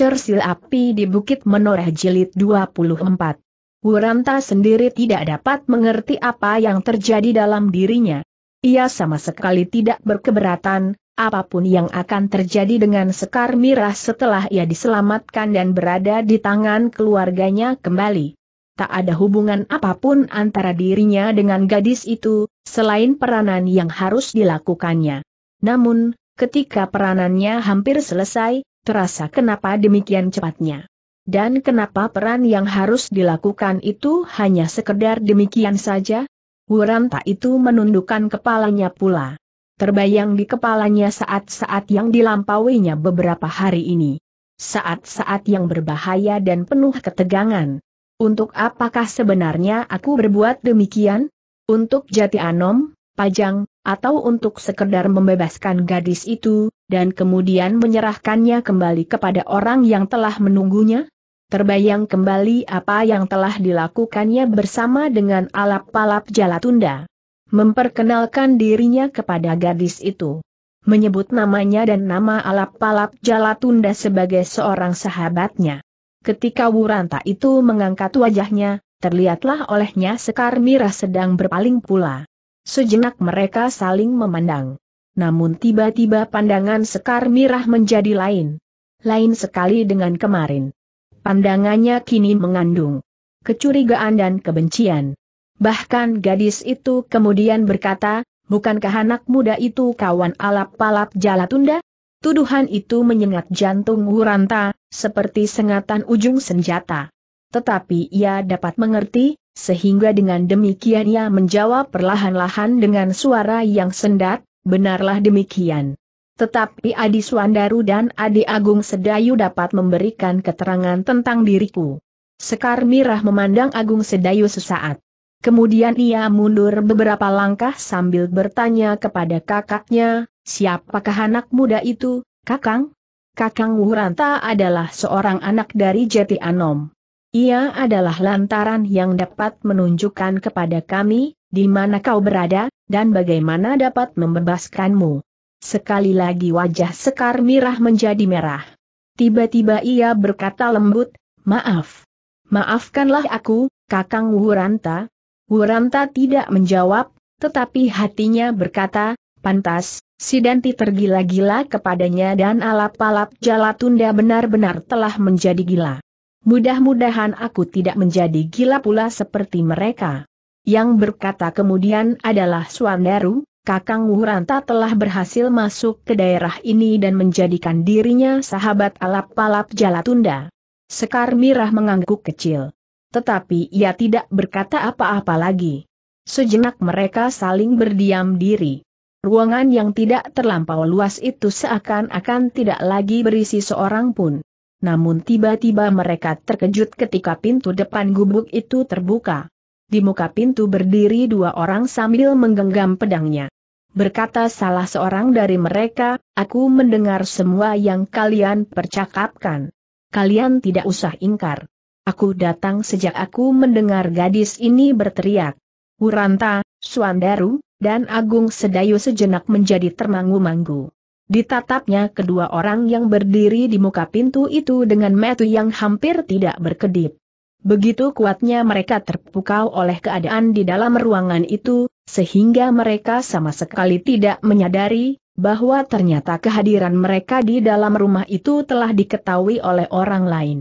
Cersil Api di Bukit Menoreh Jilid 24. Wuranta sendiri tidak dapat mengerti apa yang terjadi dalam dirinya. Ia sama sekali tidak berkeberatan, apapun yang akan terjadi dengan Sekar Mirah setelah ia diselamatkan dan berada di tangan keluarganya kembali. Tak ada hubungan apapun antara dirinya dengan gadis itu, selain peranan yang harus dilakukannya. Namun, ketika peranannya hampir selesai, terasa kenapa demikian cepatnya. Dan kenapa peran yang harus dilakukan itu hanya sekedar demikian saja? Wuranta itu menundukkan kepalanya pula. Terbayang di kepalanya saat-saat yang dilampauinya beberapa hari ini. Saat-saat yang berbahaya dan penuh ketegangan. Untuk apakah sebenarnya aku berbuat demikian? Untuk jati anom, pajang, atau untuk sekedar membebaskan gadis itu, dan kemudian menyerahkannya kembali kepada orang yang telah menunggunya? Terbayang kembali apa yang telah dilakukannya bersama dengan alap-alap Jalatunda. Memperkenalkan dirinya kepada gadis itu. Menyebut namanya dan nama alap-alap Jalatunda sebagai seorang sahabatnya. Ketika Wuranta itu mengangkat wajahnya, terlihatlah olehnya Sekar Mira sedang berpaling pula. Sejenak mereka saling memandang. Namun tiba-tiba pandangan Sekar Mirah menjadi lain. Lain sekali dengan kemarin. Pandangannya kini mengandung kecurigaan dan kebencian. Bahkan gadis itu kemudian berkata, bukankah anak muda itu kawan alap palap jalatunda? Tuduhan itu menyengat jantung Huranta, seperti sengatan ujung senjata. Tetapi ia dapat mengerti, sehingga dengan demikian ia menjawab perlahan-lahan dengan suara yang sendat, Benarlah demikian. Tetapi Adi Suandaru dan Adi Agung Sedayu dapat memberikan keterangan tentang diriku. Sekar Mirah memandang Agung Sedayu sesaat. Kemudian ia mundur beberapa langkah sambil bertanya kepada kakaknya, siapakah anak muda itu, kakang? Kakang Wuranta adalah seorang anak dari Jeti Anom. Ia adalah lantaran yang dapat menunjukkan kepada kami, di mana kau berada, dan bagaimana dapat membebaskanmu? Sekali lagi wajah Sekar Mirah menjadi merah. Tiba-tiba ia berkata lembut, maaf. Maafkanlah aku, Kakang Wuranta. Wuranta tidak menjawab, tetapi hatinya berkata, pantas, Sidanti tergila-gila kepadanya dan alap-alap Jalatunda benar-benar telah menjadi gila. Mudah-mudahan aku tidak menjadi gila pula seperti mereka. Yang berkata kemudian adalah Suandaru, Kakang Wuranta telah berhasil masuk ke daerah ini dan menjadikan dirinya sahabat alap-alap Jalatunda. Sekar Mirah mengangguk kecil. Tetapi ia tidak berkata apa-apa lagi. Sejenak mereka saling berdiam diri. Ruangan yang tidak terlampau luas itu seakan-akan tidak lagi berisi seorang pun. Namun tiba-tiba mereka terkejut ketika pintu depan gubuk itu terbuka. Di muka pintu berdiri dua orang sambil menggenggam pedangnya. Berkata salah seorang dari mereka, aku mendengar semua yang kalian percakapkan. Kalian tidak usah ingkar. Aku datang sejak aku mendengar gadis ini berteriak. Wuranta, Suandaru, dan Agung Sedayu sejenak menjadi termangu-mangu. Ditatapnya kedua orang yang berdiri di muka pintu itu dengan metu yang hampir tidak berkedip. Begitu kuatnya mereka terpukau oleh keadaan di dalam ruangan itu, sehingga mereka sama sekali tidak menyadari bahwa ternyata kehadiran mereka di dalam rumah itu telah diketahui oleh orang lain.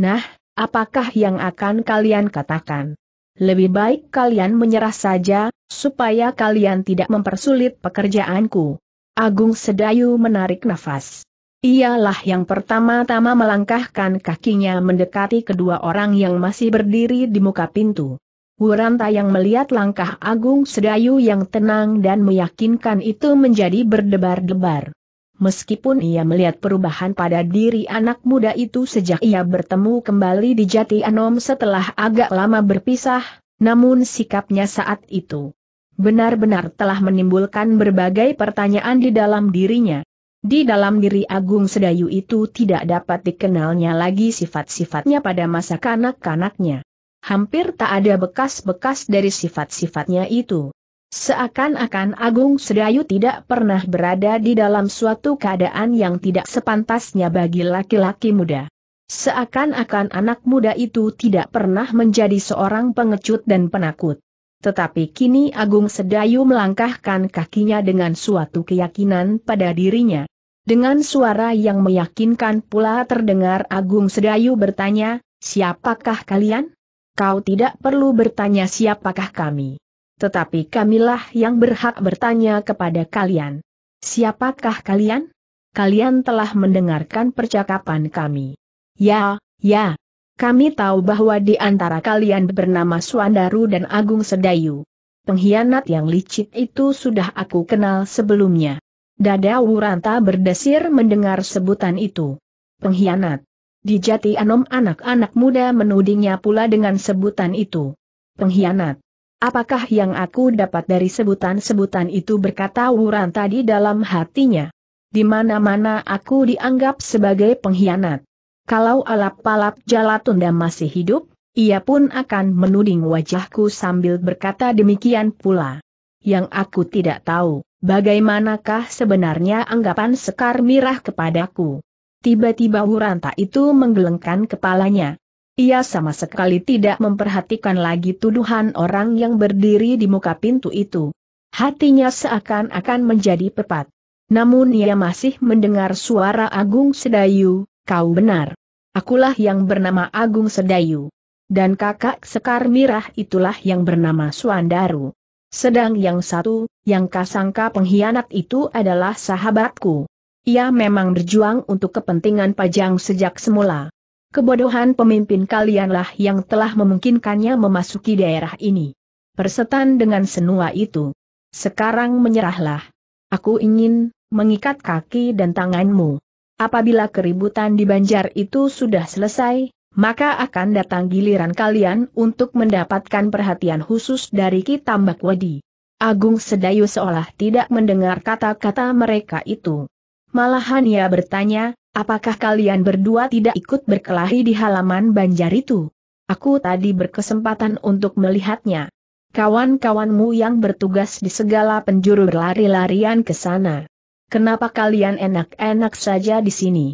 Nah, apakah yang akan kalian katakan? Lebih baik kalian menyerah saja, supaya kalian tidak mempersulit pekerjaanku. Agung Sedayu menarik nafas. Ialah yang pertama-tama melangkahkan kakinya mendekati kedua orang yang masih berdiri di muka pintu. Wuranta yang melihat langkah Agung Sedayu yang tenang dan meyakinkan itu menjadi berdebar-debar. Meskipun ia melihat perubahan pada diri anak muda itu sejak ia bertemu kembali di Jati Anom setelah agak lama berpisah, namun sikapnya saat itu benar-benar telah menimbulkan berbagai pertanyaan di dalam dirinya. Di dalam diri Agung Sedayu itu tidak dapat dikenalnya lagi sifat-sifatnya pada masa kanak-kanaknya. Hampir tak ada bekas-bekas dari sifat-sifatnya itu. Seakan-akan Agung Sedayu tidak pernah berada di dalam suatu keadaan yang tidak sepantasnya bagi laki-laki muda. Seakan-akan anak muda itu tidak pernah menjadi seorang pengecut dan penakut. Tetapi kini Agung Sedayu melangkahkan kakinya dengan suatu keyakinan pada dirinya. Dengan suara yang meyakinkan pula terdengar Agung Sedayu bertanya, siapakah kalian? Kau tidak perlu bertanya siapakah kami. Tetapi kamilah yang berhak bertanya kepada kalian. Siapakah kalian? Kalian telah mendengarkan percakapan kami. Ya, ya. Kami tahu bahwa di antara kalian bernama Suandaru dan Agung Sedayu. Pengkhianat yang licik itu sudah aku kenal sebelumnya. Dada Wuranta berdesir mendengar sebutan itu. Pengkhianat. Di jati anom anak-anak muda menudingnya pula dengan sebutan itu. Pengkhianat. Apakah yang aku dapat dari sebutan-sebutan itu berkata Wuranta di dalam hatinya. Di mana-mana aku dianggap sebagai pengkhianat. Kalau alap-alap Jalatunda masih hidup, ia pun akan menuding wajahku sambil berkata demikian pula yang aku tidak tahu, bagaimanakah sebenarnya anggapan Sekar Mirah kepadaku. Tiba-tiba Wuranta itu menggelengkan kepalanya. Ia sama sekali tidak memperhatikan lagi tuduhan orang yang berdiri di muka pintu itu. Hatinya seakan-akan menjadi pepat. Namun ia masih mendengar suara Agung Sedayu, kau benar. Akulah yang bernama Agung Sedayu. Dan kakak Sekar Mirah itulah yang bernama Suandaru. Sedang yang satu, yang kasangka pengkhianat itu adalah sahabatku. Ia memang berjuang untuk kepentingan Pajang sejak semula. Kebodohan pemimpin kalianlah yang telah memungkinkannya memasuki daerah ini. Persetan dengan senua itu. Sekarang menyerahlah. Aku ingin mengikat kaki dan tanganmu. Apabila keributan di banjar itu sudah selesai, maka akan datang giliran kalian untuk mendapatkan perhatian khusus dari Mbak Wedi. Agung Sedayu seolah tidak mendengar kata-kata mereka itu. Malahan ia bertanya, apakah kalian berdua tidak ikut berkelahi di halaman banjar itu? Aku tadi berkesempatan untuk melihatnya. Kawan-kawanmu yang bertugas di segala penjuru berlari-larian ke sana. Kenapa kalian enak-enak saja di sini?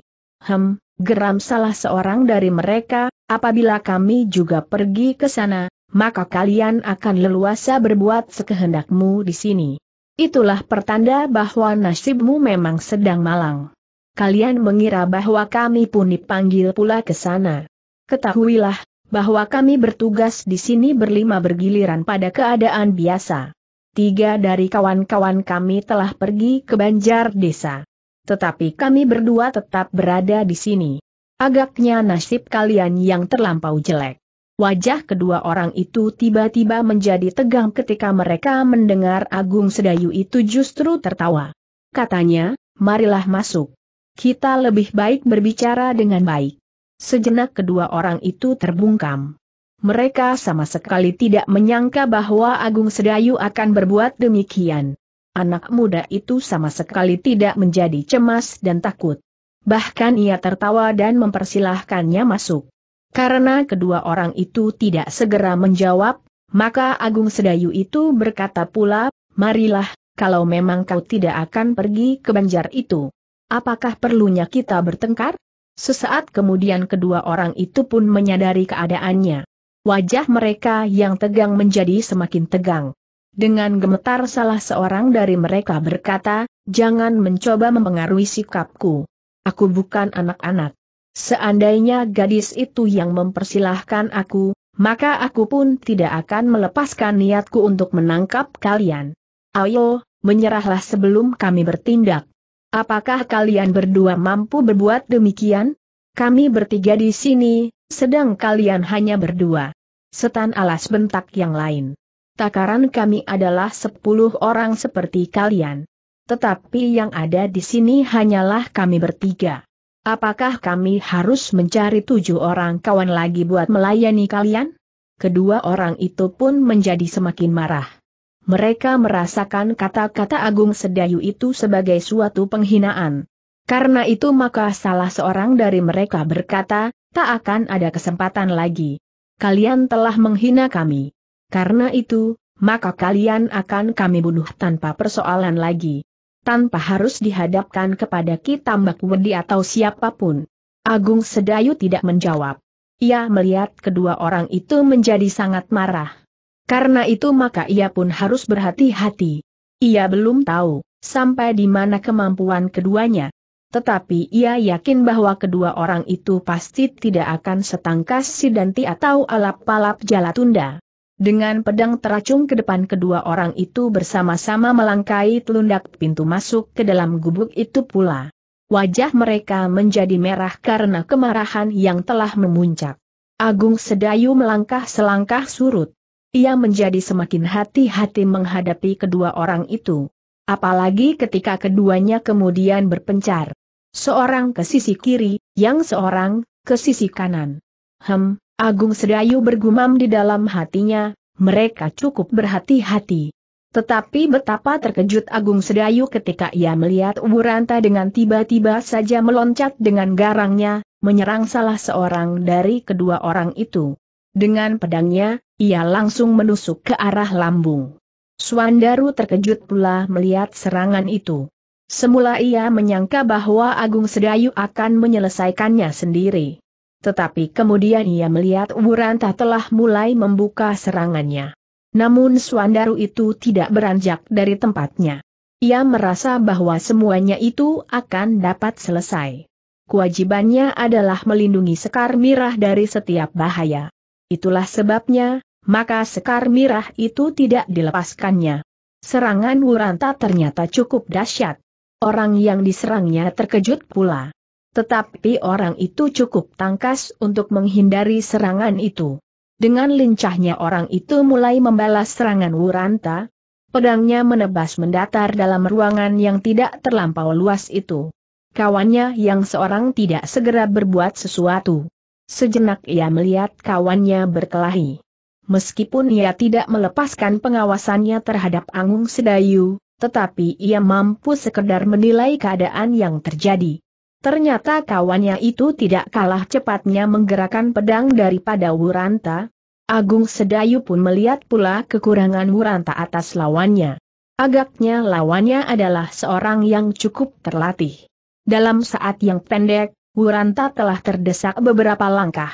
Hem, geram salah seorang dari mereka, apabila kami juga pergi ke sana, maka kalian akan leluasa berbuat sekehendakmu di sini. Itulah pertanda bahwa nasibmu memang sedang malang. Kalian mengira bahwa kami pun dipanggil pula ke sana. Ketahuilah, bahwa kami bertugas di sini berlima bergiliran pada keadaan biasa. Tiga dari kawan-kawan kami telah pergi ke Banjar Desa. Tetapi kami berdua tetap berada di sini. Agaknya nasib kalian yang terlampau jelek. Wajah kedua orang itu tiba-tiba menjadi tegang ketika mereka mendengar Agung Sedayu itu justru tertawa. Katanya, marilah masuk. Kita lebih baik berbicara dengan baik. Sejenak kedua orang itu terbungkam. Mereka sama sekali tidak menyangka bahwa Agung Sedayu akan berbuat demikian. Anak muda itu sama sekali tidak menjadi cemas dan takut. Bahkan ia tertawa dan mempersilahkannya masuk. Karena kedua orang itu tidak segera menjawab, maka Agung Sedayu itu berkata pula, marilah, kalau memang kau tidak akan pergi ke banjar itu. Apakah perlunya kita bertengkar? Sesaat kemudian kedua orang itu pun menyadari keadaannya. Wajah mereka yang tegang menjadi semakin tegang. Dengan gemetar salah seorang dari mereka berkata, jangan mencoba mempengaruhi sikapku. Aku bukan anak-anak. Seandainya gadis itu yang mempersilahkan aku, maka aku pun tidak akan melepaskan niatku untuk menangkap kalian. Ayo, menyerahlah sebelum kami bertindak. Apakah kalian berdua mampu berbuat demikian? Kami bertiga di sini, sedang kalian hanya berdua. Setan alas bentak yang lain takaran kami adalah sepuluh orang seperti kalian. Tetapi yang ada di sini hanyalah kami bertiga. Apakah kami harus mencari tujuh orang kawan lagi buat melayani kalian? Kedua orang itu pun menjadi semakin marah. Mereka merasakan kata-kata Agung Sedayu itu sebagai suatu penghinaan. Karena itu maka salah seorang dari mereka berkata, tak akan ada kesempatan lagi. Kalian telah menghina kami. Karena itu, maka kalian akan kami bunuh tanpa persoalan lagi. Tanpa harus dihadapkan kepada Mbak Wedi atau siapapun. Agung Sedayu tidak menjawab. Ia melihat kedua orang itu menjadi sangat marah. Karena itu maka ia pun harus berhati-hati. Ia belum tahu, sampai di mana kemampuan keduanya. Tetapi ia yakin bahwa kedua orang itu pasti tidak akan setangkas Sidanti atau alap-alap tunda. Dengan pedang teracung ke depan kedua orang itu bersama-sama melangkai telundak pintu masuk ke dalam gubuk itu pula. Wajah mereka menjadi merah karena kemarahan yang telah memuncak. Agung Sedayu melangkah selangkah surut. Ia menjadi semakin hati-hati menghadapi kedua orang itu. Apalagi ketika keduanya kemudian berpencar. Seorang ke sisi kiri, yang seorang ke sisi kanan. Hem, Agung Sedayu bergumam di dalam hatinya, mereka cukup berhati-hati. Tetapi betapa terkejut Agung Sedayu ketika ia melihat Wuranta dengan tiba-tiba saja meloncat dengan garangnya, menyerang salah seorang dari kedua orang itu. Dengan pedangnya, ia langsung menusuk ke arah lambung. Suandaru terkejut pula melihat serangan itu. Semula ia menyangka bahwa Agung Sedayu akan menyelesaikannya sendiri tetapi kemudian ia melihat Wuranta telah mulai membuka serangannya. Namun Suandaru itu tidak beranjak dari tempatnya. Ia merasa bahwa semuanya itu akan dapat selesai. Kewajibannya adalah melindungi Sekar Mirah dari setiap bahaya. Itulah sebabnya, maka Sekar Mirah itu tidak dilepaskannya. Serangan Wuranta ternyata cukup dahsyat. Orang yang diserangnya terkejut pula. Tetapi orang itu cukup tangkas untuk menghindari serangan itu. Dengan lincahnya orang itu mulai membalas serangan Wuranta, pedangnya menebas mendatar dalam ruangan yang tidak terlampau luas itu. Kawannya yang seorang tidak segera berbuat sesuatu. Sejenak ia melihat kawannya berkelahi. Meskipun ia tidak melepaskan pengawasannya terhadap Angung Sedayu, tetapi ia mampu sekedar menilai keadaan yang terjadi. Ternyata kawannya itu tidak kalah cepatnya menggerakkan pedang daripada Wuranta. Agung Sedayu pun melihat pula kekurangan Wuranta atas lawannya. Agaknya lawannya adalah seorang yang cukup terlatih. Dalam saat yang pendek, Wuranta telah terdesak beberapa langkah.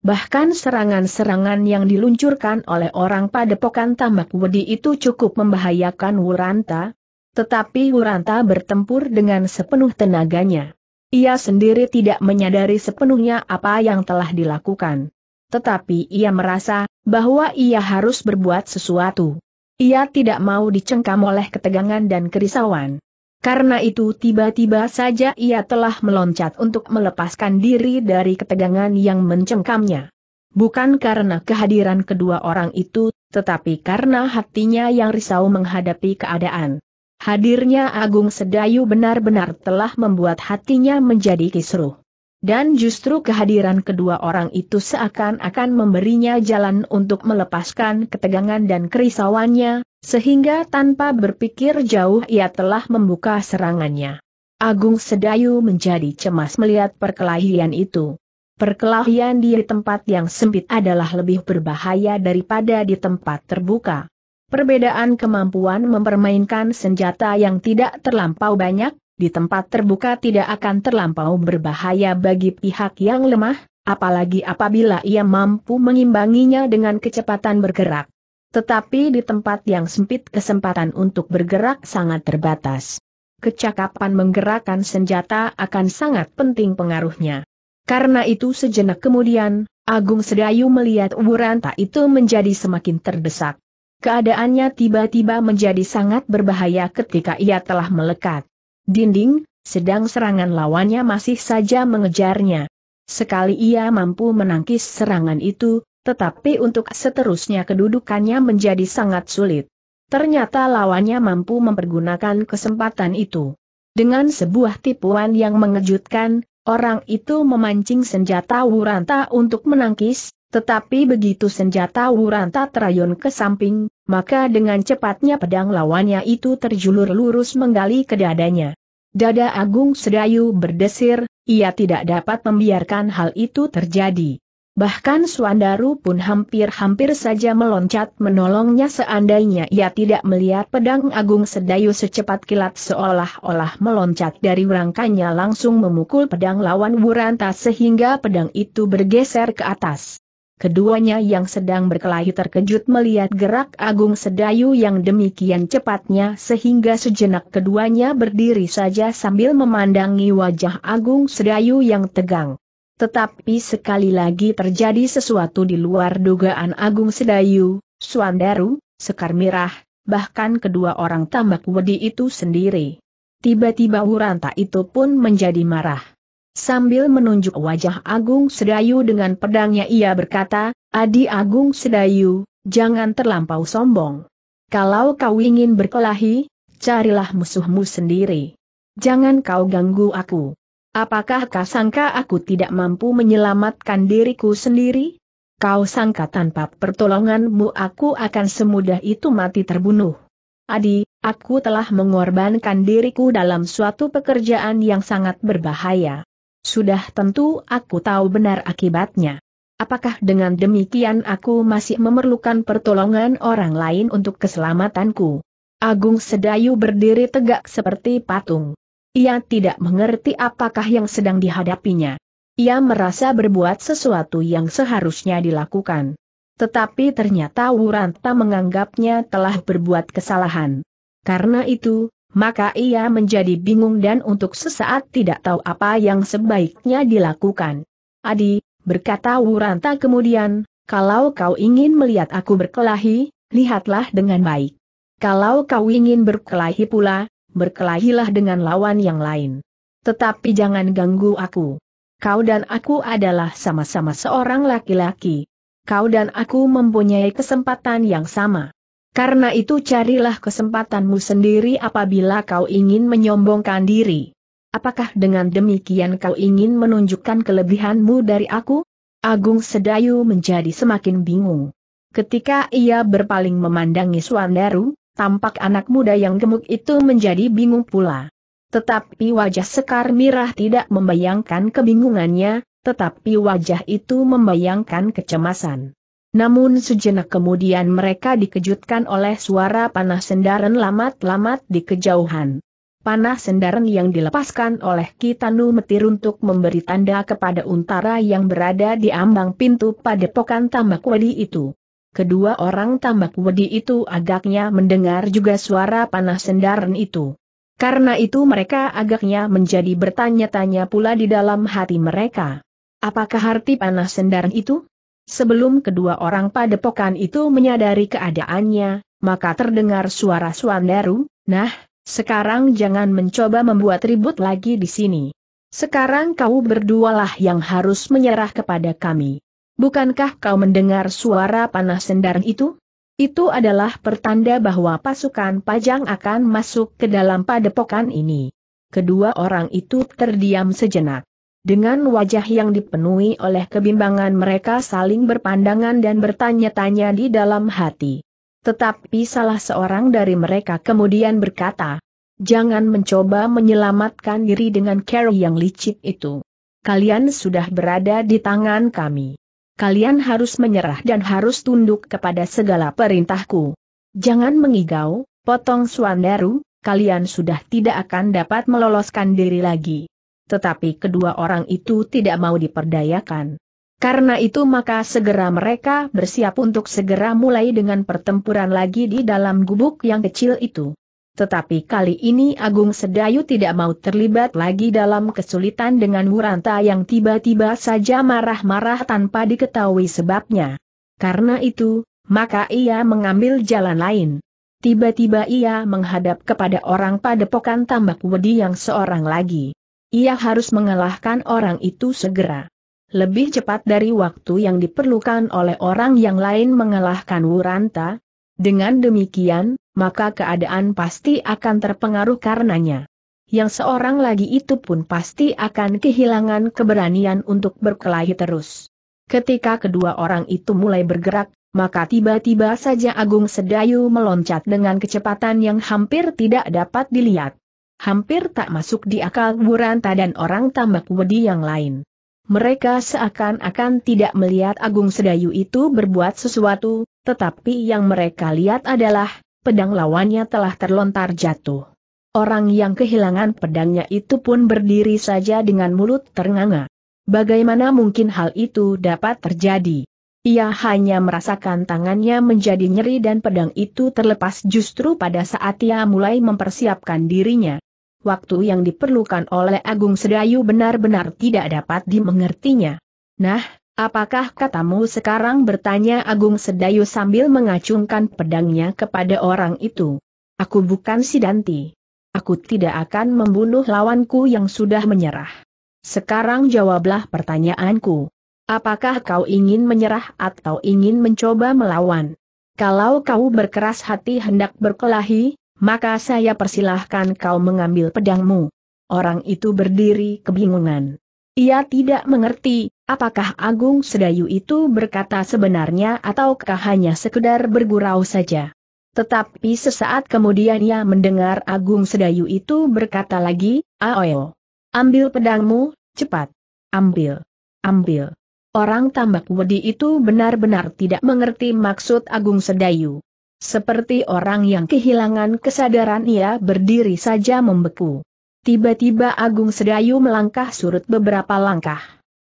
Bahkan serangan-serangan yang diluncurkan oleh orang padepokan Tamak Wedi itu cukup membahayakan Wuranta. Tetapi Wuranta bertempur dengan sepenuh tenaganya. Ia sendiri tidak menyadari sepenuhnya apa yang telah dilakukan. Tetapi ia merasa bahwa ia harus berbuat sesuatu. Ia tidak mau dicengkam oleh ketegangan dan kerisauan. Karena itu tiba-tiba saja ia telah meloncat untuk melepaskan diri dari ketegangan yang mencengkamnya. Bukan karena kehadiran kedua orang itu, tetapi karena hatinya yang risau menghadapi keadaan. Hadirnya Agung Sedayu benar-benar telah membuat hatinya menjadi kisruh. Dan justru kehadiran kedua orang itu seakan-akan memberinya jalan untuk melepaskan ketegangan dan kerisauannya, sehingga tanpa berpikir jauh ia telah membuka serangannya. Agung Sedayu menjadi cemas melihat perkelahian itu. Perkelahian di tempat yang sempit adalah lebih berbahaya daripada di tempat terbuka. Perbedaan kemampuan mempermainkan senjata yang tidak terlampau banyak, di tempat terbuka tidak akan terlampau berbahaya bagi pihak yang lemah, apalagi apabila ia mampu mengimbanginya dengan kecepatan bergerak. Tetapi di tempat yang sempit kesempatan untuk bergerak sangat terbatas. Kecakapan menggerakkan senjata akan sangat penting pengaruhnya. Karena itu sejenak kemudian, Agung Sedayu melihat uburan itu menjadi semakin terdesak. Keadaannya tiba-tiba menjadi sangat berbahaya ketika ia telah melekat. Dinding, sedang serangan lawannya masih saja mengejarnya. Sekali ia mampu menangkis serangan itu, tetapi untuk seterusnya kedudukannya menjadi sangat sulit. Ternyata lawannya mampu mempergunakan kesempatan itu. Dengan sebuah tipuan yang mengejutkan, orang itu memancing senjata Wuranta untuk menangkis, tetapi begitu senjata Wuranta terayun ke samping, maka dengan cepatnya pedang lawannya itu terjulur lurus menggali ke dadanya. Dada Agung Sedayu berdesir, ia tidak dapat membiarkan hal itu terjadi. Bahkan Suandaru pun hampir-hampir saja meloncat menolongnya seandainya ia tidak melihat pedang Agung Sedayu secepat kilat seolah-olah meloncat dari rangkanya langsung memukul pedang lawan Wuranta sehingga pedang itu bergeser ke atas. Keduanya yang sedang berkelahi terkejut melihat gerak Agung Sedayu yang demikian cepatnya sehingga sejenak keduanya berdiri saja sambil memandangi wajah Agung Sedayu yang tegang. Tetapi sekali lagi terjadi sesuatu di luar dugaan Agung Sedayu, Suandaru, Sekar Mirah, bahkan kedua orang tambak wedi itu sendiri. Tiba-tiba Wuranta itu pun menjadi marah. Sambil menunjuk wajah Agung Sedayu dengan pedangnya ia berkata, Adi Agung Sedayu, jangan terlampau sombong. Kalau kau ingin berkelahi, carilah musuhmu sendiri. Jangan kau ganggu aku. Apakah kau sangka aku tidak mampu menyelamatkan diriku sendiri? Kau sangka tanpa pertolonganmu aku akan semudah itu mati terbunuh. Adi, aku telah mengorbankan diriku dalam suatu pekerjaan yang sangat berbahaya. Sudah tentu aku tahu benar akibatnya. Apakah dengan demikian aku masih memerlukan pertolongan orang lain untuk keselamatanku? Agung Sedayu berdiri tegak seperti patung. Ia tidak mengerti apakah yang sedang dihadapinya. Ia merasa berbuat sesuatu yang seharusnya dilakukan. Tetapi ternyata Wuranta menganggapnya telah berbuat kesalahan. Karena itu, maka ia menjadi bingung dan untuk sesaat tidak tahu apa yang sebaiknya dilakukan. Adi, berkata Wuranta kemudian, kalau kau ingin melihat aku berkelahi, lihatlah dengan baik. Kalau kau ingin berkelahi pula, berkelahilah dengan lawan yang lain. Tetapi jangan ganggu aku. Kau dan aku adalah sama-sama seorang laki-laki. Kau dan aku mempunyai kesempatan yang sama. Karena itu carilah kesempatanmu sendiri apabila kau ingin menyombongkan diri. Apakah dengan demikian kau ingin menunjukkan kelebihanmu dari aku? Agung Sedayu menjadi semakin bingung. Ketika ia berpaling memandangi Swandaru, tampak anak muda yang gemuk itu menjadi bingung pula. Tetapi wajah Sekar Mirah tidak membayangkan kebingungannya, tetapi wajah itu membayangkan kecemasan. Namun sejenak kemudian mereka dikejutkan oleh suara panah sendaran lamat-lamat di kejauhan. Panah sendaran yang dilepaskan oleh Kitanu Metir untuk memberi tanda kepada untara yang berada di ambang pintu padepokan tambak wedi itu. Kedua orang tambak wedi itu agaknya mendengar juga suara panah sendaran itu. Karena itu mereka agaknya menjadi bertanya-tanya pula di dalam hati mereka. Apakah arti panah sendaran itu? Sebelum kedua orang padepokan itu menyadari keadaannya, maka terdengar suara Suandaru, nah, sekarang jangan mencoba membuat ribut lagi di sini. Sekarang kau berdualah yang harus menyerah kepada kami. Bukankah kau mendengar suara panah sendar itu? Itu adalah pertanda bahwa pasukan pajang akan masuk ke dalam padepokan ini. Kedua orang itu terdiam sejenak. Dengan wajah yang dipenuhi oleh kebimbangan mereka saling berpandangan dan bertanya-tanya di dalam hati. Tetapi salah seorang dari mereka kemudian berkata, Jangan mencoba menyelamatkan diri dengan Carol yang licik itu. Kalian sudah berada di tangan kami. Kalian harus menyerah dan harus tunduk kepada segala perintahku. Jangan mengigau, potong Suandaru, kalian sudah tidak akan dapat meloloskan diri lagi tetapi kedua orang itu tidak mau diperdayakan. Karena itu maka segera mereka bersiap untuk segera mulai dengan pertempuran lagi di dalam gubuk yang kecil itu. Tetapi kali ini Agung Sedayu tidak mau terlibat lagi dalam kesulitan dengan Muranta yang tiba-tiba saja marah-marah tanpa diketahui sebabnya. Karena itu, maka ia mengambil jalan lain. Tiba-tiba ia menghadap kepada orang padepokan tambak wedi yang seorang lagi. Ia harus mengalahkan orang itu segera. Lebih cepat dari waktu yang diperlukan oleh orang yang lain mengalahkan Wuranta. Dengan demikian, maka keadaan pasti akan terpengaruh karenanya. Yang seorang lagi itu pun pasti akan kehilangan keberanian untuk berkelahi terus. Ketika kedua orang itu mulai bergerak, maka tiba-tiba saja Agung Sedayu meloncat dengan kecepatan yang hampir tidak dapat dilihat hampir tak masuk di akal Buranta dan orang tambak wedi yang lain. Mereka seakan-akan tidak melihat Agung Sedayu itu berbuat sesuatu, tetapi yang mereka lihat adalah, pedang lawannya telah terlontar jatuh. Orang yang kehilangan pedangnya itu pun berdiri saja dengan mulut ternganga. Bagaimana mungkin hal itu dapat terjadi? Ia hanya merasakan tangannya menjadi nyeri dan pedang itu terlepas justru pada saat ia mulai mempersiapkan dirinya waktu yang diperlukan oleh Agung Sedayu benar-benar tidak dapat dimengertinya. Nah, apakah katamu sekarang bertanya Agung Sedayu sambil mengacungkan pedangnya kepada orang itu? Aku bukan si Danti. Aku tidak akan membunuh lawanku yang sudah menyerah. Sekarang jawablah pertanyaanku. Apakah kau ingin menyerah atau ingin mencoba melawan? Kalau kau berkeras hati hendak berkelahi, maka saya persilahkan kau mengambil pedangmu. Orang itu berdiri kebingungan. Ia tidak mengerti, apakah Agung Sedayu itu berkata sebenarnya ataukah hanya sekedar bergurau saja. Tetapi sesaat kemudian ia mendengar Agung Sedayu itu berkata lagi, Aoyo, ambil pedangmu, cepat. Ambil. Ambil. Orang tambak wedi itu benar-benar tidak mengerti maksud Agung Sedayu. Seperti orang yang kehilangan kesadaran ia berdiri saja membeku. Tiba-tiba Agung Sedayu melangkah surut beberapa langkah.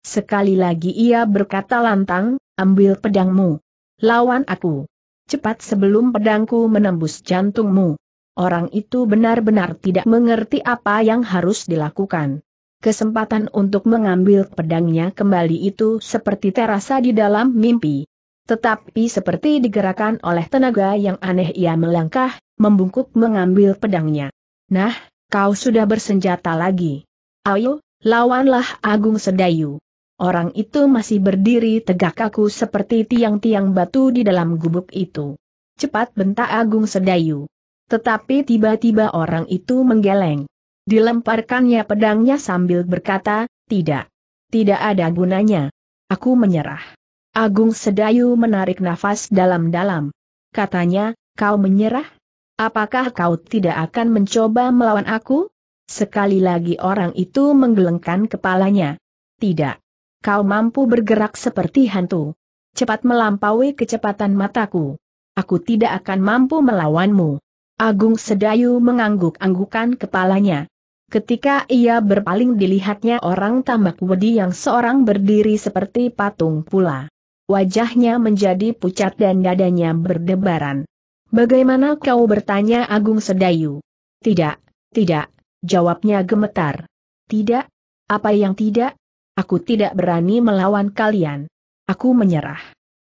Sekali lagi ia berkata lantang, ambil pedangmu. Lawan aku. Cepat sebelum pedangku menembus jantungmu. Orang itu benar-benar tidak mengerti apa yang harus dilakukan. Kesempatan untuk mengambil pedangnya kembali itu seperti terasa di dalam mimpi. Tetapi seperti digerakkan oleh tenaga yang aneh ia melangkah, membungkuk mengambil pedangnya. Nah, kau sudah bersenjata lagi. Ayo, lawanlah Agung Sedayu. Orang itu masih berdiri tegak kaku seperti tiang-tiang batu di dalam gubuk itu. Cepat bentak Agung Sedayu. Tetapi tiba-tiba orang itu menggeleng. Dilemparkannya pedangnya sambil berkata, tidak. Tidak ada gunanya. Aku menyerah. Agung Sedayu menarik nafas dalam-dalam. Katanya, kau menyerah? Apakah kau tidak akan mencoba melawan aku? Sekali lagi orang itu menggelengkan kepalanya. Tidak. Kau mampu bergerak seperti hantu. Cepat melampaui kecepatan mataku. Aku tidak akan mampu melawanmu. Agung Sedayu mengangguk-anggukan kepalanya. Ketika ia berpaling dilihatnya orang tambak wedi yang seorang berdiri seperti patung pula. Wajahnya menjadi pucat dan dadanya berdebaran. Bagaimana kau bertanya Agung Sedayu? Tidak, tidak, jawabnya gemetar. Tidak? Apa yang tidak? Aku tidak berani melawan kalian. Aku menyerah.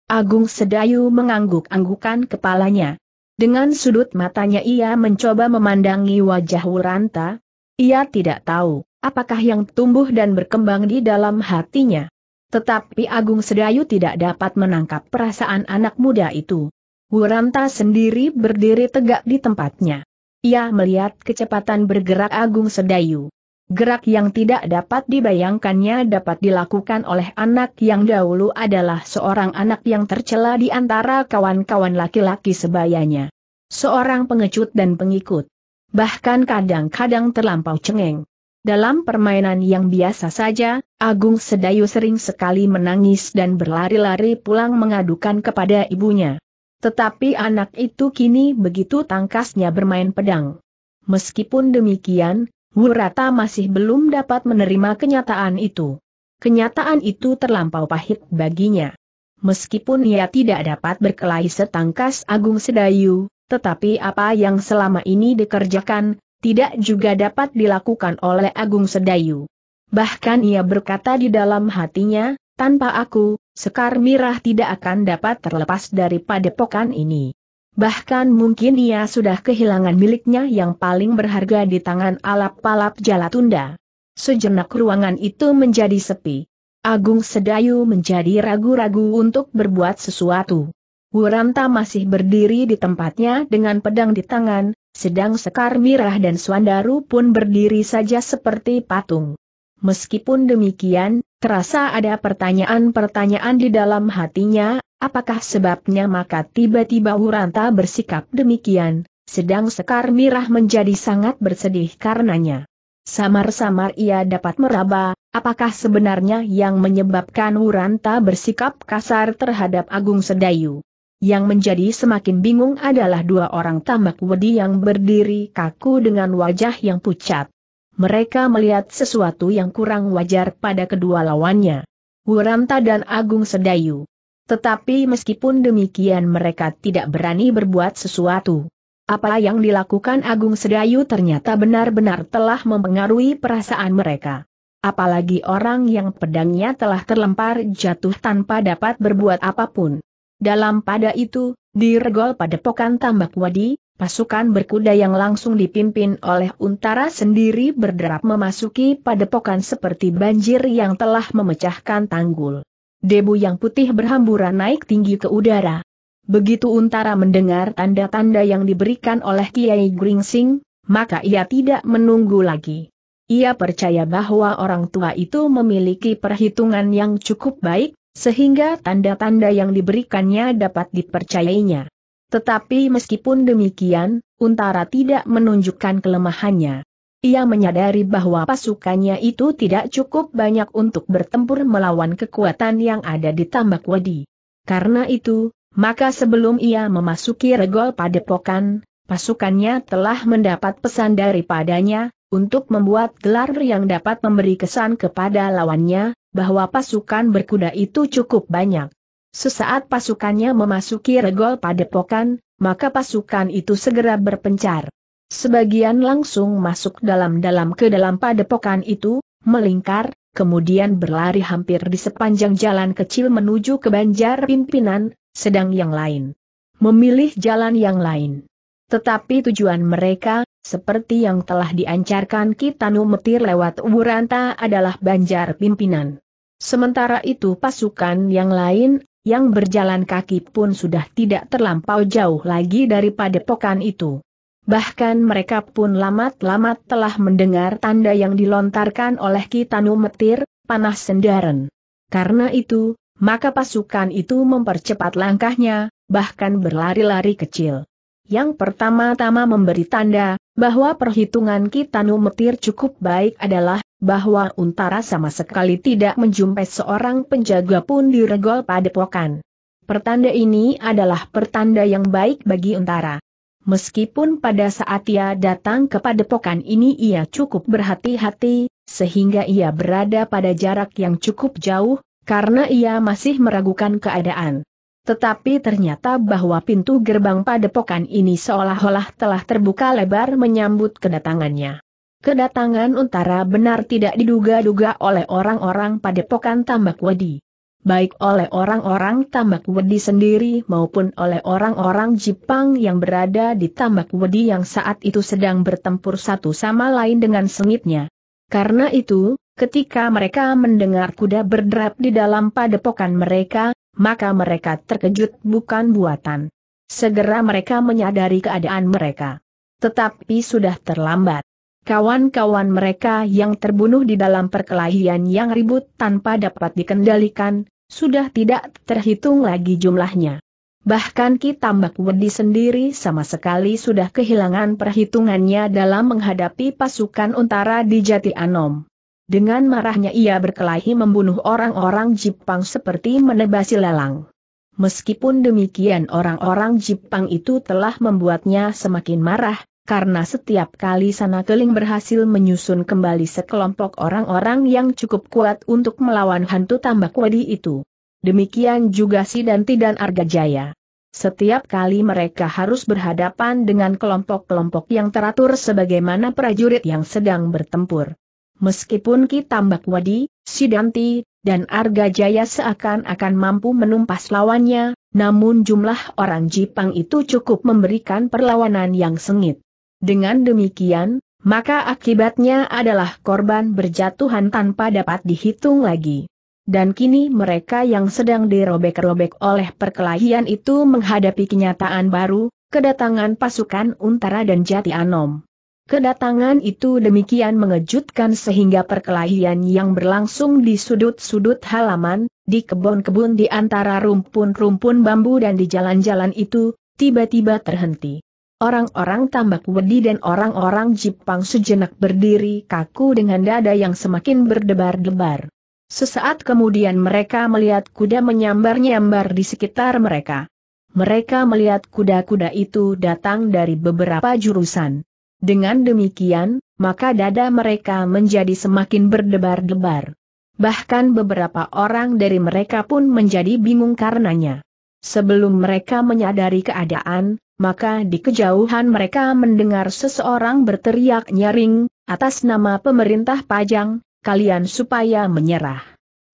Agung Sedayu mengangguk-anggukan kepalanya. Dengan sudut matanya ia mencoba memandangi wajah Wuranta. Ia tidak tahu, apakah yang tumbuh dan berkembang di dalam hatinya. Tetapi Agung Sedayu tidak dapat menangkap perasaan anak muda itu. Wuranta sendiri berdiri tegak di tempatnya. Ia melihat kecepatan bergerak Agung Sedayu. Gerak yang tidak dapat dibayangkannya dapat dilakukan oleh anak yang dahulu adalah seorang anak yang tercela di antara kawan-kawan laki-laki sebayanya. Seorang pengecut dan pengikut. Bahkan kadang-kadang terlampau cengeng. Dalam permainan yang biasa saja, Agung Sedayu sering sekali menangis dan berlari-lari pulang mengadukan kepada ibunya. Tetapi anak itu kini begitu tangkasnya bermain pedang. Meskipun demikian, Wurata masih belum dapat menerima kenyataan itu. Kenyataan itu terlampau pahit baginya. Meskipun ia tidak dapat berkelahi setangkas Agung Sedayu, tetapi apa yang selama ini dikerjakan, tidak juga dapat dilakukan oleh Agung Sedayu. Bahkan ia berkata di dalam hatinya, tanpa aku, Sekar Mirah tidak akan dapat terlepas dari padepokan ini. Bahkan mungkin ia sudah kehilangan miliknya yang paling berharga di tangan alap-alap Jalatunda. Sejenak ruangan itu menjadi sepi. Agung Sedayu menjadi ragu-ragu untuk berbuat sesuatu. Wuranta masih berdiri di tempatnya dengan pedang di tangan, sedang Sekar Mirah dan Swandaru pun berdiri saja seperti patung. Meskipun demikian, terasa ada pertanyaan-pertanyaan di dalam hatinya, apakah sebabnya maka tiba-tiba Wuranta bersikap demikian, sedang Sekar Mirah menjadi sangat bersedih karenanya. Samar-samar ia dapat meraba, apakah sebenarnya yang menyebabkan Wuranta bersikap kasar terhadap Agung Sedayu. Yang menjadi semakin bingung adalah dua orang tambak wedi yang berdiri kaku dengan wajah yang pucat. Mereka melihat sesuatu yang kurang wajar pada kedua lawannya. Wuranta dan Agung Sedayu. Tetapi meskipun demikian mereka tidak berani berbuat sesuatu. Apa yang dilakukan Agung Sedayu ternyata benar-benar telah mempengaruhi perasaan mereka. Apalagi orang yang pedangnya telah terlempar jatuh tanpa dapat berbuat apapun. Dalam pada itu, di regol pada pokan tambak wadi, pasukan berkuda yang langsung dipimpin oleh untara sendiri berderap memasuki padepokan seperti banjir yang telah memecahkan tanggul. Debu yang putih berhamburan naik tinggi ke udara. Begitu untara mendengar tanda-tanda yang diberikan oleh Kiai Gringsing, maka ia tidak menunggu lagi. Ia percaya bahwa orang tua itu memiliki perhitungan yang cukup baik, sehingga tanda-tanda yang diberikannya dapat dipercayainya. Tetapi meskipun demikian, Untara tidak menunjukkan kelemahannya. Ia menyadari bahwa pasukannya itu tidak cukup banyak untuk bertempur melawan kekuatan yang ada di Tambak Wadi. Karena itu, maka sebelum ia memasuki regol padepokan, pasukannya telah mendapat pesan daripadanya, untuk membuat gelar yang dapat memberi kesan kepada lawannya, bahwa pasukan berkuda itu cukup banyak. Sesaat pasukannya memasuki regol padepokan, maka pasukan itu segera berpencar. Sebagian langsung masuk dalam-dalam ke dalam padepokan itu, melingkar, kemudian berlari hampir di sepanjang jalan kecil menuju ke banjar pimpinan, sedang yang lain memilih jalan yang lain. Tetapi tujuan mereka, seperti yang telah diancarkan Kitanu Metir lewat Uburanta adalah Banjar pimpinan. Sementara itu pasukan yang lain, yang berjalan kaki pun sudah tidak terlampau jauh lagi daripada pokan itu. Bahkan mereka pun lamat-lamat telah mendengar tanda yang dilontarkan oleh Kitanu Metir, panah sendaren. Karena itu, maka pasukan itu mempercepat langkahnya, bahkan berlari-lari kecil. Yang pertama-tama memberi tanda, bahwa perhitungan kita numetir cukup baik adalah bahwa Untara sama sekali tidak menjumpai seorang penjaga pun di regol padepokan. Pertanda ini adalah pertanda yang baik bagi Untara. Meskipun pada saat ia datang ke padepokan ini ia cukup berhati-hati, sehingga ia berada pada jarak yang cukup jauh, karena ia masih meragukan keadaan. Tetapi ternyata bahwa pintu gerbang padepokan ini seolah-olah telah terbuka lebar menyambut kedatangannya. Kedatangan Untara benar tidak diduga-duga oleh orang-orang padepokan Tambak Wedi. Baik oleh orang-orang Tambak Wedi sendiri maupun oleh orang-orang Jepang yang berada di Tambak Wedi yang saat itu sedang bertempur satu sama lain dengan sengitnya. Karena itu, ketika mereka mendengar kuda berderap di dalam padepokan mereka, maka mereka terkejut bukan buatan. Segera mereka menyadari keadaan mereka. Tetapi sudah terlambat. Kawan-kawan mereka yang terbunuh di dalam perkelahian yang ribut tanpa dapat dikendalikan, sudah tidak terhitung lagi jumlahnya. Bahkan Ki Mbak Wedi sendiri sama sekali sudah kehilangan perhitungannya dalam menghadapi pasukan untara di Jati Anom. Dengan marahnya ia berkelahi membunuh orang-orang Jepang seperti menebasi lelang. Meskipun demikian orang-orang Jepang itu telah membuatnya semakin marah, karena setiap kali sana keling berhasil menyusun kembali sekelompok orang-orang yang cukup kuat untuk melawan hantu tambak wadi itu. Demikian juga si Danti dan Jaya. Setiap kali mereka harus berhadapan dengan kelompok-kelompok yang teratur sebagaimana prajurit yang sedang bertempur meskipun Ki Tambak Wadi, Sidanti, dan Arga Jaya seakan-akan mampu menumpas lawannya, namun jumlah orang Jipang itu cukup memberikan perlawanan yang sengit. Dengan demikian, maka akibatnya adalah korban berjatuhan tanpa dapat dihitung lagi. Dan kini mereka yang sedang dirobek-robek oleh perkelahian itu menghadapi kenyataan baru, kedatangan pasukan Untara dan Jati Anom. Kedatangan itu demikian mengejutkan sehingga perkelahian yang berlangsung di sudut-sudut halaman, di kebun-kebun di antara rumpun-rumpun bambu dan di jalan-jalan itu, tiba-tiba terhenti. Orang-orang tambak wedi dan orang-orang Jepang sejenak berdiri kaku dengan dada yang semakin berdebar-debar. Sesaat kemudian mereka melihat kuda menyambar-nyambar di sekitar mereka. Mereka melihat kuda-kuda itu datang dari beberapa jurusan. Dengan demikian, maka dada mereka menjadi semakin berdebar-debar. Bahkan beberapa orang dari mereka pun menjadi bingung karenanya. Sebelum mereka menyadari keadaan, maka di kejauhan mereka mendengar seseorang berteriak nyaring, atas nama pemerintah Pajang, kalian supaya menyerah.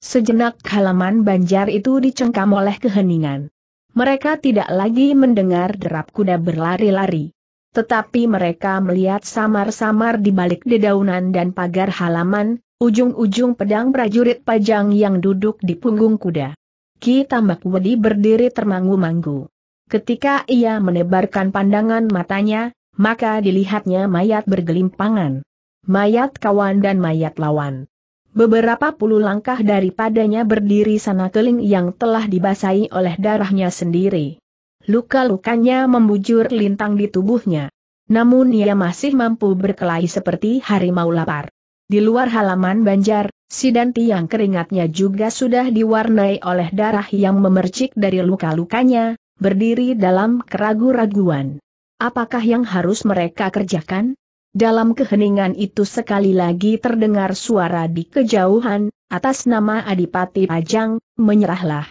Sejenak halaman banjar itu dicengkam oleh keheningan. Mereka tidak lagi mendengar derap kuda berlari-lari. Tetapi mereka melihat samar-samar di balik dedaunan dan pagar halaman, ujung-ujung pedang prajurit pajang yang duduk di punggung kuda. Ki Tambak Wedi berdiri termangu-mangu. Ketika ia menebarkan pandangan matanya, maka dilihatnya mayat bergelimpangan. Mayat kawan dan mayat lawan. Beberapa puluh langkah daripadanya berdiri sana keling yang telah dibasahi oleh darahnya sendiri luka-lukanya membujur lintang di tubuhnya. Namun ia masih mampu berkelahi seperti harimau lapar. Di luar halaman Banjar, Sidanti yang keringatnya juga sudah diwarnai oleh darah yang memercik dari luka-lukanya, berdiri dalam keragu-raguan. Apakah yang harus mereka kerjakan? Dalam keheningan itu sekali lagi terdengar suara di kejauhan, atas nama Adipati Pajang, menyerahlah.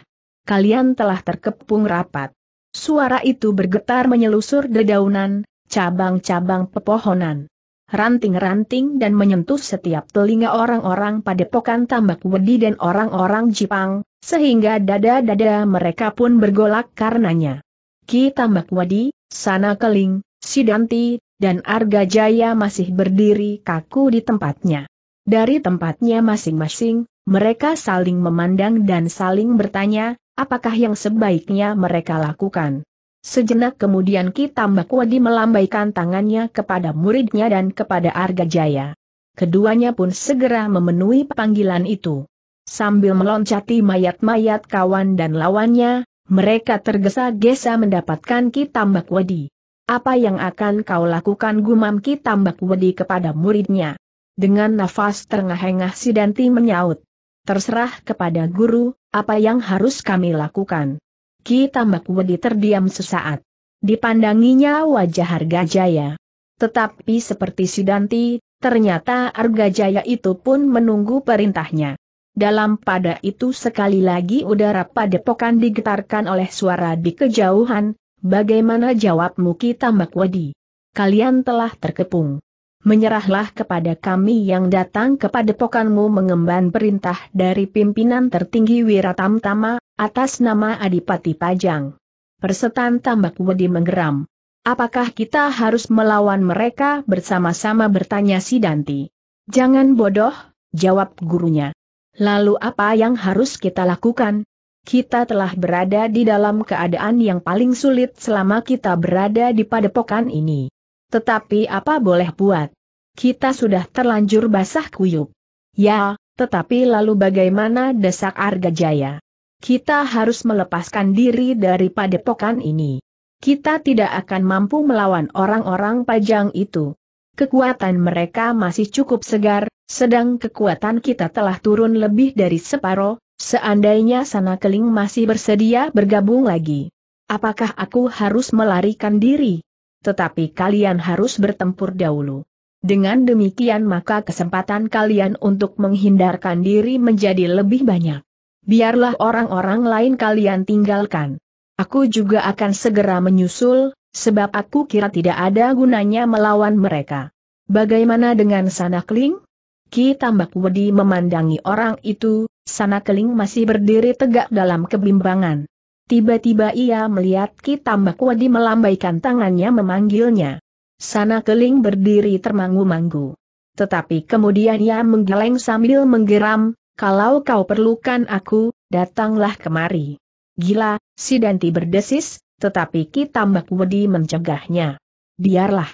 Kalian telah terkepung rapat. Suara itu bergetar menyelusur dedaunan, cabang-cabang pepohonan. Ranting-ranting dan menyentuh setiap telinga orang-orang pada pokan tambak wedi dan orang-orang Jepang, sehingga dada-dada mereka pun bergolak karenanya. Ki Tambak Wedi, Sana Keling, Sidanti, dan Arga Jaya masih berdiri kaku di tempatnya. Dari tempatnya masing-masing, mereka saling memandang dan saling bertanya, apakah yang sebaiknya mereka lakukan? Sejenak kemudian Kitambak Wadi melambaikan tangannya kepada muridnya dan kepada Arga Jaya. Keduanya pun segera memenuhi panggilan itu. Sambil meloncati mayat-mayat kawan dan lawannya, mereka tergesa-gesa mendapatkan Kitambak Wadi. Apa yang akan kau lakukan gumam Kitambak Wadi kepada muridnya? Dengan nafas terengah-engah Sidanti menyaut. Terserah kepada guru, apa yang harus kami lakukan. Ki Tambak Wedi terdiam sesaat. Dipandanginya wajah Harga Jaya. Tetapi seperti Sidanti, ternyata Harga Jaya itu pun menunggu perintahnya. Dalam pada itu sekali lagi udara padepokan digetarkan oleh suara di kejauhan, bagaimana jawabmu Ki Tambak Wedi? Kalian telah terkepung menyerahlah kepada kami yang datang kepada pokanmu mengemban perintah dari pimpinan tertinggi Wiratamtama, atas nama Adipati Pajang. Persetan Tambak Wedi menggeram. Apakah kita harus melawan mereka bersama-sama bertanya si Danti? Jangan bodoh, jawab gurunya. Lalu apa yang harus kita lakukan? Kita telah berada di dalam keadaan yang paling sulit selama kita berada di padepokan ini. Tetapi apa boleh buat? Kita sudah terlanjur basah kuyup. Ya, tetapi lalu bagaimana desak Arga Jaya. Kita harus melepaskan diri dari padepokan ini. Kita tidak akan mampu melawan orang-orang pajang itu. Kekuatan mereka masih cukup segar, sedang kekuatan kita telah turun lebih dari separuh, seandainya sana keling masih bersedia bergabung lagi. Apakah aku harus melarikan diri? tetapi kalian harus bertempur dahulu. Dengan demikian maka kesempatan kalian untuk menghindarkan diri menjadi lebih banyak. Biarlah orang-orang lain kalian tinggalkan. Aku juga akan segera menyusul, sebab aku kira tidak ada gunanya melawan mereka. Bagaimana dengan Sanakling? Ki Tambak Wedi memandangi orang itu, sana keling masih berdiri tegak dalam kebimbangan. Tiba-tiba ia melihat Kitambak Wadi melambaikan tangannya memanggilnya. Sana keling berdiri termangu mangu Tetapi kemudian ia menggeleng sambil menggeram, kalau kau perlukan aku, datanglah kemari. Gila, si Danti berdesis, tetapi Kitambak Wadi mencegahnya. Biarlah.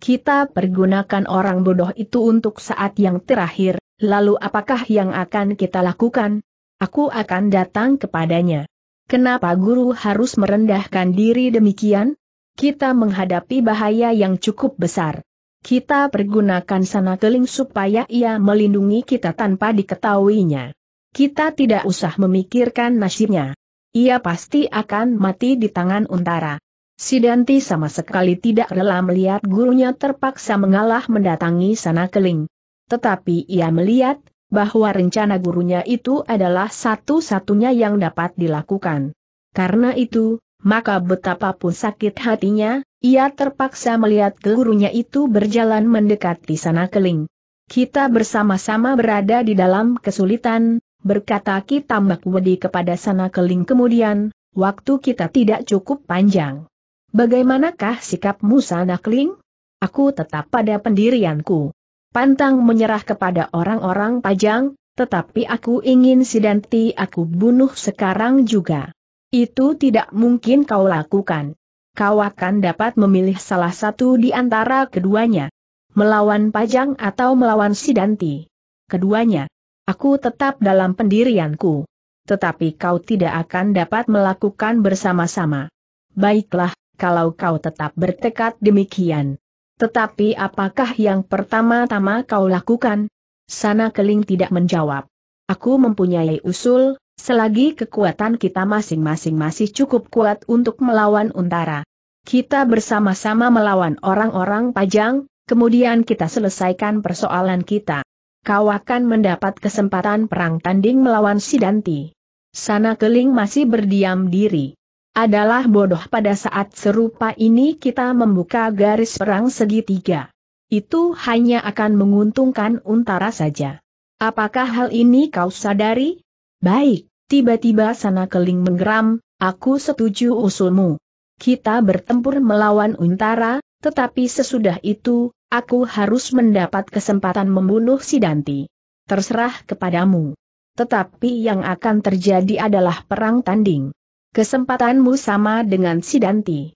Kita pergunakan orang bodoh itu untuk saat yang terakhir, lalu apakah yang akan kita lakukan? Aku akan datang kepadanya. Kenapa guru harus merendahkan diri demikian? Kita menghadapi bahaya yang cukup besar. Kita pergunakan sana keling supaya ia melindungi kita tanpa diketahuinya. Kita tidak usah memikirkan nasibnya. Ia pasti akan mati di tangan untara. Sidanti sama sekali tidak rela melihat gurunya terpaksa mengalah mendatangi sana keling. Tetapi ia melihat, bahwa rencana gurunya itu adalah satu-satunya yang dapat dilakukan. Karena itu, maka betapapun sakit hatinya, ia terpaksa melihat gurunya itu berjalan mendekati sana keling. Kita bersama-sama berada di dalam kesulitan, berkata Ki Tambak Wedi kepada sana keling kemudian, waktu kita tidak cukup panjang. Bagaimanakah sikapmu sana keling? Aku tetap pada pendirianku pantang menyerah kepada orang-orang pajang, tetapi aku ingin Sidanti aku bunuh sekarang juga. Itu tidak mungkin kau lakukan. Kau akan dapat memilih salah satu di antara keduanya. Melawan pajang atau melawan Sidanti. Keduanya. Aku tetap dalam pendirianku. Tetapi kau tidak akan dapat melakukan bersama-sama. Baiklah, kalau kau tetap bertekad demikian. Tetapi apakah yang pertama-tama kau lakukan? Sana Keling tidak menjawab. Aku mempunyai usul, selagi kekuatan kita masing-masing masih cukup kuat untuk melawan untara. Kita bersama-sama melawan orang-orang pajang, kemudian kita selesaikan persoalan kita. Kau akan mendapat kesempatan perang tanding melawan Sidanti. Sana Keling masih berdiam diri adalah bodoh pada saat serupa ini kita membuka garis perang segitiga. Itu hanya akan menguntungkan untara saja. Apakah hal ini kau sadari? Baik, tiba-tiba sana keling menggeram, aku setuju usulmu. Kita bertempur melawan untara, tetapi sesudah itu, aku harus mendapat kesempatan membunuh si Danti. Terserah kepadamu. Tetapi yang akan terjadi adalah perang tanding. Kesempatanmu sama dengan si Danti.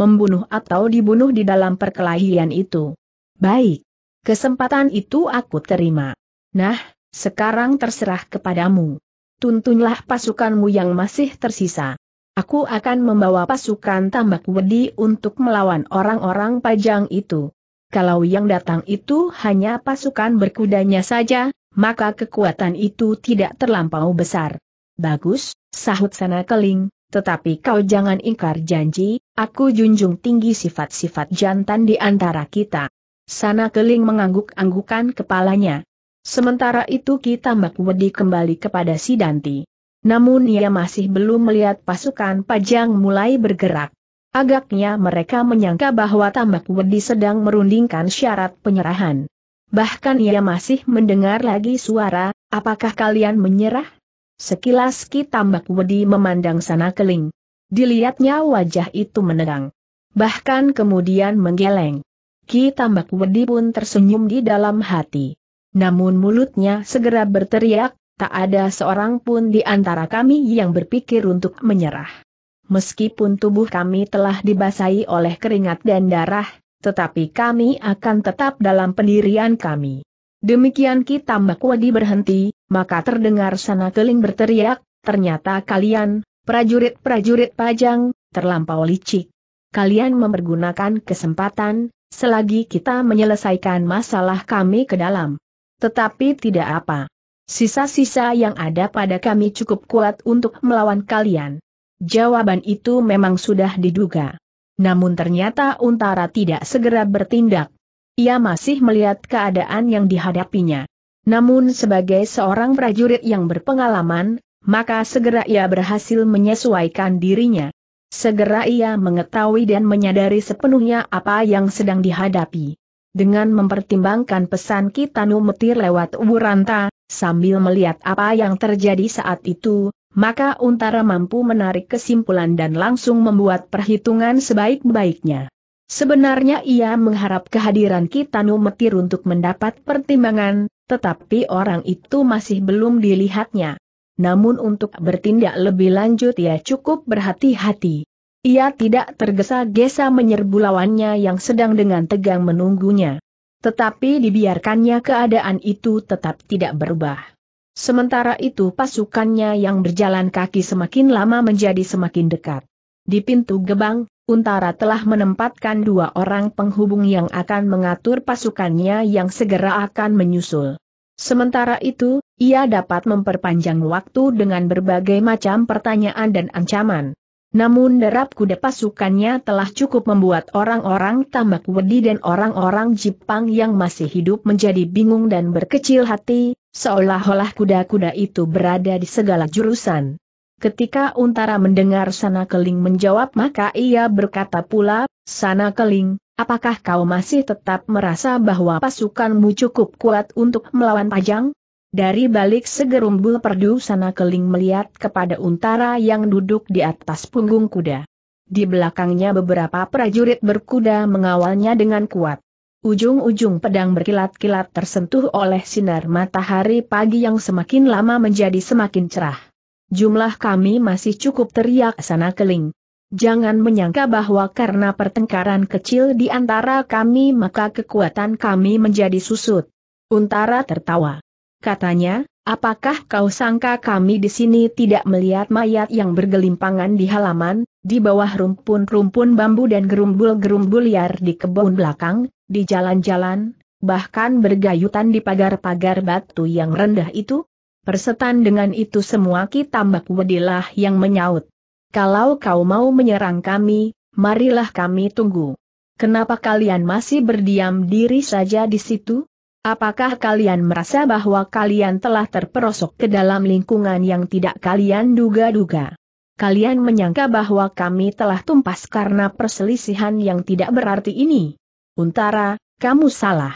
Membunuh atau dibunuh di dalam perkelahian itu. Baik. Kesempatan itu aku terima. Nah, sekarang terserah kepadamu. Tuntunlah pasukanmu yang masih tersisa. Aku akan membawa pasukan tambak wedi untuk melawan orang-orang pajang itu. Kalau yang datang itu hanya pasukan berkudanya saja, maka kekuatan itu tidak terlampau besar. Bagus, sahut sana keling, tetapi kau jangan ingkar janji, aku junjung tinggi sifat-sifat jantan di antara kita. Sana keling mengangguk-anggukan kepalanya. Sementara itu kita makwedi kembali kepada si Danti. Namun ia masih belum melihat pasukan pajang mulai bergerak. Agaknya mereka menyangka bahwa Tambak Wedi sedang merundingkan syarat penyerahan. Bahkan ia masih mendengar lagi suara, apakah kalian menyerah? Sekilas Ki Tambak Wedi memandang sana keling. Dilihatnya wajah itu menerang. Bahkan kemudian menggeleng. Ki Tambak Wedi pun tersenyum di dalam hati. Namun mulutnya segera berteriak, tak ada seorang pun di antara kami yang berpikir untuk menyerah. Meskipun tubuh kami telah dibasahi oleh keringat dan darah, tetapi kami akan tetap dalam pendirian kami. Demikian kita Tambak Wadi berhenti, maka terdengar sana keling berteriak, ternyata kalian, prajurit-prajurit pajang, terlampau licik. Kalian mempergunakan kesempatan, selagi kita menyelesaikan masalah kami ke dalam. Tetapi tidak apa. Sisa-sisa yang ada pada kami cukup kuat untuk melawan kalian. Jawaban itu memang sudah diduga. Namun ternyata Untara tidak segera bertindak. Ia masih melihat keadaan yang dihadapinya. Namun sebagai seorang prajurit yang berpengalaman, maka segera ia berhasil menyesuaikan dirinya. Segera ia mengetahui dan menyadari sepenuhnya apa yang sedang dihadapi. Dengan mempertimbangkan pesan Kitanu Metir lewat Uburanta, sambil melihat apa yang terjadi saat itu, maka Untara mampu menarik kesimpulan dan langsung membuat perhitungan sebaik-baiknya. Sebenarnya ia mengharap kehadiran Kitanu Metir untuk mendapat pertimbangan, tetapi orang itu masih belum dilihatnya. Namun untuk bertindak lebih lanjut ia cukup berhati-hati. Ia tidak tergesa-gesa menyerbu lawannya yang sedang dengan tegang menunggunya. Tetapi dibiarkannya keadaan itu tetap tidak berubah. Sementara itu pasukannya yang berjalan kaki semakin lama menjadi semakin dekat. Di pintu gebang, Kuntara telah menempatkan dua orang penghubung yang akan mengatur pasukannya yang segera akan menyusul. Sementara itu, ia dapat memperpanjang waktu dengan berbagai macam pertanyaan dan ancaman. Namun derap kuda pasukannya telah cukup membuat orang-orang tambak wedi dan orang-orang Jepang yang masih hidup menjadi bingung dan berkecil hati, seolah-olah kuda-kuda itu berada di segala jurusan. Ketika Untara mendengar Sana Keling menjawab maka ia berkata pula, Sana Keling, apakah kau masih tetap merasa bahwa pasukanmu cukup kuat untuk melawan Pajang? Dari balik segerumbul perdu Sana Keling melihat kepada Untara yang duduk di atas punggung kuda. Di belakangnya beberapa prajurit berkuda mengawalnya dengan kuat. Ujung-ujung pedang berkilat-kilat tersentuh oleh sinar matahari pagi yang semakin lama menjadi semakin cerah. Jumlah kami masih cukup teriak sana keling. Jangan menyangka bahwa karena pertengkaran kecil di antara kami maka kekuatan kami menjadi susut. Untara tertawa. Katanya, apakah kau sangka kami di sini tidak melihat mayat yang bergelimpangan di halaman, di bawah rumpun-rumpun bambu dan gerumbul-gerumbul liar di kebun belakang, di jalan-jalan, bahkan bergayutan di pagar-pagar batu yang rendah itu? Persetan dengan itu semua kita Wedilah yang menyaut. Kalau kau mau menyerang kami, marilah kami tunggu. Kenapa kalian masih berdiam diri saja di situ? Apakah kalian merasa bahwa kalian telah terperosok ke dalam lingkungan yang tidak kalian duga-duga? Kalian menyangka bahwa kami telah tumpas karena perselisihan yang tidak berarti ini? Untara, kamu salah.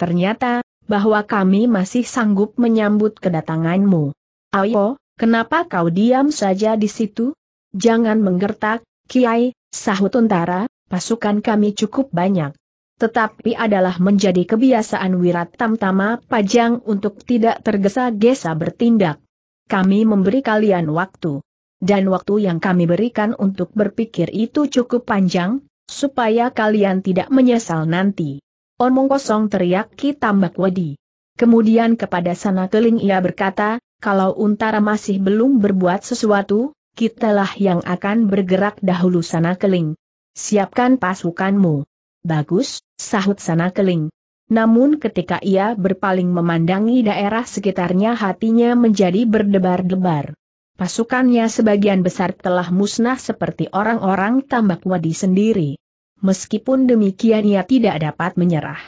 Ternyata, bahwa kami masih sanggup menyambut kedatanganmu. Ayo, kenapa kau diam saja di situ? Jangan menggertak, Kiai, sahut Untara. pasukan kami cukup banyak. Tetapi adalah menjadi kebiasaan wirat tamtama pajang untuk tidak tergesa-gesa bertindak. Kami memberi kalian waktu. Dan waktu yang kami berikan untuk berpikir itu cukup panjang, supaya kalian tidak menyesal nanti. Omong kosong teriak Ki Tambak Wadi. Kemudian kepada sana keling ia berkata, kalau Untara masih belum berbuat sesuatu, kitalah yang akan bergerak dahulu sana keling. Siapkan pasukanmu. Bagus, sahut sana keling. Namun ketika ia berpaling memandangi daerah sekitarnya hatinya menjadi berdebar-debar. Pasukannya sebagian besar telah musnah seperti orang-orang tambak wadi sendiri meskipun demikian ia tidak dapat menyerah.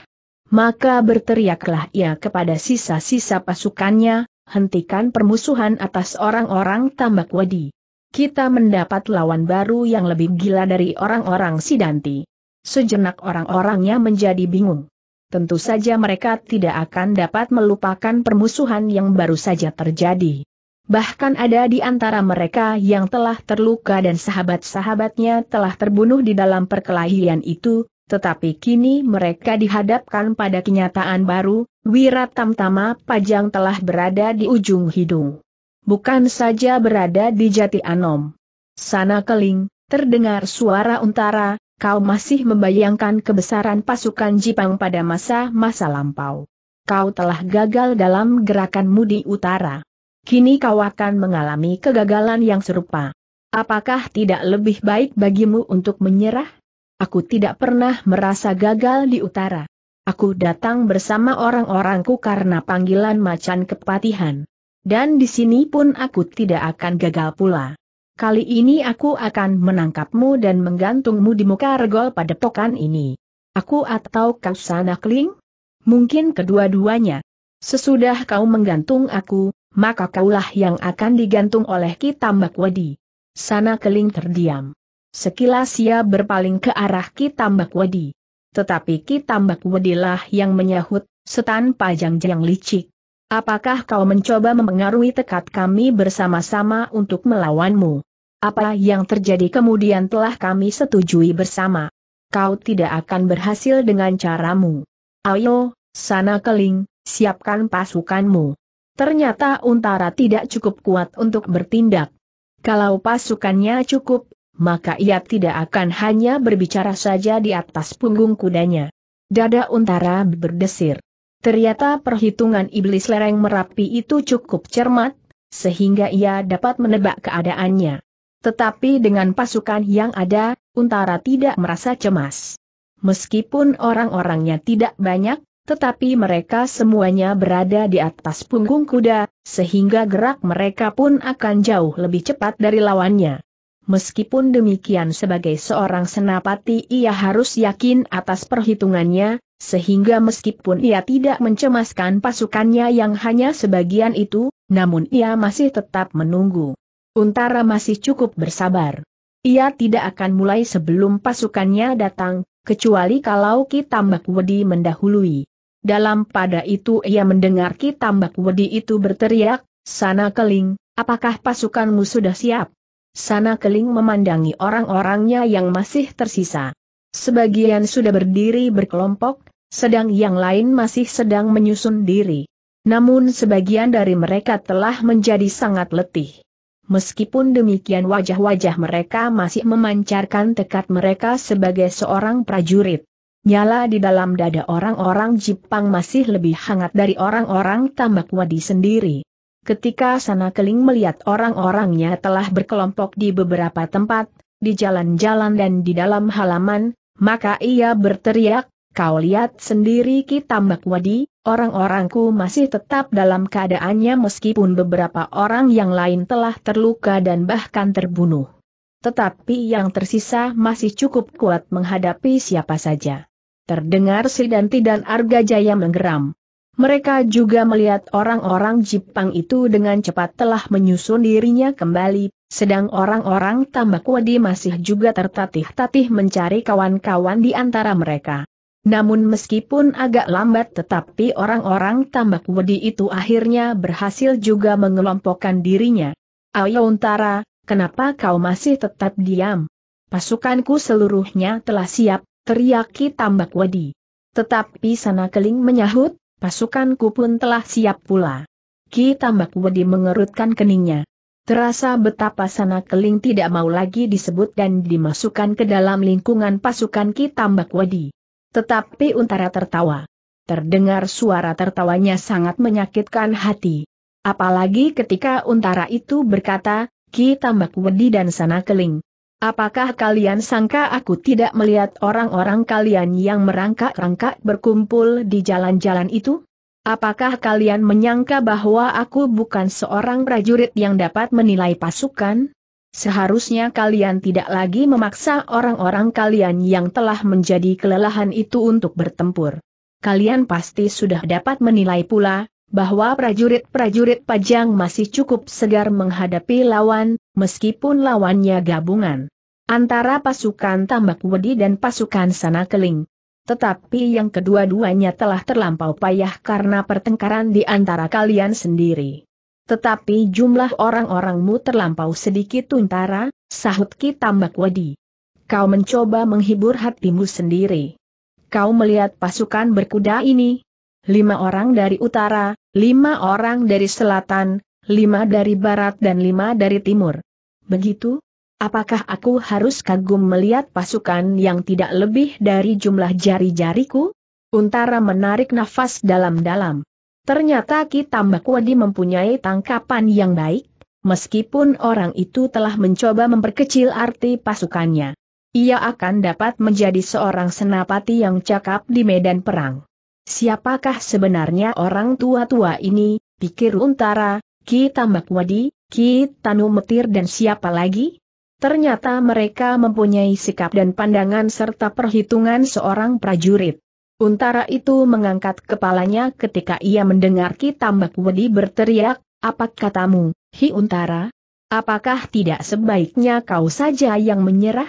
Maka berteriaklah ia kepada sisa-sisa pasukannya, hentikan permusuhan atas orang-orang tambak wadi. Kita mendapat lawan baru yang lebih gila dari orang-orang Sidanti. Sejenak orang-orangnya menjadi bingung. Tentu saja mereka tidak akan dapat melupakan permusuhan yang baru saja terjadi. Bahkan ada di antara mereka yang telah terluka dan sahabat-sahabatnya telah terbunuh di dalam perkelahian itu, tetapi kini mereka dihadapkan pada kenyataan baru, Wirat Tamtama Pajang telah berada di ujung hidung. Bukan saja berada di Jati Anom. Sana keling, terdengar suara untara, kau masih membayangkan kebesaran pasukan Jipang pada masa-masa lampau. Kau telah gagal dalam gerakan Mudi utara kini kau akan mengalami kegagalan yang serupa. Apakah tidak lebih baik bagimu untuk menyerah? Aku tidak pernah merasa gagal di utara. Aku datang bersama orang-orangku karena panggilan macan kepatihan. Dan di sini pun aku tidak akan gagal pula. Kali ini aku akan menangkapmu dan menggantungmu di muka regol pada pokan ini. Aku atau kau sana keling? Mungkin kedua-duanya. Sesudah kau menggantung aku, maka kaulah yang akan digantung oleh Kitambak Wadi. Sana Keling terdiam. Sekilas ia berpaling ke arah Kitambak Wadi. Tetapi Kitambak Wadilah yang menyahut, setan pajang yang licik. Apakah kau mencoba mempengaruhi tekad kami bersama-sama untuk melawanmu? Apa yang terjadi kemudian telah kami setujui bersama. Kau tidak akan berhasil dengan caramu. Ayo, sana keling, siapkan pasukanmu. Ternyata Untara tidak cukup kuat untuk bertindak. Kalau pasukannya cukup, maka ia tidak akan hanya berbicara saja di atas punggung kudanya. Dada Untara berdesir. Ternyata perhitungan iblis lereng Merapi itu cukup cermat, sehingga ia dapat menebak keadaannya. Tetapi dengan pasukan yang ada, Untara tidak merasa cemas. Meskipun orang-orangnya tidak banyak, tetapi mereka semuanya berada di atas punggung kuda, sehingga gerak mereka pun akan jauh lebih cepat dari lawannya. Meskipun demikian sebagai seorang senapati ia harus yakin atas perhitungannya, sehingga meskipun ia tidak mencemaskan pasukannya yang hanya sebagian itu, namun ia masih tetap menunggu. Untara masih cukup bersabar. Ia tidak akan mulai sebelum pasukannya datang, kecuali kalau kita, Tambak Wedi mendahului. Dalam pada itu ia mendengar Ki Tambak Wedi itu berteriak, Sana Keling, apakah pasukanmu sudah siap? Sana Keling memandangi orang-orangnya yang masih tersisa. Sebagian sudah berdiri berkelompok, sedang yang lain masih sedang menyusun diri. Namun sebagian dari mereka telah menjadi sangat letih. Meskipun demikian wajah-wajah mereka masih memancarkan tekad mereka sebagai seorang prajurit. Nyala di dalam dada orang-orang Jepang masih lebih hangat dari orang-orang tambak wadi sendiri. Ketika Sana Keling melihat orang-orangnya telah berkelompok di beberapa tempat, di jalan-jalan dan di dalam halaman, maka ia berteriak, kau lihat sendiri Ki Tambak Wadi, orang-orangku masih tetap dalam keadaannya meskipun beberapa orang yang lain telah terluka dan bahkan terbunuh. Tetapi yang tersisa masih cukup kuat menghadapi siapa saja. Terdengar Sidanti dan Arga Jaya menggeram. Mereka juga melihat orang-orang Jepang itu dengan cepat telah menyusun dirinya kembali, sedang orang-orang tambak Tambakwadi masih juga tertatih-tatih mencari kawan-kawan di antara mereka. Namun meskipun agak lambat tetapi orang-orang tambak wedi itu akhirnya berhasil juga mengelompokkan dirinya. Ayo Untara, kenapa kau masih tetap diam? Pasukanku seluruhnya telah siap, teriaki Tambak wadi. Tetapi sana keling menyahut, pasukanku pun telah siap pula. Ki Tambak wadi mengerutkan keningnya. Terasa betapa sana keling tidak mau lagi disebut dan dimasukkan ke dalam lingkungan pasukan Ki Tambak wadi. Tetapi Untara tertawa. Terdengar suara tertawanya sangat menyakitkan hati. Apalagi ketika Untara itu berkata, Ki Tambak Wedi dan sana keling. Apakah kalian sangka aku tidak melihat orang-orang kalian yang merangkak-rangkak berkumpul di jalan-jalan itu? Apakah kalian menyangka bahwa aku bukan seorang prajurit yang dapat menilai pasukan? Seharusnya kalian tidak lagi memaksa orang-orang kalian yang telah menjadi kelelahan itu untuk bertempur. Kalian pasti sudah dapat menilai pula, bahwa prajurit-prajurit Pajang masih cukup segar menghadapi lawan, meskipun lawannya gabungan. Antara pasukan Tambak Wedi dan pasukan Sana Keling. Tetapi yang kedua-duanya telah terlampau payah karena pertengkaran di antara kalian sendiri. Tetapi jumlah orang-orangmu terlampau sedikit tuntara, sahut Ki Tambak Wedi. Kau mencoba menghibur hatimu sendiri. Kau melihat pasukan berkuda ini, lima orang dari utara, lima orang dari selatan, lima dari barat dan lima dari timur. Begitu? Apakah aku harus kagum melihat pasukan yang tidak lebih dari jumlah jari-jariku? Untara menarik nafas dalam-dalam. Ternyata Ki Tambakwadi mempunyai tangkapan yang baik, meskipun orang itu telah mencoba memperkecil arti pasukannya. Ia akan dapat menjadi seorang senapati yang cakap di medan perang. Siapakah sebenarnya orang tua-tua ini, pikir Untara, Ki Tambak Wadi, Ki Tanu Metir dan siapa lagi? Ternyata mereka mempunyai sikap dan pandangan serta perhitungan seorang prajurit. Untara itu mengangkat kepalanya ketika ia mendengar Ki Tambak Wadi berteriak, apa katamu, Hi Untara? Apakah tidak sebaiknya kau saja yang menyerah?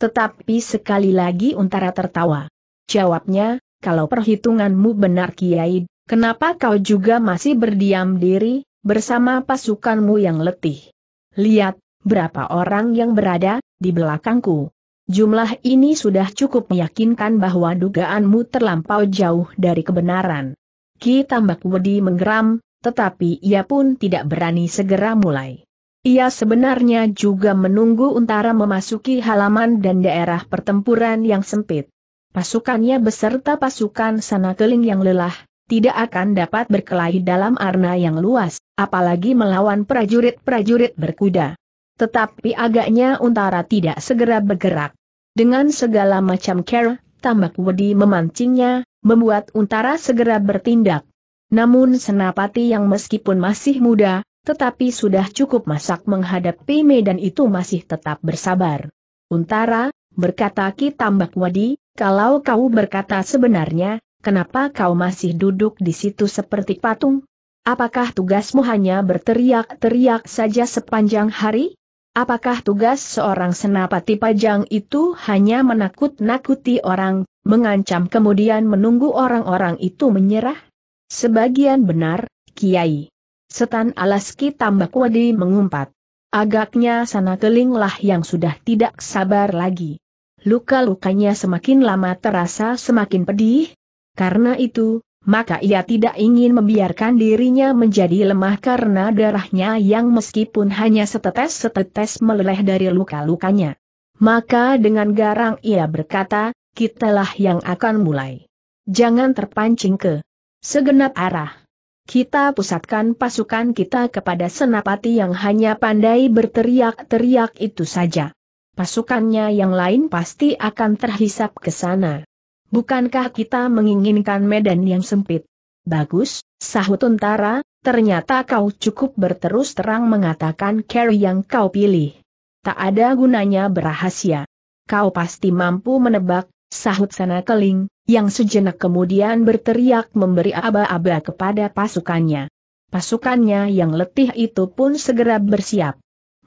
Tetapi sekali lagi Untara tertawa. Jawabnya, kalau perhitunganmu benar Kiai, kenapa kau juga masih berdiam diri, bersama pasukanmu yang letih? Lihat, berapa orang yang berada, di belakangku. Jumlah ini sudah cukup meyakinkan bahwa dugaanmu terlampau jauh dari kebenaran. Ki Tambak Wedi menggeram, tetapi ia pun tidak berani segera mulai. Ia sebenarnya juga menunggu Untara memasuki halaman dan daerah pertempuran yang sempit. Pasukannya beserta pasukan sana keling yang lelah, tidak akan dapat berkelahi dalam arena yang luas, apalagi melawan prajurit-prajurit berkuda. Tetapi agaknya Untara tidak segera bergerak. Dengan segala macam care, tambak wedi memancingnya, membuat Untara segera bertindak. Namun Senapati yang meskipun masih muda, tetapi sudah cukup masak menghadapi medan itu masih tetap bersabar. Untara, berkata Ki Tambak Wadi, kalau kau berkata sebenarnya, kenapa kau masih duduk di situ seperti patung? Apakah tugasmu hanya berteriak-teriak saja sepanjang hari? Apakah tugas seorang senapati pajang itu hanya menakut-nakuti orang, mengancam kemudian menunggu orang-orang itu menyerah? Sebagian benar, Kiai. Setan Alaski tambah Wadi mengumpat. Agaknya sana kelinglah yang sudah tidak sabar lagi luka-lukanya semakin lama terasa semakin pedih. Karena itu, maka ia tidak ingin membiarkan dirinya menjadi lemah karena darahnya yang meskipun hanya setetes-setetes meleleh dari luka-lukanya. Maka dengan garang ia berkata, kitalah yang akan mulai. Jangan terpancing ke segenap arah. Kita pusatkan pasukan kita kepada senapati yang hanya pandai berteriak-teriak itu saja pasukannya yang lain pasti akan terhisap ke sana. Bukankah kita menginginkan medan yang sempit? Bagus, sahut tentara, ternyata kau cukup berterus terang mengatakan carry yang kau pilih. Tak ada gunanya berahasia. Kau pasti mampu menebak, sahut sana keling, yang sejenak kemudian berteriak memberi aba-aba kepada pasukannya. Pasukannya yang letih itu pun segera bersiap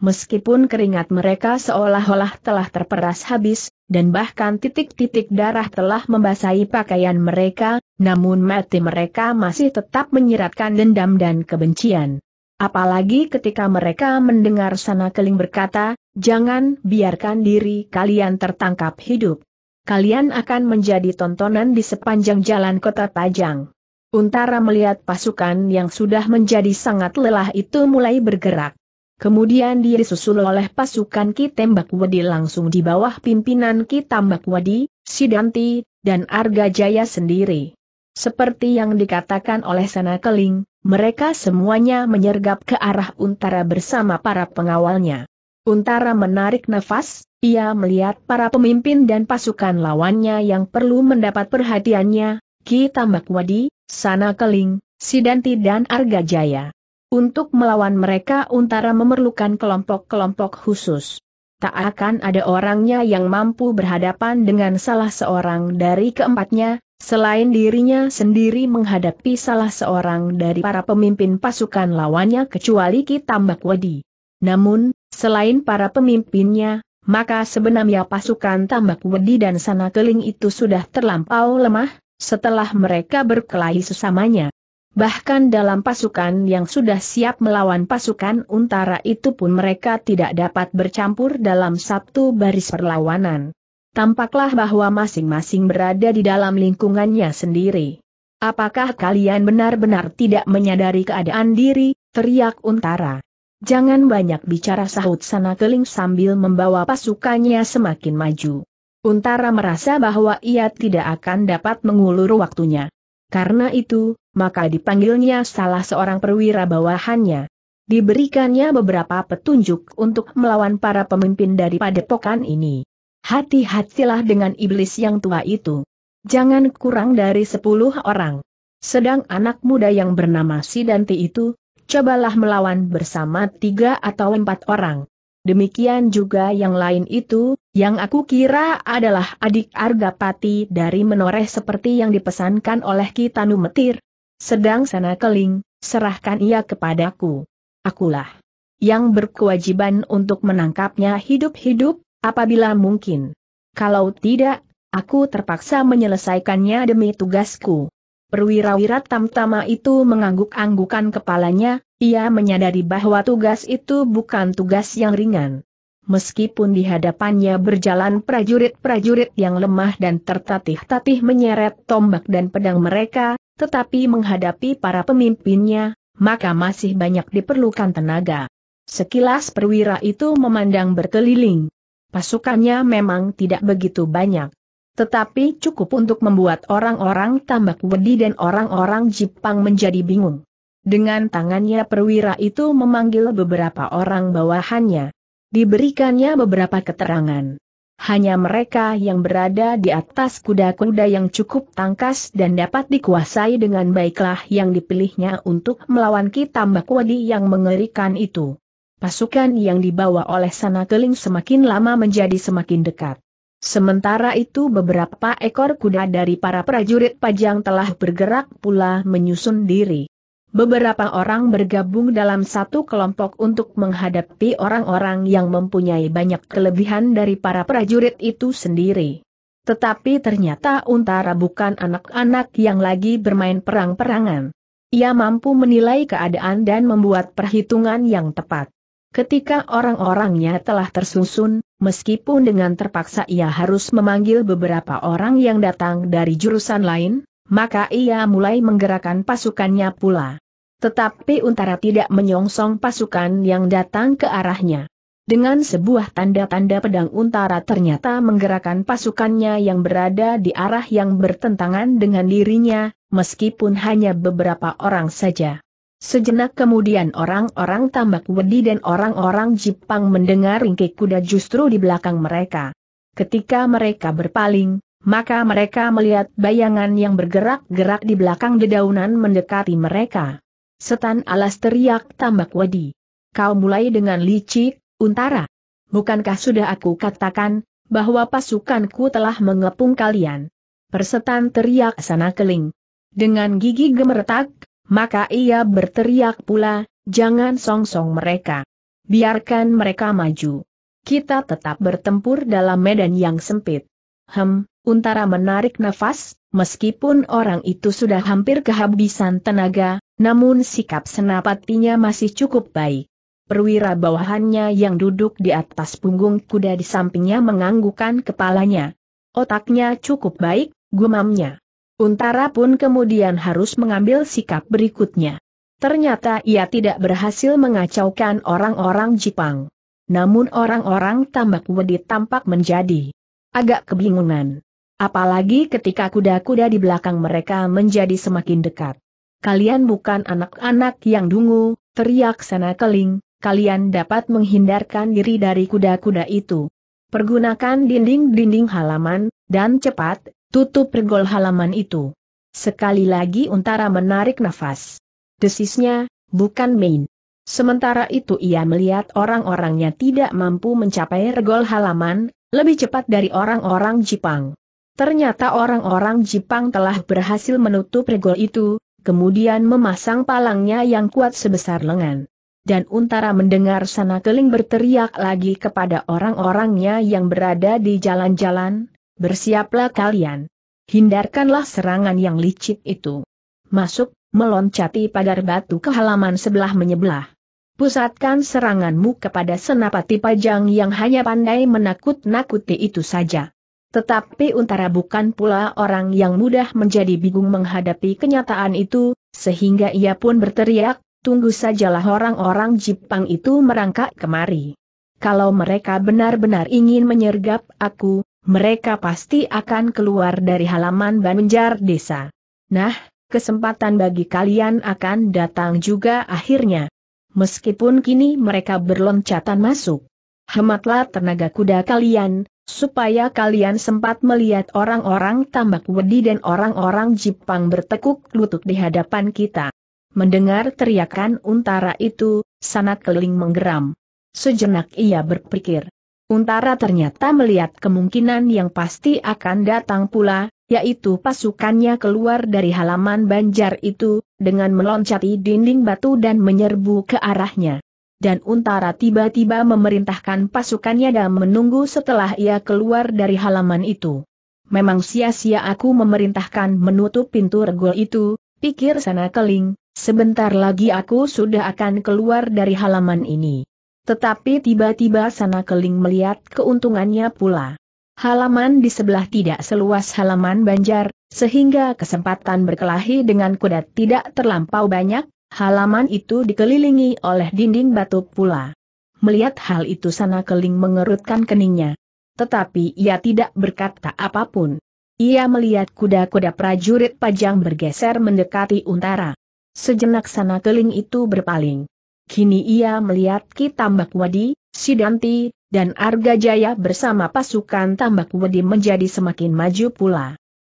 meskipun keringat mereka seolah-olah telah terperas habis, dan bahkan titik-titik darah telah membasahi pakaian mereka, namun mati mereka masih tetap menyiratkan dendam dan kebencian. Apalagi ketika mereka mendengar sana keling berkata, jangan biarkan diri kalian tertangkap hidup. Kalian akan menjadi tontonan di sepanjang jalan kota Tajang. Untara melihat pasukan yang sudah menjadi sangat lelah itu mulai bergerak. Kemudian dia disusul oleh pasukan Ki Tembak Wadi langsung di bawah pimpinan Ki Tambak Wadi, Sidanti, dan Arga Jaya sendiri. Seperti yang dikatakan oleh Sana Keling, mereka semuanya menyergap ke arah Untara bersama para pengawalnya. Untara menarik nafas, ia melihat para pemimpin dan pasukan lawannya yang perlu mendapat perhatiannya, Ki Tambak Wadi, Sana Keling, Sidanti dan Arga Jaya. Untuk melawan mereka Untara memerlukan kelompok-kelompok khusus. Tak akan ada orangnya yang mampu berhadapan dengan salah seorang dari keempatnya, selain dirinya sendiri menghadapi salah seorang dari para pemimpin pasukan lawannya kecuali Kitambak Wedi. Namun, selain para pemimpinnya, maka sebenarnya pasukan Tambak Wedi dan Sana itu sudah terlampau lemah, setelah mereka berkelahi sesamanya. Bahkan dalam pasukan yang sudah siap melawan pasukan untara itu pun mereka tidak dapat bercampur dalam satu baris perlawanan. Tampaklah bahwa masing-masing berada di dalam lingkungannya sendiri. Apakah kalian benar-benar tidak menyadari keadaan diri, teriak untara. Jangan banyak bicara sahut sana keling sambil membawa pasukannya semakin maju. Untara merasa bahwa ia tidak akan dapat mengulur waktunya. Karena itu, maka dipanggilnya salah seorang perwira bawahannya. Diberikannya beberapa petunjuk untuk melawan para pemimpin dari padepokan ini. Hati-hatilah dengan iblis yang tua itu. Jangan kurang dari sepuluh orang. Sedang anak muda yang bernama Sidanti itu, cobalah melawan bersama tiga atau empat orang. Demikian juga yang lain itu, yang aku kira adalah adik Argapati dari menoreh seperti yang dipesankan oleh Kitanu Metir. Sedang sana keling, serahkan ia kepadaku. Akulah yang berkewajiban untuk menangkapnya hidup-hidup, apabila mungkin. Kalau tidak, aku terpaksa menyelesaikannya demi tugasku. Perwira-wira tamtama itu mengangguk-anggukan kepalanya, ia menyadari bahwa tugas itu bukan tugas yang ringan. Meskipun di hadapannya berjalan prajurit-prajurit yang lemah dan tertatih-tatih menyeret tombak dan pedang mereka, tetapi menghadapi para pemimpinnya, maka masih banyak diperlukan tenaga. Sekilas perwira itu memandang berkeliling. Pasukannya memang tidak begitu banyak. Tetapi cukup untuk membuat orang-orang tambak wedi dan orang-orang Jepang menjadi bingung. Dengan tangannya perwira itu memanggil beberapa orang bawahannya. Diberikannya beberapa keterangan. Hanya mereka yang berada di atas kuda-kuda yang cukup tangkas dan dapat dikuasai dengan baiklah yang dipilihnya untuk melawan Kitambak wedi yang mengerikan itu. Pasukan yang dibawa oleh Sana Keling semakin lama menjadi semakin dekat. Sementara itu beberapa ekor kuda dari para prajurit pajang telah bergerak pula menyusun diri. Beberapa orang bergabung dalam satu kelompok untuk menghadapi orang-orang yang mempunyai banyak kelebihan dari para prajurit itu sendiri. Tetapi ternyata Untara bukan anak-anak yang lagi bermain perang-perangan. Ia mampu menilai keadaan dan membuat perhitungan yang tepat. Ketika orang-orangnya telah tersusun, meskipun dengan terpaksa ia harus memanggil beberapa orang yang datang dari jurusan lain, maka ia mulai menggerakkan pasukannya pula. Tetapi Untara tidak menyongsong pasukan yang datang ke arahnya. Dengan sebuah tanda-tanda pedang Untara ternyata menggerakkan pasukannya yang berada di arah yang bertentangan dengan dirinya, meskipun hanya beberapa orang saja. Sejenak kemudian orang-orang tambak wedi dan orang-orang Jepang mendengar ringkik kuda justru di belakang mereka. Ketika mereka berpaling, maka mereka melihat bayangan yang bergerak-gerak di belakang dedaunan mendekati mereka. Setan alas teriak tambak wedi. Kau mulai dengan licik, untara. Bukankah sudah aku katakan, bahwa pasukanku telah mengepung kalian? Persetan teriak sana keling. Dengan gigi gemeretak, maka ia berteriak pula, jangan songsong mereka. Biarkan mereka maju. Kita tetap bertempur dalam medan yang sempit. Hem, Untara menarik nafas, meskipun orang itu sudah hampir kehabisan tenaga, namun sikap senapatinya masih cukup baik. Perwira bawahannya yang duduk di atas punggung kuda di sampingnya menganggukan kepalanya. Otaknya cukup baik, gumamnya. Untara pun kemudian harus mengambil sikap berikutnya. Ternyata ia tidak berhasil mengacaukan orang-orang Jepang. Namun orang-orang tambak wedi tampak menjadi agak kebingungan. Apalagi ketika kuda-kuda di belakang mereka menjadi semakin dekat. Kalian bukan anak-anak yang dungu, teriak sana keling, kalian dapat menghindarkan diri dari kuda-kuda itu. Pergunakan dinding-dinding halaman, dan cepat, Tutup pergol halaman itu. Sekali lagi Untara menarik nafas. Desisnya, bukan main. Sementara itu ia melihat orang-orangnya tidak mampu mencapai regol halaman, lebih cepat dari orang-orang Jepang. Ternyata orang-orang Jepang telah berhasil menutup regol itu, kemudian memasang palangnya yang kuat sebesar lengan. Dan Untara mendengar sana keling berteriak lagi kepada orang-orangnya yang berada di jalan-jalan, Bersiaplah kalian. Hindarkanlah serangan yang licik itu. Masuk, meloncati pagar batu ke halaman sebelah menyebelah. Pusatkan seranganmu kepada senapati pajang yang hanya pandai menakut-nakuti itu saja. Tetapi Untara bukan pula orang yang mudah menjadi bingung menghadapi kenyataan itu, sehingga ia pun berteriak, tunggu sajalah orang-orang Jepang itu merangkak kemari. Kalau mereka benar-benar ingin menyergap aku, mereka pasti akan keluar dari halaman banjar desa. Nah, kesempatan bagi kalian akan datang juga akhirnya. Meskipun kini mereka berloncatan masuk. Hematlah tenaga kuda kalian, supaya kalian sempat melihat orang-orang tambak wedi dan orang-orang Jepang bertekuk lutut di hadapan kita. Mendengar teriakan untara itu, sanak keling menggeram. Sejenak ia berpikir, Untara ternyata melihat kemungkinan yang pasti akan datang pula, yaitu pasukannya keluar dari halaman banjar itu, dengan meloncati dinding batu dan menyerbu ke arahnya. Dan Untara tiba-tiba memerintahkan pasukannya dan menunggu setelah ia keluar dari halaman itu. Memang sia-sia aku memerintahkan menutup pintu regol itu, pikir sana keling, sebentar lagi aku sudah akan keluar dari halaman ini. Tetapi tiba-tiba sana keling melihat keuntungannya pula. Halaman di sebelah tidak seluas halaman banjar, sehingga kesempatan berkelahi dengan kuda tidak terlampau banyak, halaman itu dikelilingi oleh dinding batu pula. Melihat hal itu sana keling mengerutkan keningnya. Tetapi ia tidak berkata apapun. Ia melihat kuda-kuda prajurit pajang bergeser mendekati untara. Sejenak sana keling itu berpaling. Kini ia melihat Ki Tambak Wadi, Sidanti, dan Arga Jaya bersama pasukan Tambak Wadi menjadi semakin maju pula.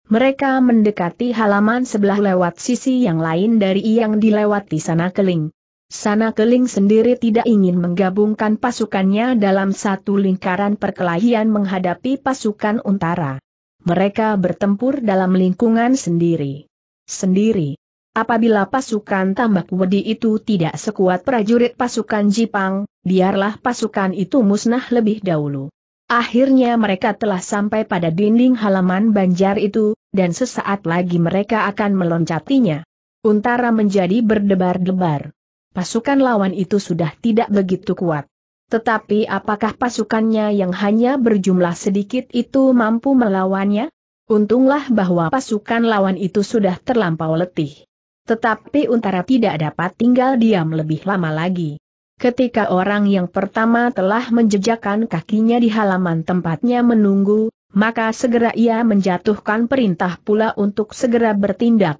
Mereka mendekati halaman sebelah lewat sisi yang lain dari yang dilewati sana keling. Sana keling sendiri tidak ingin menggabungkan pasukannya dalam satu lingkaran perkelahian menghadapi pasukan untara. Mereka bertempur dalam lingkungan sendiri. Sendiri. Apabila pasukan tambak wedi itu tidak sekuat prajurit pasukan Jipang, biarlah pasukan itu musnah lebih dahulu. Akhirnya mereka telah sampai pada dinding halaman banjar itu, dan sesaat lagi mereka akan meloncatinya. Untara menjadi berdebar-debar. Pasukan lawan itu sudah tidak begitu kuat. Tetapi apakah pasukannya yang hanya berjumlah sedikit itu mampu melawannya? Untunglah bahwa pasukan lawan itu sudah terlampau letih. Tetapi Untara tidak dapat tinggal diam lebih lama lagi. Ketika orang yang pertama telah menjejakkan kakinya di halaman tempatnya menunggu, maka segera ia menjatuhkan perintah pula untuk segera bertindak.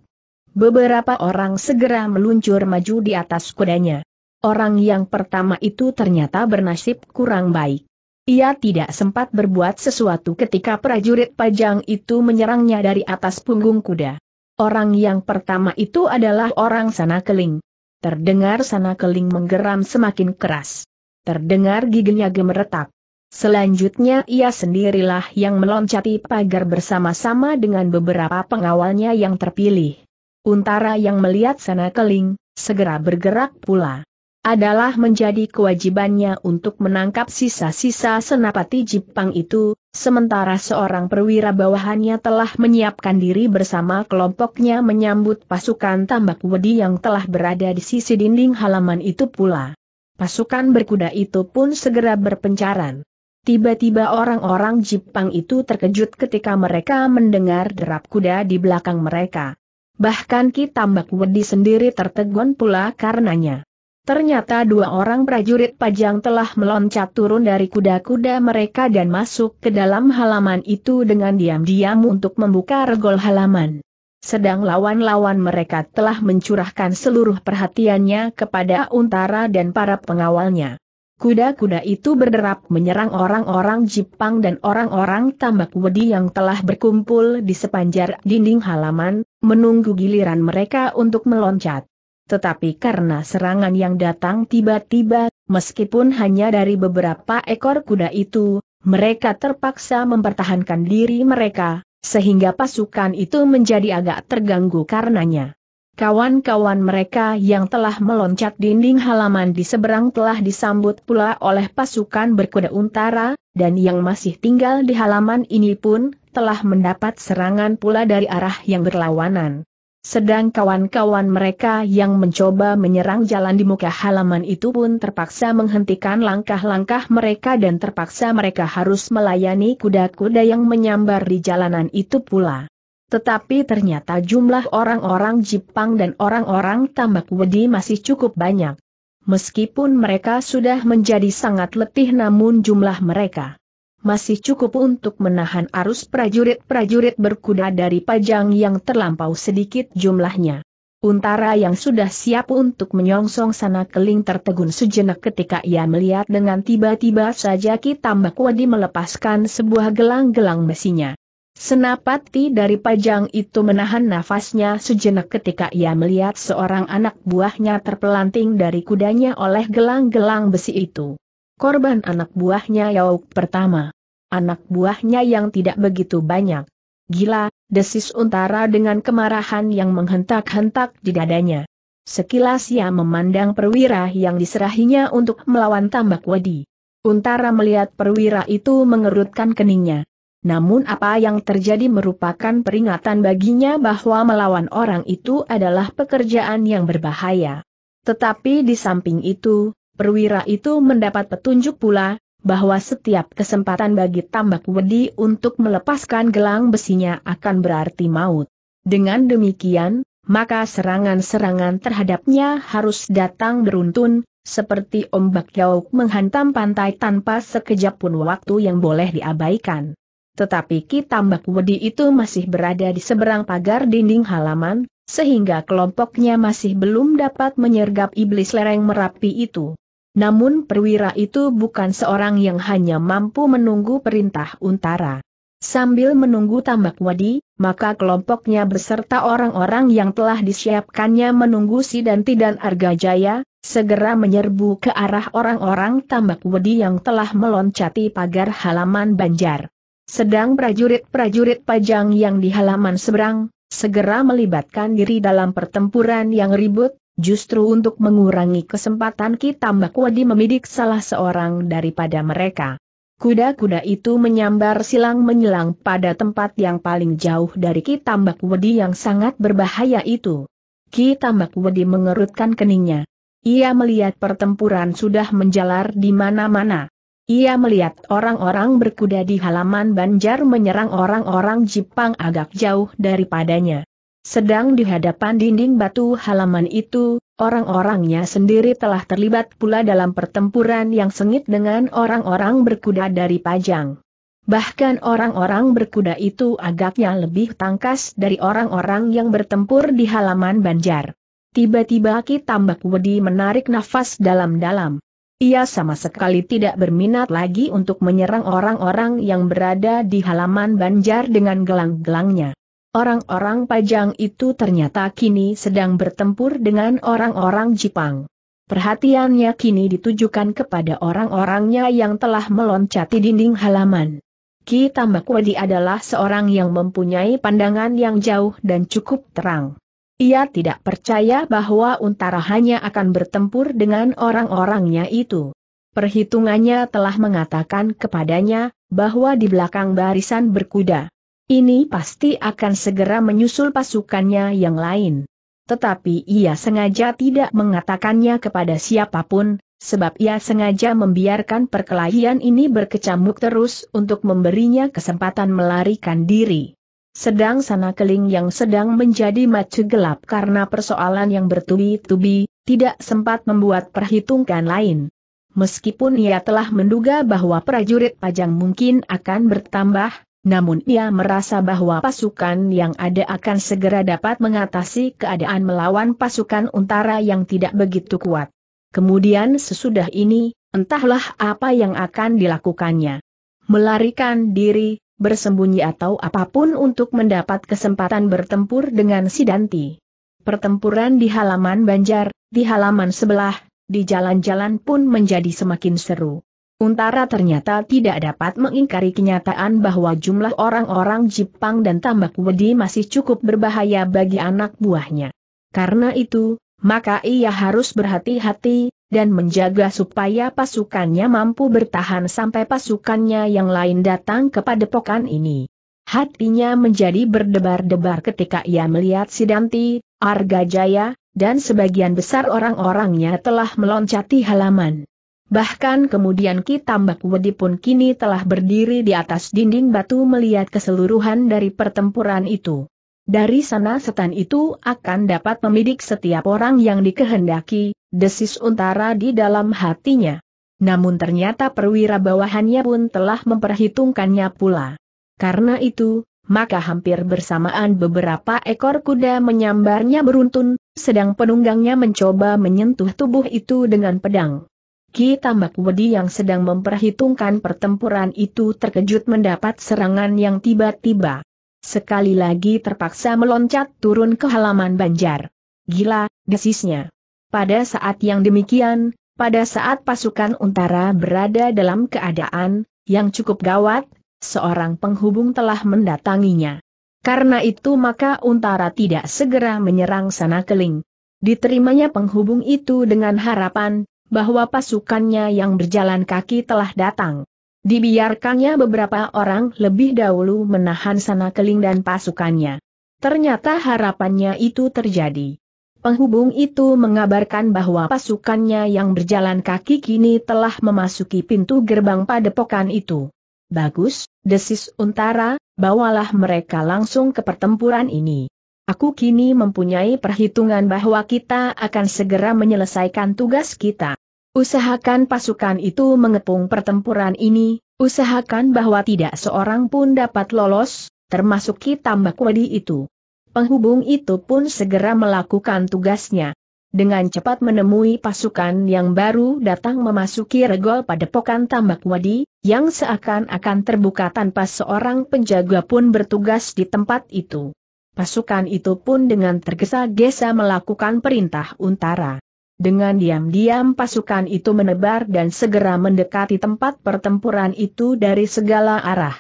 Beberapa orang segera meluncur maju di atas kudanya. Orang yang pertama itu ternyata bernasib kurang baik. Ia tidak sempat berbuat sesuatu ketika prajurit pajang itu menyerangnya dari atas punggung kuda. Orang yang pertama itu adalah orang sana keling. Terdengar sana keling menggeram semakin keras. Terdengar giginya gemeretak. Selanjutnya ia sendirilah yang meloncati pagar bersama-sama dengan beberapa pengawalnya yang terpilih. Untara yang melihat sana keling, segera bergerak pula adalah menjadi kewajibannya untuk menangkap sisa-sisa senapati Jepang itu, sementara seorang perwira bawahannya telah menyiapkan diri bersama kelompoknya menyambut pasukan tambak wedi yang telah berada di sisi dinding halaman itu pula. Pasukan berkuda itu pun segera berpencaran. Tiba-tiba orang-orang Jepang itu terkejut ketika mereka mendengar derap kuda di belakang mereka. Bahkan Ki Tambak Wedi sendiri tertegun pula karenanya. Ternyata dua orang prajurit pajang telah meloncat turun dari kuda-kuda mereka dan masuk ke dalam halaman itu dengan diam-diam untuk membuka regol halaman. Sedang lawan-lawan mereka telah mencurahkan seluruh perhatiannya kepada Untara dan para pengawalnya. Kuda-kuda itu berderap menyerang orang-orang Jepang dan orang-orang tambak wedi yang telah berkumpul di sepanjang dinding halaman, menunggu giliran mereka untuk meloncat. Tetapi karena serangan yang datang tiba-tiba, meskipun hanya dari beberapa ekor kuda itu, mereka terpaksa mempertahankan diri mereka, sehingga pasukan itu menjadi agak terganggu karenanya. Kawan-kawan mereka yang telah meloncat dinding halaman di seberang telah disambut pula oleh pasukan berkuda untara, dan yang masih tinggal di halaman ini pun telah mendapat serangan pula dari arah yang berlawanan. Sedang kawan-kawan mereka yang mencoba menyerang jalan di muka halaman itu pun terpaksa menghentikan langkah-langkah mereka dan terpaksa mereka harus melayani kuda-kuda yang menyambar di jalanan itu pula. Tetapi ternyata jumlah orang-orang Jepang dan orang-orang tambak wedi masih cukup banyak. Meskipun mereka sudah menjadi sangat letih namun jumlah mereka masih cukup untuk menahan arus prajurit-prajurit berkuda dari pajang yang terlampau sedikit jumlahnya. Untara yang sudah siap untuk menyongsong sana keling tertegun sejenak ketika ia melihat dengan tiba-tiba saja Kitambak Wadi melepaskan sebuah gelang-gelang besinya. Senapati dari pajang itu menahan nafasnya sejenak ketika ia melihat seorang anak buahnya terpelanting dari kudanya oleh gelang-gelang besi itu korban anak buahnya Yauk pertama. Anak buahnya yang tidak begitu banyak. Gila, desis Untara dengan kemarahan yang menghentak-hentak di dadanya. Sekilas ia memandang perwira yang diserahinya untuk melawan tambak wedi. Untara melihat perwira itu mengerutkan keningnya. Namun apa yang terjadi merupakan peringatan baginya bahwa melawan orang itu adalah pekerjaan yang berbahaya. Tetapi di samping itu, perwira itu mendapat petunjuk pula, bahwa setiap kesempatan bagi tambak wedi untuk melepaskan gelang besinya akan berarti maut. Dengan demikian, maka serangan-serangan terhadapnya harus datang beruntun, seperti ombak jauh menghantam pantai tanpa sekejap pun waktu yang boleh diabaikan. Tetapi Ki Tambak Wedi itu masih berada di seberang pagar dinding halaman, sehingga kelompoknya masih belum dapat menyergap iblis lereng Merapi itu. Namun perwira itu bukan seorang yang hanya mampu menunggu perintah untara. Sambil menunggu tambak wadi, maka kelompoknya beserta orang-orang yang telah disiapkannya menunggu Sidanti dan Arga Jaya segera menyerbu ke arah orang-orang tambak wadi yang telah meloncati pagar halaman banjar. Sedang prajurit-prajurit pajang yang di halaman seberang, segera melibatkan diri dalam pertempuran yang ribut, justru untuk mengurangi kesempatan kita Mbak Wadi memidik salah seorang daripada mereka. Kuda-kuda itu menyambar silang menyilang pada tempat yang paling jauh dari Ki Tambak Wedi yang sangat berbahaya itu. Ki Tambak Wedi mengerutkan keningnya. Ia melihat pertempuran sudah menjalar di mana-mana. Ia melihat orang-orang berkuda di halaman Banjar menyerang orang-orang Jepang agak jauh daripadanya. Sedang di hadapan dinding batu halaman itu, orang-orangnya sendiri telah terlibat pula dalam pertempuran yang sengit dengan orang-orang berkuda dari Pajang. Bahkan orang-orang berkuda itu agaknya lebih tangkas dari orang-orang yang bertempur di halaman Banjar. Tiba-tiba Ki Tambak Wedi menarik nafas dalam-dalam. Ia sama sekali tidak berminat lagi untuk menyerang orang-orang yang berada di halaman Banjar dengan gelang-gelangnya. Orang-orang Pajang itu ternyata kini sedang bertempur dengan orang-orang Jepang. Perhatiannya kini ditujukan kepada orang-orangnya yang telah meloncati dinding halaman. Ki Tambakwadi adalah seorang yang mempunyai pandangan yang jauh dan cukup terang. Ia tidak percaya bahwa Untara hanya akan bertempur dengan orang-orangnya itu. Perhitungannya telah mengatakan kepadanya, bahwa di belakang barisan berkuda, ini pasti akan segera menyusul pasukannya yang lain. Tetapi ia sengaja tidak mengatakannya kepada siapapun, sebab ia sengaja membiarkan perkelahian ini berkecamuk terus untuk memberinya kesempatan melarikan diri. Sedang sana keling yang sedang menjadi macu gelap karena persoalan yang bertubi-tubi, tidak sempat membuat perhitungan lain. Meskipun ia telah menduga bahwa prajurit pajang mungkin akan bertambah, namun ia merasa bahwa pasukan yang ada akan segera dapat mengatasi keadaan melawan pasukan untara yang tidak begitu kuat. Kemudian sesudah ini, entahlah apa yang akan dilakukannya. Melarikan diri, bersembunyi atau apapun untuk mendapat kesempatan bertempur dengan Sidanti. Pertempuran di halaman Banjar, di halaman sebelah, di jalan-jalan pun menjadi semakin seru. Untara ternyata tidak dapat mengingkari kenyataan bahwa jumlah orang-orang Jepang dan tambak wedi masih cukup berbahaya bagi anak buahnya. Karena itu, maka ia harus berhati-hati, dan menjaga supaya pasukannya mampu bertahan sampai pasukannya yang lain datang ke padepokan ini. Hatinya menjadi berdebar-debar ketika ia melihat Sidanti, Arga Jaya, dan sebagian besar orang-orangnya telah meloncati halaman. Bahkan kemudian Ki Tambak Wedi pun kini telah berdiri di atas dinding batu melihat keseluruhan dari pertempuran itu. Dari sana setan itu akan dapat memidik setiap orang yang dikehendaki, desis untara di dalam hatinya. Namun ternyata perwira bawahannya pun telah memperhitungkannya pula. Karena itu, maka hampir bersamaan beberapa ekor kuda menyambarnya beruntun, sedang penunggangnya mencoba menyentuh tubuh itu dengan pedang. Ki Tambak Wedi yang sedang memperhitungkan pertempuran itu terkejut mendapat serangan yang tiba-tiba. Sekali lagi terpaksa meloncat turun ke halaman banjar. Gila, desisnya. Pada saat yang demikian, pada saat pasukan Untara berada dalam keadaan yang cukup gawat, seorang penghubung telah mendatanginya. Karena itu maka Untara tidak segera menyerang sana keling. Diterimanya penghubung itu dengan harapan bahwa pasukannya yang berjalan kaki telah datang. Dibiarkannya beberapa orang lebih dahulu menahan sana keling dan pasukannya. Ternyata harapannya itu terjadi. Penghubung itu mengabarkan bahwa pasukannya yang berjalan kaki kini telah memasuki pintu gerbang padepokan itu. Bagus, desis Untara, bawalah mereka langsung ke pertempuran ini. Aku kini mempunyai perhitungan bahwa kita akan segera menyelesaikan tugas kita. Usahakan pasukan itu mengepung pertempuran ini, usahakan bahwa tidak seorang pun dapat lolos, termasuk Mbak Wadi itu. Penghubung itu pun segera melakukan tugasnya. Dengan cepat menemui pasukan yang baru datang memasuki regol padepokan Tambak Wadi, yang seakan-akan terbuka tanpa seorang penjaga pun bertugas di tempat itu. Pasukan itu pun dengan tergesa-gesa melakukan perintah untara. Dengan diam-diam pasukan itu menebar dan segera mendekati tempat pertempuran itu dari segala arah.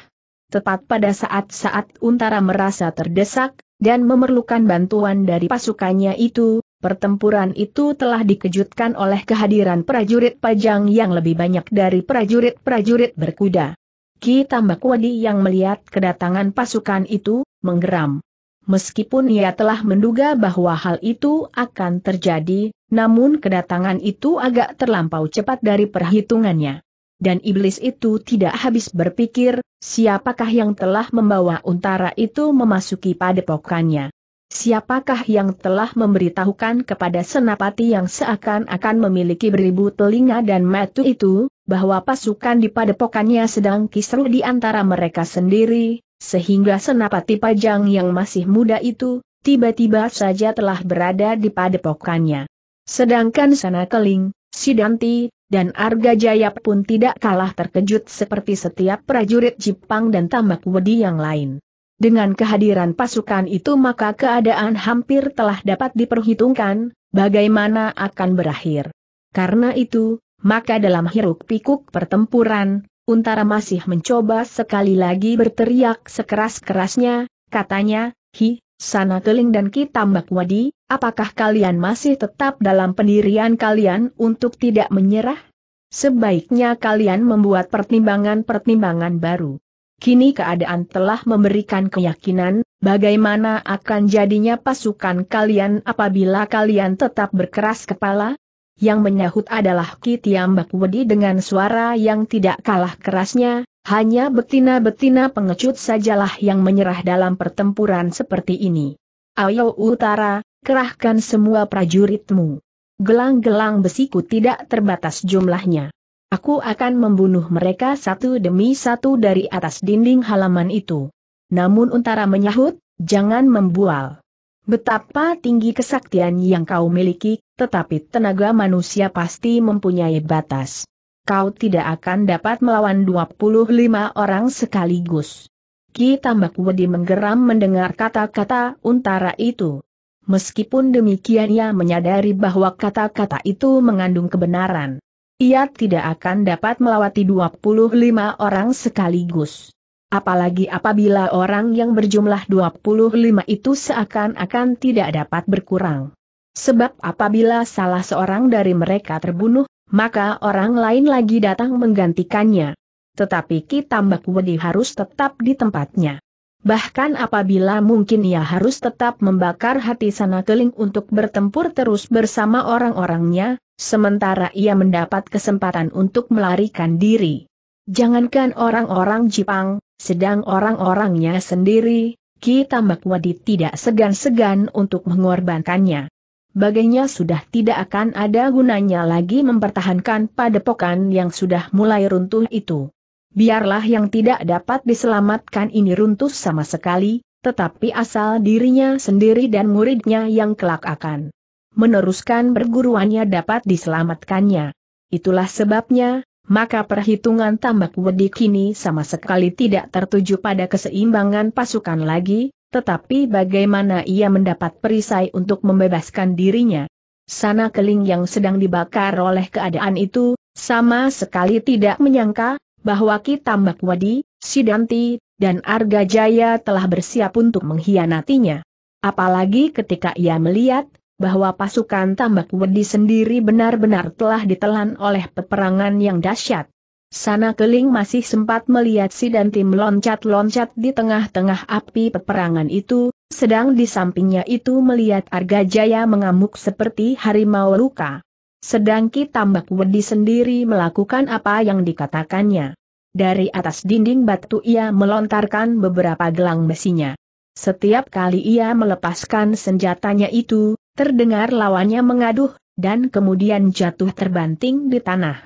Tepat pada saat-saat Untara merasa terdesak, dan memerlukan bantuan dari pasukannya itu, pertempuran itu telah dikejutkan oleh kehadiran prajurit pajang yang lebih banyak dari prajurit-prajurit berkuda. Ki Tambakwadi yang melihat kedatangan pasukan itu, menggeram. Meskipun ia telah menduga bahwa hal itu akan terjadi, namun kedatangan itu agak terlampau cepat dari perhitungannya. Dan iblis itu tidak habis berpikir, siapakah yang telah membawa untara itu memasuki padepokannya. Siapakah yang telah memberitahukan kepada senapati yang seakan-akan memiliki beribu telinga dan metu itu, bahwa pasukan di padepokannya sedang kisru di antara mereka sendiri, sehingga senapati pajang yang masih muda itu, tiba-tiba saja telah berada di padepokannya. Sedangkan sana keling, Sidanti, dan Arga Jaya pun tidak kalah terkejut seperti setiap prajurit Jepang dan Tambak Wedi yang lain. Dengan kehadiran pasukan itu maka keadaan hampir telah dapat diperhitungkan, bagaimana akan berakhir. Karena itu, maka dalam hiruk pikuk pertempuran, Untara masih mencoba sekali lagi berteriak sekeras-kerasnya, katanya, Hi, sana keling dan ki tambak wadi, apakah kalian masih tetap dalam pendirian kalian untuk tidak menyerah? Sebaiknya kalian membuat pertimbangan-pertimbangan baru. Kini keadaan telah memberikan keyakinan, bagaimana akan jadinya pasukan kalian apabila kalian tetap berkeras kepala? Yang menyahut adalah Kitiambak Wedi dengan suara yang tidak kalah kerasnya, hanya betina-betina pengecut sajalah yang menyerah dalam pertempuran seperti ini. Ayo utara, kerahkan semua prajuritmu. Gelang-gelang besiku tidak terbatas jumlahnya. Aku akan membunuh mereka satu demi satu dari atas dinding halaman itu. Namun Untara menyahut, jangan membual. Betapa tinggi kesaktian yang kau miliki, tetapi tenaga manusia pasti mempunyai batas. Kau tidak akan dapat melawan 25 orang sekaligus. Ki Tambak Wedi menggeram mendengar kata-kata Untara itu. Meskipun demikian ia menyadari bahwa kata-kata itu mengandung kebenaran ia tidak akan dapat melawati 25 orang sekaligus. Apalagi apabila orang yang berjumlah 25 itu seakan-akan tidak dapat berkurang. Sebab apabila salah seorang dari mereka terbunuh, maka orang lain lagi datang menggantikannya. Tetapi kita Mbak Wedi harus tetap di tempatnya. Bahkan apabila mungkin ia harus tetap membakar hati sana keling untuk bertempur terus bersama orang-orangnya, sementara ia mendapat kesempatan untuk melarikan diri. Jangankan orang-orang Jepang, sedang orang-orangnya sendiri, kita Tambak tidak segan-segan untuk mengorbankannya. Baginya sudah tidak akan ada gunanya lagi mempertahankan padepokan yang sudah mulai runtuh itu biarlah yang tidak dapat diselamatkan ini runtuh sama sekali, tetapi asal dirinya sendiri dan muridnya yang kelak akan meneruskan perguruannya dapat diselamatkannya. Itulah sebabnya, maka perhitungan tambak wedi kini sama sekali tidak tertuju pada keseimbangan pasukan lagi, tetapi bagaimana ia mendapat perisai untuk membebaskan dirinya. Sana keling yang sedang dibakar oleh keadaan itu, sama sekali tidak menyangka, bahwa Ki Tambak Wadi, Sidanti, dan Arga Jaya telah bersiap untuk mengkhianatinya. Apalagi ketika ia melihat, bahwa pasukan Tambak Wedi sendiri benar-benar telah ditelan oleh peperangan yang dahsyat. Sana Keling masih sempat melihat si Danti meloncat-loncat di tengah-tengah api peperangan itu, sedang di sampingnya itu melihat Arga Jaya mengamuk seperti harimau luka. Sedang Ki Tambak Wedi sendiri melakukan apa yang dikatakannya. Dari atas dinding batu ia melontarkan beberapa gelang besinya. Setiap kali ia melepaskan senjatanya itu, terdengar lawannya mengaduh, dan kemudian jatuh terbanting di tanah.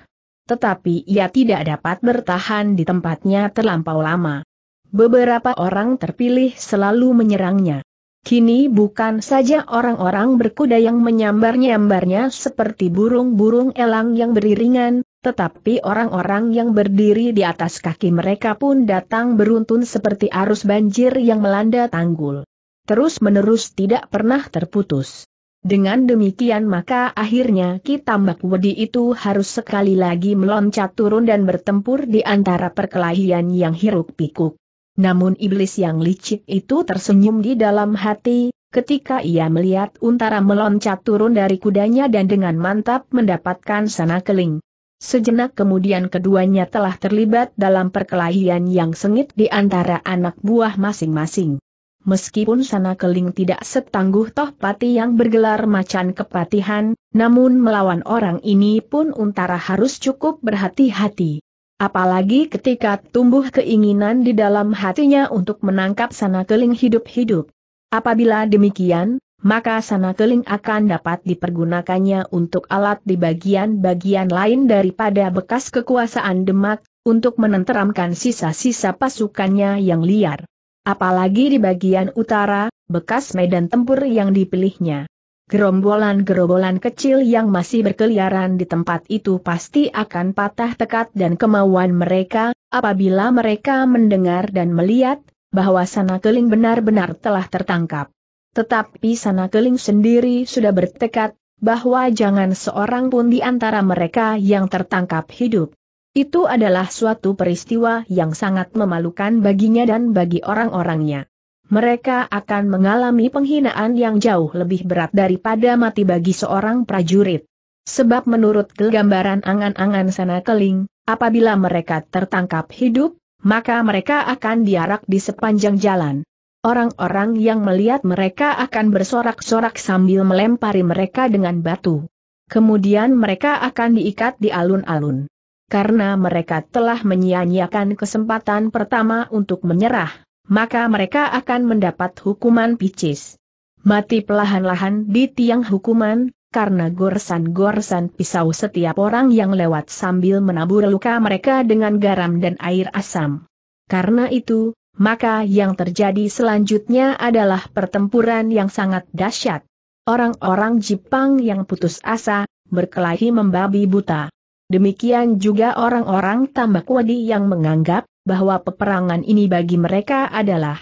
Tetapi ia tidak dapat bertahan di tempatnya terlampau lama. Beberapa orang terpilih selalu menyerangnya. Kini bukan saja orang-orang berkuda yang menyambar-nyambarnya seperti burung-burung elang yang beriringan, tetapi orang-orang yang berdiri di atas kaki mereka pun datang beruntun seperti arus banjir yang melanda tanggul. Terus-menerus tidak pernah terputus. Dengan demikian maka akhirnya Kitambak Wedi itu harus sekali lagi meloncat turun dan bertempur di antara perkelahian yang hiruk pikuk. Namun iblis yang licik itu tersenyum di dalam hati, ketika ia melihat Untara meloncat turun dari kudanya dan dengan mantap mendapatkan sana keling. Sejenak kemudian keduanya telah terlibat dalam perkelahian yang sengit di antara anak buah masing-masing. Meskipun sana keling tidak setangguh toh pati yang bergelar macan kepatihan, namun melawan orang ini pun Untara harus cukup berhati-hati. Apalagi ketika tumbuh keinginan di dalam hatinya untuk menangkap sana keling hidup-hidup. Apabila demikian, maka sana keling akan dapat dipergunakannya untuk alat di bagian-bagian lain daripada bekas kekuasaan Demak, untuk menenteramkan sisa-sisa pasukannya yang liar. Apalagi di bagian utara, bekas medan tempur yang dipilihnya. Gerombolan-gerombolan kecil yang masih berkeliaran di tempat itu pasti akan patah tekat dan kemauan mereka, apabila mereka mendengar dan melihat, bahwa sana keling benar-benar telah tertangkap. Tetapi sana keling sendiri sudah bertekad, bahwa jangan seorang pun di antara mereka yang tertangkap hidup. Itu adalah suatu peristiwa yang sangat memalukan baginya dan bagi orang-orangnya mereka akan mengalami penghinaan yang jauh lebih berat daripada mati bagi seorang prajurit. Sebab menurut gambaran angan-angan sana keling, apabila mereka tertangkap hidup, maka mereka akan diarak di sepanjang jalan. Orang-orang yang melihat mereka akan bersorak-sorak sambil melempari mereka dengan batu. Kemudian mereka akan diikat di alun-alun. Karena mereka telah menyia-nyiakan kesempatan pertama untuk menyerah, maka mereka akan mendapat hukuman picis. Mati pelahan-lahan di tiang hukuman, karena goresan-goresan pisau setiap orang yang lewat sambil menabur luka mereka dengan garam dan air asam. Karena itu, maka yang terjadi selanjutnya adalah pertempuran yang sangat dahsyat. Orang-orang Jepang yang putus asa, berkelahi membabi buta. Demikian juga orang-orang Tambak Wadi yang menganggap bahwa peperangan ini bagi mereka adalah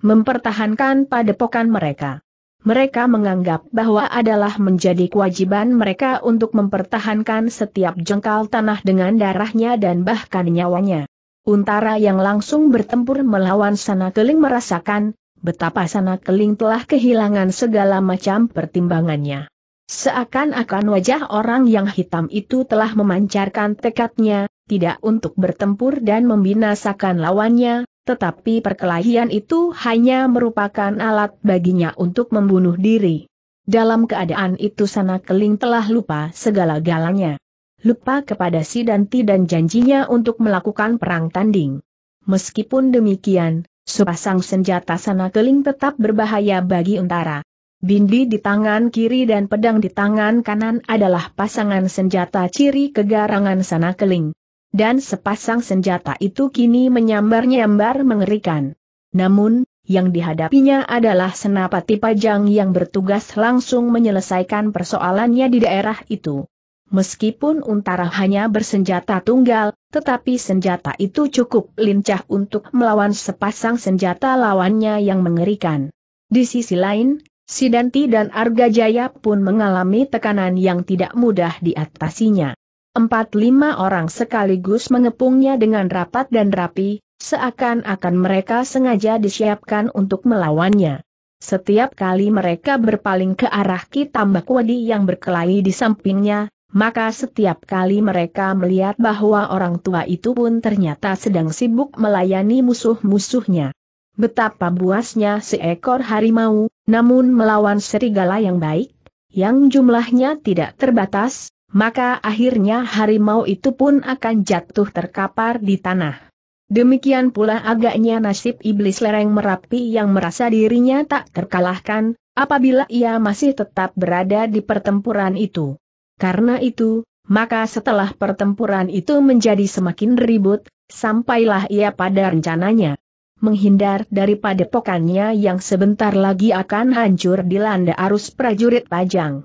mempertahankan padepokan mereka. Mereka menganggap bahwa adalah menjadi kewajiban mereka untuk mempertahankan setiap jengkal tanah dengan darahnya dan bahkan nyawanya. Untara yang langsung bertempur melawan Sana Keling merasakan betapa Sana Keling telah kehilangan segala macam pertimbangannya. Seakan-akan wajah orang yang hitam itu telah memancarkan tekadnya, tidak untuk bertempur dan membinasakan lawannya, tetapi perkelahian itu hanya merupakan alat baginya untuk membunuh diri. Dalam keadaan itu sana keling telah lupa segala-galanya. Lupa kepada si Sidanti dan janjinya untuk melakukan perang tanding. Meskipun demikian, sepasang senjata sana keling tetap berbahaya bagi Untara. Bindi di tangan kiri dan pedang di tangan kanan adalah pasangan senjata ciri kegarangan sana keling dan sepasang senjata itu kini menyambar-nyambar mengerikan. Namun, yang dihadapinya adalah senapati pajang yang bertugas langsung menyelesaikan persoalannya di daerah itu. Meskipun Untara hanya bersenjata tunggal, tetapi senjata itu cukup lincah untuk melawan sepasang senjata lawannya yang mengerikan. Di sisi lain, Sidanti dan Argajaya pun mengalami tekanan yang tidak mudah diatasinya. Empat lima orang sekaligus mengepungnya dengan rapat dan rapi, seakan-akan mereka sengaja disiapkan untuk melawannya. Setiap kali mereka berpaling ke arah Kitambak Wadi yang berkelahi di sampingnya, maka setiap kali mereka melihat bahwa orang tua itu pun ternyata sedang sibuk melayani musuh-musuhnya. Betapa buasnya seekor harimau, namun melawan serigala yang baik, yang jumlahnya tidak terbatas, maka akhirnya harimau itu pun akan jatuh terkapar di tanah. Demikian pula agaknya nasib iblis lereng merapi yang merasa dirinya tak terkalahkan, apabila ia masih tetap berada di pertempuran itu. Karena itu, maka setelah pertempuran itu menjadi semakin ribut, sampailah ia pada rencananya. Menghindar daripada pokannya yang sebentar lagi akan hancur dilanda arus prajurit pajang.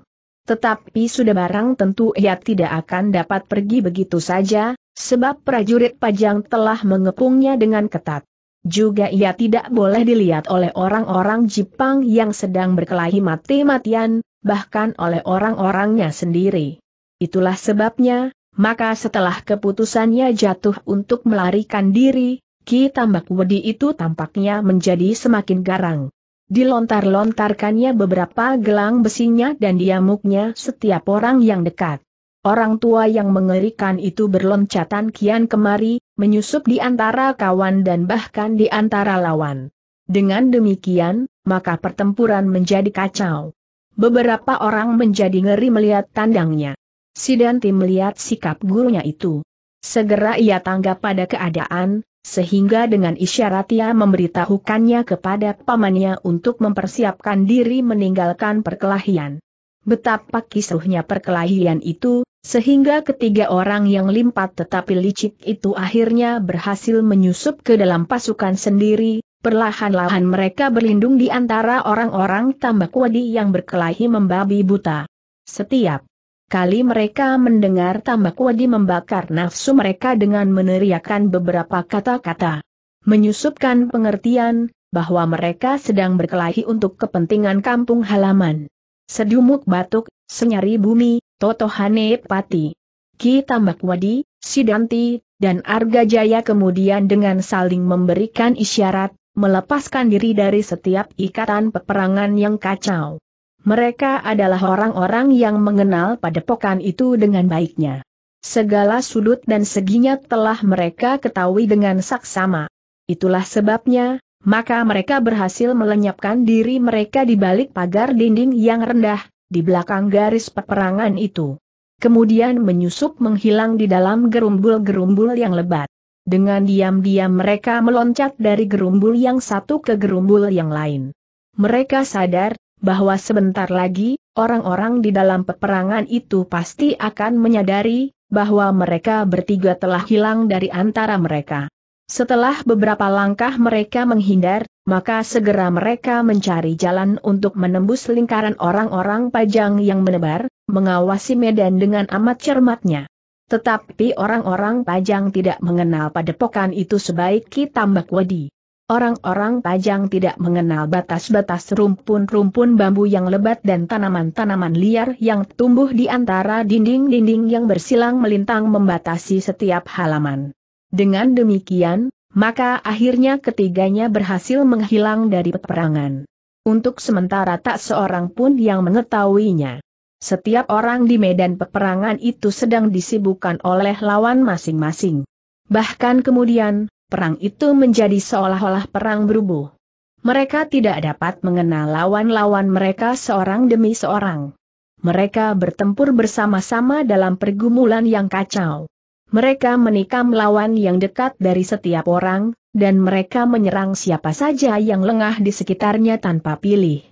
Tetapi sudah barang tentu ia tidak akan dapat pergi begitu saja, sebab prajurit pajang telah mengepungnya dengan ketat. Juga ia tidak boleh dilihat oleh orang-orang Jepang yang sedang berkelahi mati-matian, bahkan oleh orang-orangnya sendiri. Itulah sebabnya, maka setelah keputusannya jatuh untuk melarikan diri, Ki Tambak Wedi itu tampaknya menjadi semakin garang. Dilontar-lontarkannya beberapa gelang besinya dan diamuknya setiap orang yang dekat. Orang tua yang mengerikan itu berloncatan kian kemari, menyusup di antara kawan dan bahkan di antara lawan. Dengan demikian, maka pertempuran menjadi kacau. Beberapa orang menjadi ngeri melihat tandangnya. Sidanti melihat sikap gurunya itu. Segera ia tanggap pada keadaan, sehingga dengan isyarat ia memberitahukannya kepada pamannya untuk mempersiapkan diri meninggalkan perkelahian. Betapa kisruhnya perkelahian itu, sehingga ketiga orang yang limpat tetapi licik itu akhirnya berhasil menyusup ke dalam pasukan sendiri, perlahan-lahan mereka berlindung di antara orang-orang tambak wadi yang berkelahi membabi buta. Setiap Kali mereka mendengar tambak wadi membakar nafsu mereka dengan meneriakkan beberapa kata-kata. Menyusupkan pengertian, bahwa mereka sedang berkelahi untuk kepentingan kampung halaman. Sedumuk batuk, senyari bumi, totohane pati. Ki Tambak Wadi, Sidanti, dan Arga Jaya kemudian dengan saling memberikan isyarat, melepaskan diri dari setiap ikatan peperangan yang kacau. Mereka adalah orang-orang yang mengenal padepokan itu dengan baiknya. Segala sudut dan seginya telah mereka ketahui dengan saksama. Itulah sebabnya, maka mereka berhasil melenyapkan diri mereka di balik pagar dinding yang rendah, di belakang garis peperangan itu. Kemudian menyusup menghilang di dalam gerumbul-gerumbul yang lebat. Dengan diam-diam mereka meloncat dari gerumbul yang satu ke gerumbul yang lain. Mereka sadar, bahwa sebentar lagi, orang-orang di dalam peperangan itu pasti akan menyadari bahwa mereka bertiga telah hilang dari antara mereka. Setelah beberapa langkah mereka menghindar, maka segera mereka mencari jalan untuk menembus lingkaran orang-orang pajang yang menebar, mengawasi medan dengan amat cermatnya. Tetapi orang-orang pajang tidak mengenal padepokan itu sebaik kita Tambak Wadi. Orang-orang Pajang tidak mengenal batas-batas rumpun-rumpun bambu yang lebat dan tanaman-tanaman liar yang tumbuh di antara dinding-dinding yang bersilang melintang membatasi setiap halaman. Dengan demikian, maka akhirnya ketiganya berhasil menghilang dari peperangan. Untuk sementara tak seorang pun yang mengetahuinya. Setiap orang di medan peperangan itu sedang disibukkan oleh lawan masing-masing. Bahkan kemudian, perang itu menjadi seolah-olah perang berubuh. Mereka tidak dapat mengenal lawan-lawan mereka seorang demi seorang. Mereka bertempur bersama-sama dalam pergumulan yang kacau. Mereka menikam lawan yang dekat dari setiap orang, dan mereka menyerang siapa saja yang lengah di sekitarnya tanpa pilih.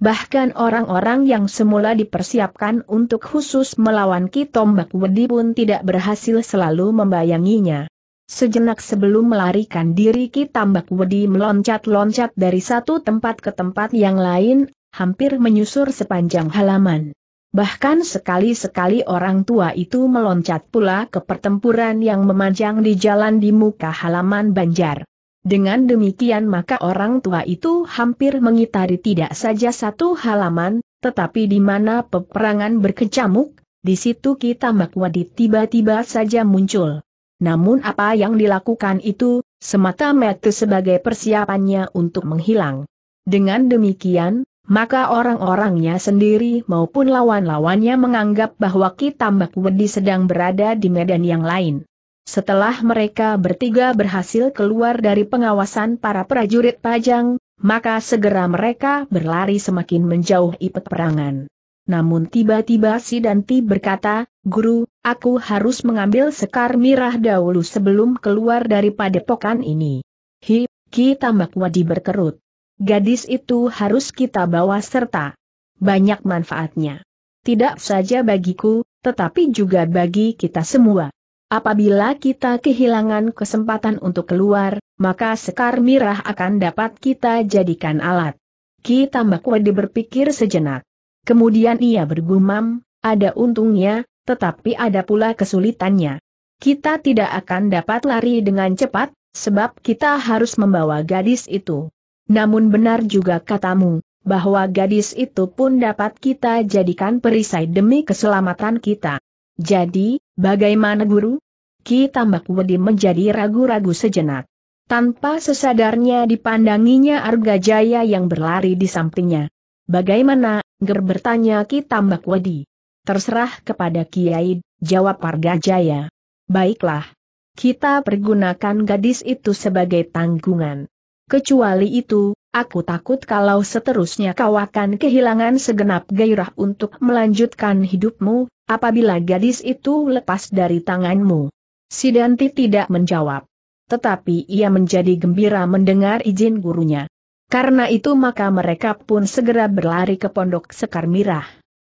Bahkan orang-orang yang semula dipersiapkan untuk khusus melawan Kitombak Wedi pun tidak berhasil selalu membayanginya. Sejenak sebelum melarikan diri Ki Tambak Wedi meloncat-loncat dari satu tempat ke tempat yang lain, hampir menyusur sepanjang halaman. Bahkan sekali-sekali orang tua itu meloncat pula ke pertempuran yang memanjang di jalan di muka halaman Banjar. Dengan demikian maka orang tua itu hampir mengitari tidak saja satu halaman, tetapi di mana peperangan berkecamuk, di situ kita Wedi tiba-tiba saja muncul. Namun apa yang dilakukan itu, semata-mata sebagai persiapannya untuk menghilang. Dengan demikian, maka orang-orangnya sendiri maupun lawan-lawannya menganggap bahwa kita Wedi sedang berada di medan yang lain. Setelah mereka bertiga berhasil keluar dari pengawasan para prajurit pajang, maka segera mereka berlari semakin menjauh ipet peperangan. Namun tiba-tiba si Danti berkata, Guru, aku harus mengambil sekar mirah dahulu sebelum keluar dari padepokan ini. Hi, Ki tambak wadi berkerut. Gadis itu harus kita bawa serta. Banyak manfaatnya. Tidak saja bagiku, tetapi juga bagi kita semua. Apabila kita kehilangan kesempatan untuk keluar, maka sekar mirah akan dapat kita jadikan alat. Ki Tambak Wadi berpikir sejenak. Kemudian ia bergumam, ada untungnya, tetapi ada pula kesulitannya. Kita tidak akan dapat lari dengan cepat, sebab kita harus membawa gadis itu. Namun benar juga katamu, bahwa gadis itu pun dapat kita jadikan perisai demi keselamatan kita. Jadi, bagaimana guru? Ki Tambak Wedi menjadi ragu-ragu sejenak. Tanpa sesadarnya dipandanginya Arga Jaya yang berlari di sampingnya. Bagaimana, Ger bertanya Ki Tambak Wadi. Terserah kepada Kiai, jawab Jaya. Baiklah. Kita pergunakan gadis itu sebagai tanggungan. Kecuali itu, aku takut kalau seterusnya kau akan kehilangan segenap gairah untuk melanjutkan hidupmu, apabila gadis itu lepas dari tanganmu. Sidanti tidak menjawab. Tetapi ia menjadi gembira mendengar izin gurunya. Karena itu maka mereka pun segera berlari ke pondok Sekar Mirah.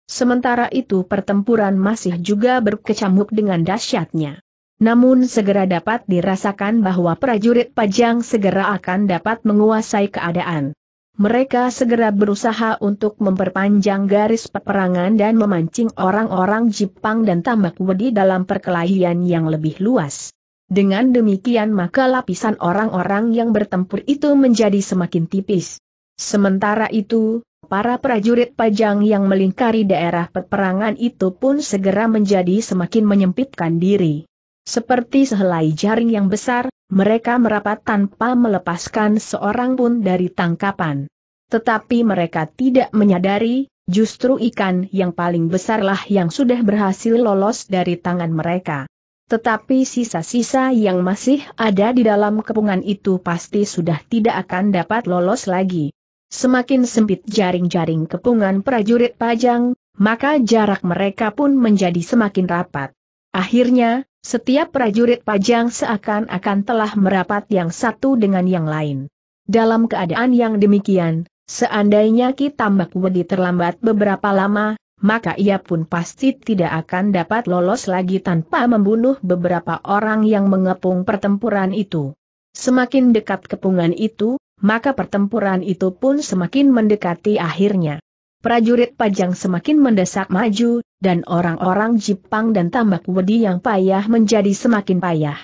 Sementara itu pertempuran masih juga berkecamuk dengan dahsyatnya. Namun segera dapat dirasakan bahwa prajurit Pajang segera akan dapat menguasai keadaan. Mereka segera berusaha untuk memperpanjang garis peperangan dan memancing orang-orang Jepang dan Tambak Wedi dalam perkelahian yang lebih luas. Dengan demikian maka lapisan orang-orang yang bertempur itu menjadi semakin tipis. Sementara itu, para prajurit pajang yang melingkari daerah peperangan itu pun segera menjadi semakin menyempitkan diri. Seperti sehelai jaring yang besar, mereka merapat tanpa melepaskan seorang pun dari tangkapan. Tetapi mereka tidak menyadari, justru ikan yang paling besarlah yang sudah berhasil lolos dari tangan mereka. Tetapi sisa-sisa yang masih ada di dalam kepungan itu pasti sudah tidak akan dapat lolos lagi. Semakin sempit jaring-jaring kepungan prajurit pajang, maka jarak mereka pun menjadi semakin rapat. Akhirnya, setiap prajurit pajang seakan-akan telah merapat yang satu dengan yang lain. Dalam keadaan yang demikian, seandainya Ki Tambak Wedi terlambat beberapa lama, maka ia pun pasti tidak akan dapat lolos lagi tanpa membunuh beberapa orang yang mengepung pertempuran itu. Semakin dekat kepungan itu, maka pertempuran itu pun semakin mendekati akhirnya. Prajurit Pajang semakin mendesak maju, dan orang-orang Jepang dan tambak wedi yang payah menjadi semakin payah.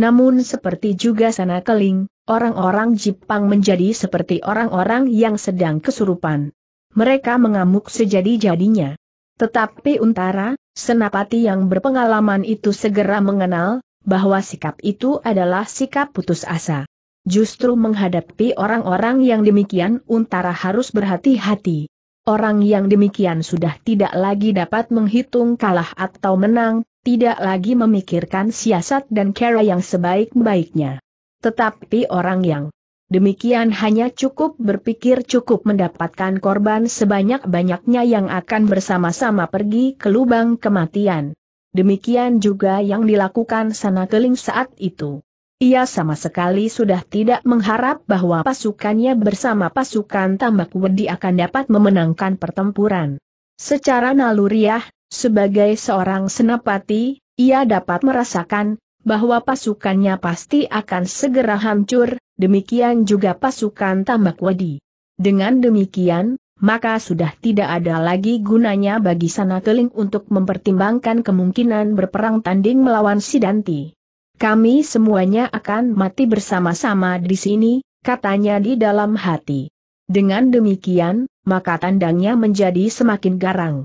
Namun seperti juga sana keling, orang-orang Jepang menjadi seperti orang-orang yang sedang kesurupan mereka mengamuk sejadi-jadinya. Tetapi Untara, senapati yang berpengalaman itu segera mengenal, bahwa sikap itu adalah sikap putus asa. Justru menghadapi orang-orang yang demikian Untara harus berhati-hati. Orang yang demikian sudah tidak lagi dapat menghitung kalah atau menang, tidak lagi memikirkan siasat dan cara yang sebaik-baiknya. Tetapi orang yang Demikian hanya cukup berpikir cukup mendapatkan korban sebanyak-banyaknya yang akan bersama-sama pergi ke lubang kematian. Demikian juga yang dilakukan Sana Keling saat itu. Ia sama sekali sudah tidak mengharap bahwa pasukannya bersama pasukan tambak wedi akan dapat memenangkan pertempuran. Secara naluriah, sebagai seorang senapati, ia dapat merasakan bahwa pasukannya pasti akan segera hancur, demikian juga pasukan tambak wadi. Dengan demikian, maka sudah tidak ada lagi gunanya bagi sana keling untuk mempertimbangkan kemungkinan berperang tanding melawan Sidanti. Kami semuanya akan mati bersama-sama di sini, katanya di dalam hati. Dengan demikian, maka tandangnya menjadi semakin garang.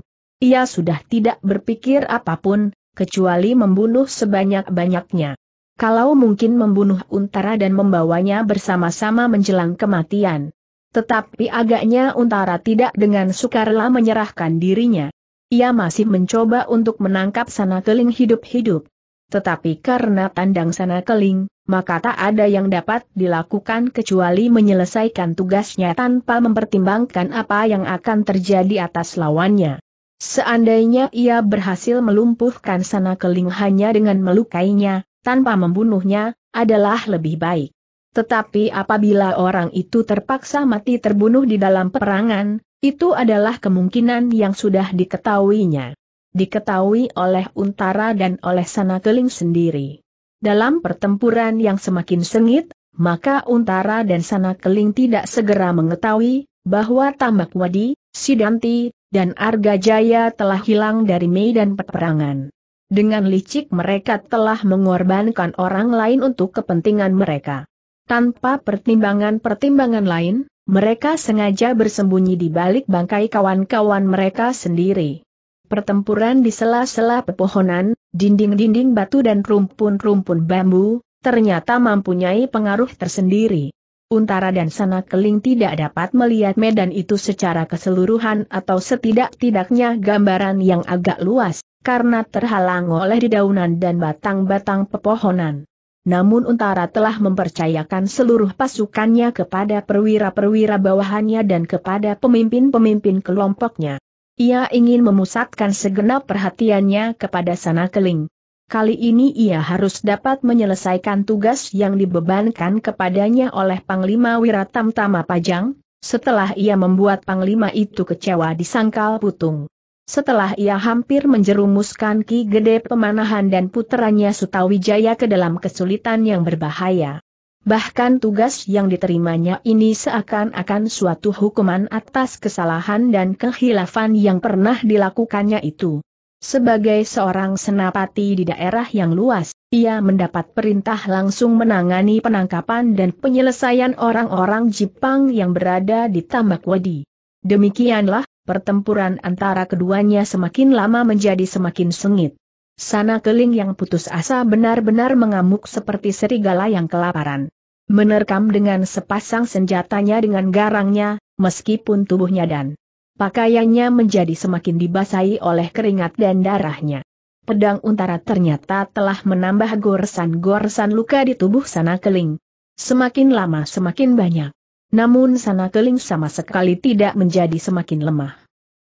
Ia sudah tidak berpikir apapun, kecuali membunuh sebanyak-banyaknya kalau mungkin membunuh Untara dan membawanya bersama-sama menjelang kematian. Tetapi agaknya Untara tidak dengan sukarela menyerahkan dirinya. Ia masih mencoba untuk menangkap sana keling hidup-hidup. Tetapi karena tandang sana keling, maka tak ada yang dapat dilakukan kecuali menyelesaikan tugasnya tanpa mempertimbangkan apa yang akan terjadi atas lawannya. Seandainya ia berhasil melumpuhkan sana keling hanya dengan melukainya, tanpa membunuhnya, adalah lebih baik. Tetapi apabila orang itu terpaksa mati terbunuh di dalam peperangan, itu adalah kemungkinan yang sudah diketahuinya. Diketahui oleh Untara dan oleh Sana Keling sendiri. Dalam pertempuran yang semakin sengit, maka Untara dan Sana Keling tidak segera mengetahui bahwa Tambak Wadi, Sidanti, dan Arga Jaya telah hilang dari medan peperangan. Dengan licik mereka telah mengorbankan orang lain untuk kepentingan mereka. Tanpa pertimbangan-pertimbangan lain, mereka sengaja bersembunyi di balik bangkai kawan-kawan mereka sendiri. Pertempuran di sela-sela pepohonan, dinding-dinding batu dan rumpun-rumpun bambu, ternyata mempunyai pengaruh tersendiri. Untara dan Sana Keling tidak dapat melihat medan itu secara keseluruhan atau setidak-tidaknya gambaran yang agak luas karena terhalang oleh dedaunan dan batang-batang pepohonan. Namun Untara telah mempercayakan seluruh pasukannya kepada perwira-perwira bawahannya dan kepada pemimpin-pemimpin kelompoknya. Ia ingin memusatkan segenap perhatiannya kepada sana keling. Kali ini ia harus dapat menyelesaikan tugas yang dibebankan kepadanya oleh Panglima Wiratam Tama Pajang, setelah ia membuat Panglima itu kecewa di Sangkal Putung setelah ia hampir menjerumuskan Ki Gede Pemanahan dan puteranya Sutawijaya ke dalam kesulitan yang berbahaya. Bahkan tugas yang diterimanya ini seakan-akan suatu hukuman atas kesalahan dan kehilafan yang pernah dilakukannya itu. Sebagai seorang senapati di daerah yang luas, ia mendapat perintah langsung menangani penangkapan dan penyelesaian orang-orang Jepang yang berada di Tambak Wadi. Demikianlah, pertempuran antara keduanya semakin lama menjadi semakin sengit. Sana Keling yang putus asa benar-benar mengamuk seperti serigala yang kelaparan. Menerkam dengan sepasang senjatanya dengan garangnya, meskipun tubuhnya dan pakaiannya menjadi semakin dibasahi oleh keringat dan darahnya. Pedang untara ternyata telah menambah goresan-goresan luka di tubuh Sana Keling. Semakin lama semakin banyak. Namun Sana Keling sama sekali tidak menjadi semakin lemah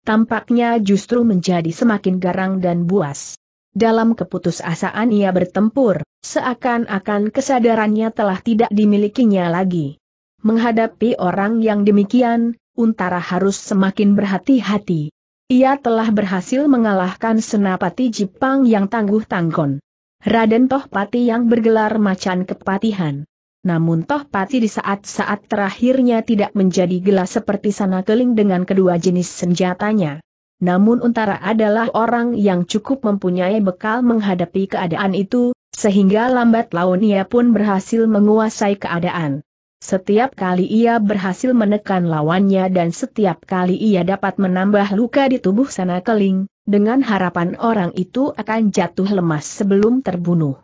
tampaknya justru menjadi semakin garang dan buas. Dalam keputusasaan ia bertempur, seakan-akan kesadarannya telah tidak dimilikinya lagi. Menghadapi orang yang demikian, Untara harus semakin berhati-hati. Ia telah berhasil mengalahkan senapati Jepang yang tangguh tangkon. Raden Tohpati yang bergelar macan kepatihan namun toh pati di saat-saat terakhirnya tidak menjadi gila seperti sana keling dengan kedua jenis senjatanya. Namun Untara adalah orang yang cukup mempunyai bekal menghadapi keadaan itu, sehingga lambat laun ia pun berhasil menguasai keadaan. Setiap kali ia berhasil menekan lawannya dan setiap kali ia dapat menambah luka di tubuh sana keling, dengan harapan orang itu akan jatuh lemas sebelum terbunuh.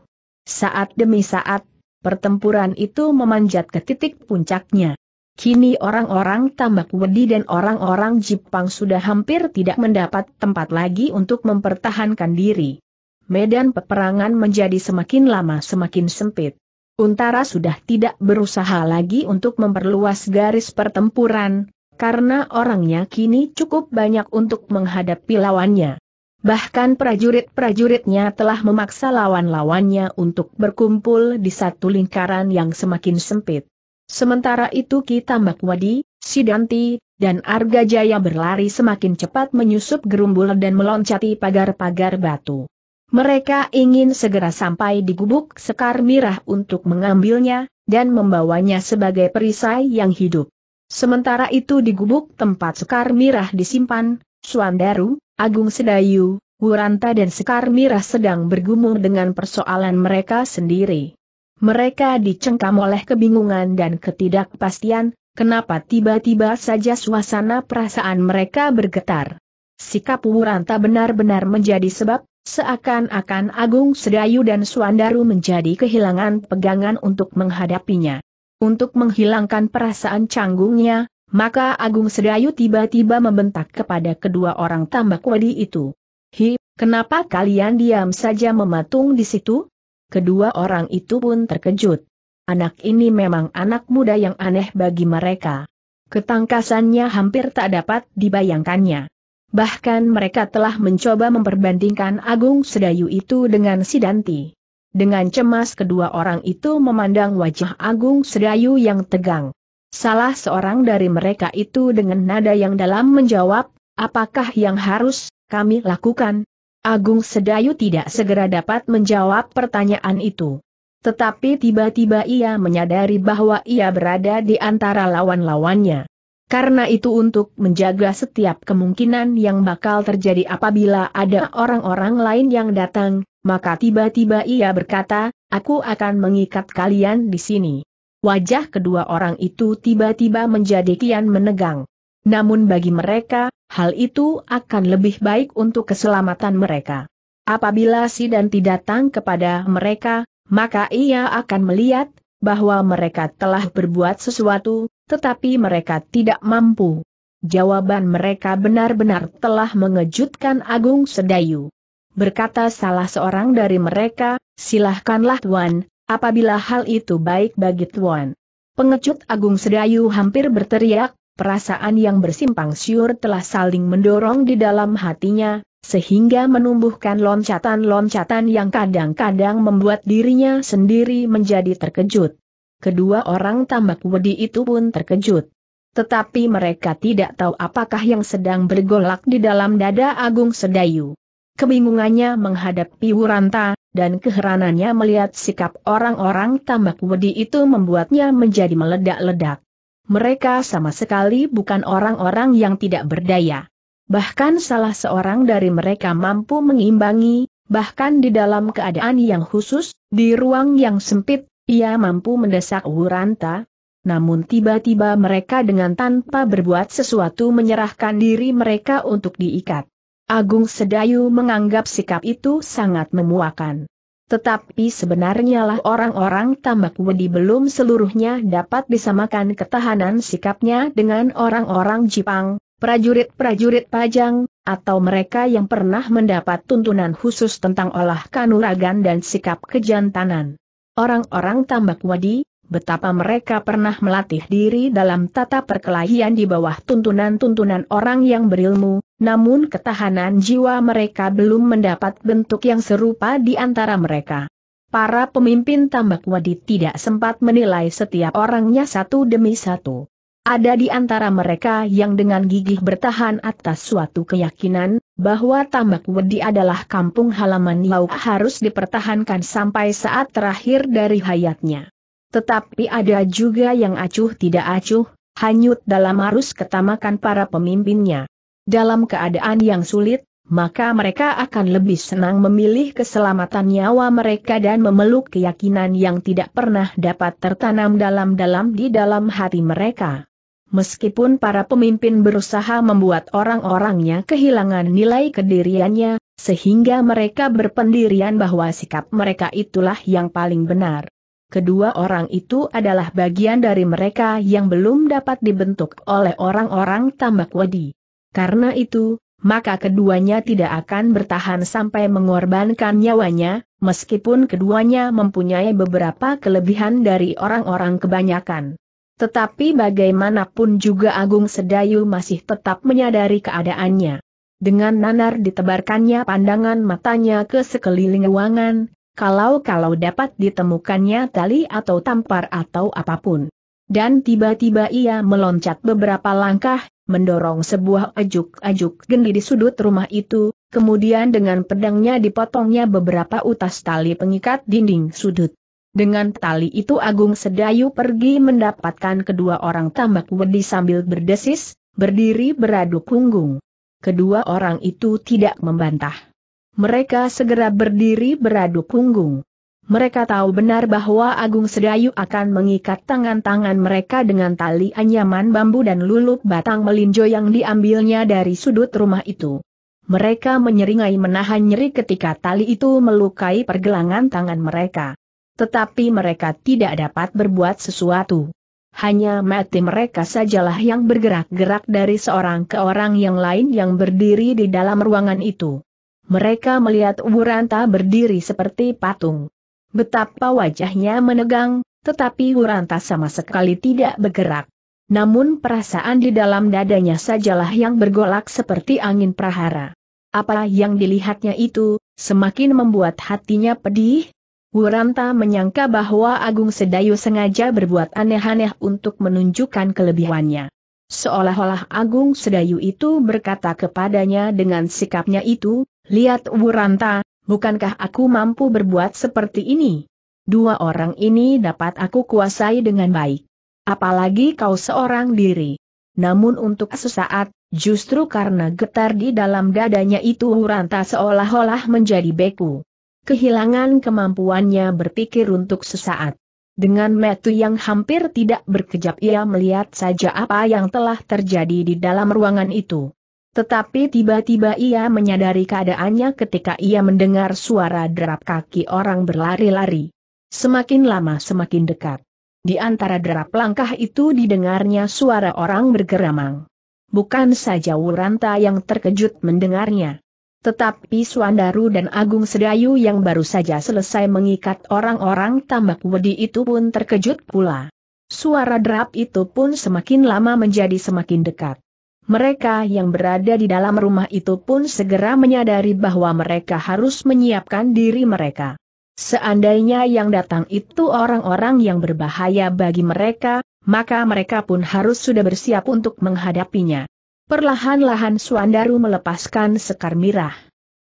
Saat demi saat pertempuran itu memanjat ke titik puncaknya. Kini orang-orang tambak wedi dan orang-orang Jepang sudah hampir tidak mendapat tempat lagi untuk mempertahankan diri. Medan peperangan menjadi semakin lama semakin sempit. Untara sudah tidak berusaha lagi untuk memperluas garis pertempuran, karena orangnya kini cukup banyak untuk menghadapi lawannya. Bahkan prajurit-prajuritnya telah memaksa lawan-lawannya untuk berkumpul di satu lingkaran yang semakin sempit. Sementara itu Ki Tambak Wadi, Sidanti, dan Arga Jaya berlari semakin cepat menyusup gerumbul dan meloncati pagar-pagar batu. Mereka ingin segera sampai di gubuk Sekar Mirah untuk mengambilnya, dan membawanya sebagai perisai yang hidup. Sementara itu di gubuk tempat Sekar Mirah disimpan, Suandaru, Agung Sedayu, Wuranta dan Sekar Mirah sedang bergumul dengan persoalan mereka sendiri. Mereka dicengkam oleh kebingungan dan ketidakpastian, kenapa tiba-tiba saja suasana perasaan mereka bergetar. Sikap Wuranta benar-benar menjadi sebab, seakan-akan Agung Sedayu dan Suandaru menjadi kehilangan pegangan untuk menghadapinya. Untuk menghilangkan perasaan canggungnya, maka Agung Sedayu tiba-tiba membentak kepada kedua orang tambak wadi itu. Hi, kenapa kalian diam saja mematung di situ? Kedua orang itu pun terkejut. Anak ini memang anak muda yang aneh bagi mereka. Ketangkasannya hampir tak dapat dibayangkannya. Bahkan mereka telah mencoba memperbandingkan Agung Sedayu itu dengan Sidanti. Dengan cemas kedua orang itu memandang wajah Agung Sedayu yang tegang. Salah seorang dari mereka itu dengan nada yang dalam menjawab, apakah yang harus kami lakukan? Agung Sedayu tidak segera dapat menjawab pertanyaan itu. Tetapi tiba-tiba ia menyadari bahwa ia berada di antara lawan-lawannya. Karena itu untuk menjaga setiap kemungkinan yang bakal terjadi apabila ada orang-orang lain yang datang, maka tiba-tiba ia berkata, aku akan mengikat kalian di sini wajah kedua orang itu tiba-tiba menjadi kian menegang. Namun bagi mereka, hal itu akan lebih baik untuk keselamatan mereka. Apabila si dan datang kepada mereka, maka ia akan melihat bahwa mereka telah berbuat sesuatu, tetapi mereka tidak mampu. Jawaban mereka benar-benar telah mengejutkan Agung Sedayu. Berkata salah seorang dari mereka, silahkanlah Tuan, apabila hal itu baik bagi Tuan. Pengecut Agung Sedayu hampir berteriak, perasaan yang bersimpang siur telah saling mendorong di dalam hatinya, sehingga menumbuhkan loncatan-loncatan yang kadang-kadang membuat dirinya sendiri menjadi terkejut. Kedua orang tambak wedi itu pun terkejut. Tetapi mereka tidak tahu apakah yang sedang bergolak di dalam dada Agung Sedayu kebingungannya menghadapi Wuranta, dan keheranannya melihat sikap orang-orang tambak wedi itu membuatnya menjadi meledak-ledak. Mereka sama sekali bukan orang-orang yang tidak berdaya. Bahkan salah seorang dari mereka mampu mengimbangi, bahkan di dalam keadaan yang khusus, di ruang yang sempit, ia mampu mendesak Wuranta. Namun tiba-tiba mereka dengan tanpa berbuat sesuatu menyerahkan diri mereka untuk diikat. Agung Sedayu menganggap sikap itu sangat memuakan. Tetapi sebenarnya lah orang-orang tambak wedi belum seluruhnya dapat disamakan ketahanan sikapnya dengan orang-orang Jepang, prajurit-prajurit pajang, atau mereka yang pernah mendapat tuntunan khusus tentang olah kanuragan dan sikap kejantanan. Orang-orang tambak wedi, betapa mereka pernah melatih diri dalam tata perkelahian di bawah tuntunan-tuntunan orang yang berilmu, namun ketahanan jiwa mereka belum mendapat bentuk yang serupa di antara mereka. Para pemimpin tambak wadi tidak sempat menilai setiap orangnya satu demi satu. Ada di antara mereka yang dengan gigih bertahan atas suatu keyakinan, bahwa Tambak Wedi adalah kampung halaman lauk harus dipertahankan sampai saat terakhir dari hayatnya. Tetapi ada juga yang acuh tidak acuh, hanyut dalam arus ketamakan para pemimpinnya. Dalam keadaan yang sulit, maka mereka akan lebih senang memilih keselamatan nyawa mereka dan memeluk keyakinan yang tidak pernah dapat tertanam dalam-dalam di dalam hati mereka. Meskipun para pemimpin berusaha membuat orang-orangnya kehilangan nilai kediriannya, sehingga mereka berpendirian bahwa sikap mereka itulah yang paling benar. Kedua orang itu adalah bagian dari mereka yang belum dapat dibentuk oleh orang-orang tambak wadi. Karena itu, maka keduanya tidak akan bertahan sampai mengorbankan nyawanya, meskipun keduanya mempunyai beberapa kelebihan dari orang-orang kebanyakan. Tetapi bagaimanapun juga Agung Sedayu masih tetap menyadari keadaannya. Dengan nanar ditebarkannya pandangan matanya ke sekeliling ruangan, kalau-kalau dapat ditemukannya tali atau tampar atau apapun. Dan tiba-tiba ia meloncat beberapa langkah, mendorong sebuah ajuk-ajuk gendi di sudut rumah itu, kemudian dengan pedangnya dipotongnya beberapa utas tali pengikat dinding sudut. Dengan tali itu Agung Sedayu pergi mendapatkan kedua orang tambak wedi sambil berdesis, berdiri beradu punggung. Kedua orang itu tidak membantah. Mereka segera berdiri beradu punggung. Mereka tahu benar bahwa Agung Sedayu akan mengikat tangan-tangan mereka dengan tali anyaman bambu dan lulup batang melinjo yang diambilnya dari sudut rumah itu. Mereka menyeringai menahan nyeri ketika tali itu melukai pergelangan tangan mereka. Tetapi mereka tidak dapat berbuat sesuatu. Hanya mati mereka sajalah yang bergerak-gerak dari seorang ke orang yang lain yang berdiri di dalam ruangan itu. Mereka melihat Wuranta berdiri seperti patung. Betapa wajahnya menegang, tetapi Wuranta sama sekali tidak bergerak. Namun perasaan di dalam dadanya sajalah yang bergolak seperti angin prahara. Apa yang dilihatnya itu, semakin membuat hatinya pedih. Wuranta menyangka bahwa Agung Sedayu sengaja berbuat aneh-aneh untuk menunjukkan kelebihannya. Seolah-olah Agung Sedayu itu berkata kepadanya dengan sikapnya itu, Lihat Wuranta, bukankah aku mampu berbuat seperti ini? Dua orang ini dapat aku kuasai dengan baik. Apalagi kau seorang diri. Namun untuk sesaat, justru karena getar di dalam dadanya itu Huranta seolah-olah menjadi beku. Kehilangan kemampuannya berpikir untuk sesaat. Dengan metu yang hampir tidak berkejap ia melihat saja apa yang telah terjadi di dalam ruangan itu. Tetapi tiba-tiba ia menyadari keadaannya ketika ia mendengar suara derap kaki orang berlari-lari. Semakin lama semakin dekat. Di antara derap langkah itu didengarnya suara orang bergeramang. Bukan saja Wuranta yang terkejut mendengarnya. Tetapi Suandaru dan Agung Sedayu yang baru saja selesai mengikat orang-orang tambak wedi itu pun terkejut pula. Suara derap itu pun semakin lama menjadi semakin dekat. Mereka yang berada di dalam rumah itu pun segera menyadari bahwa mereka harus menyiapkan diri mereka. Seandainya yang datang itu orang-orang yang berbahaya bagi mereka, maka mereka pun harus sudah bersiap untuk menghadapinya. Perlahan-lahan Suandaru melepaskan sekar mirah.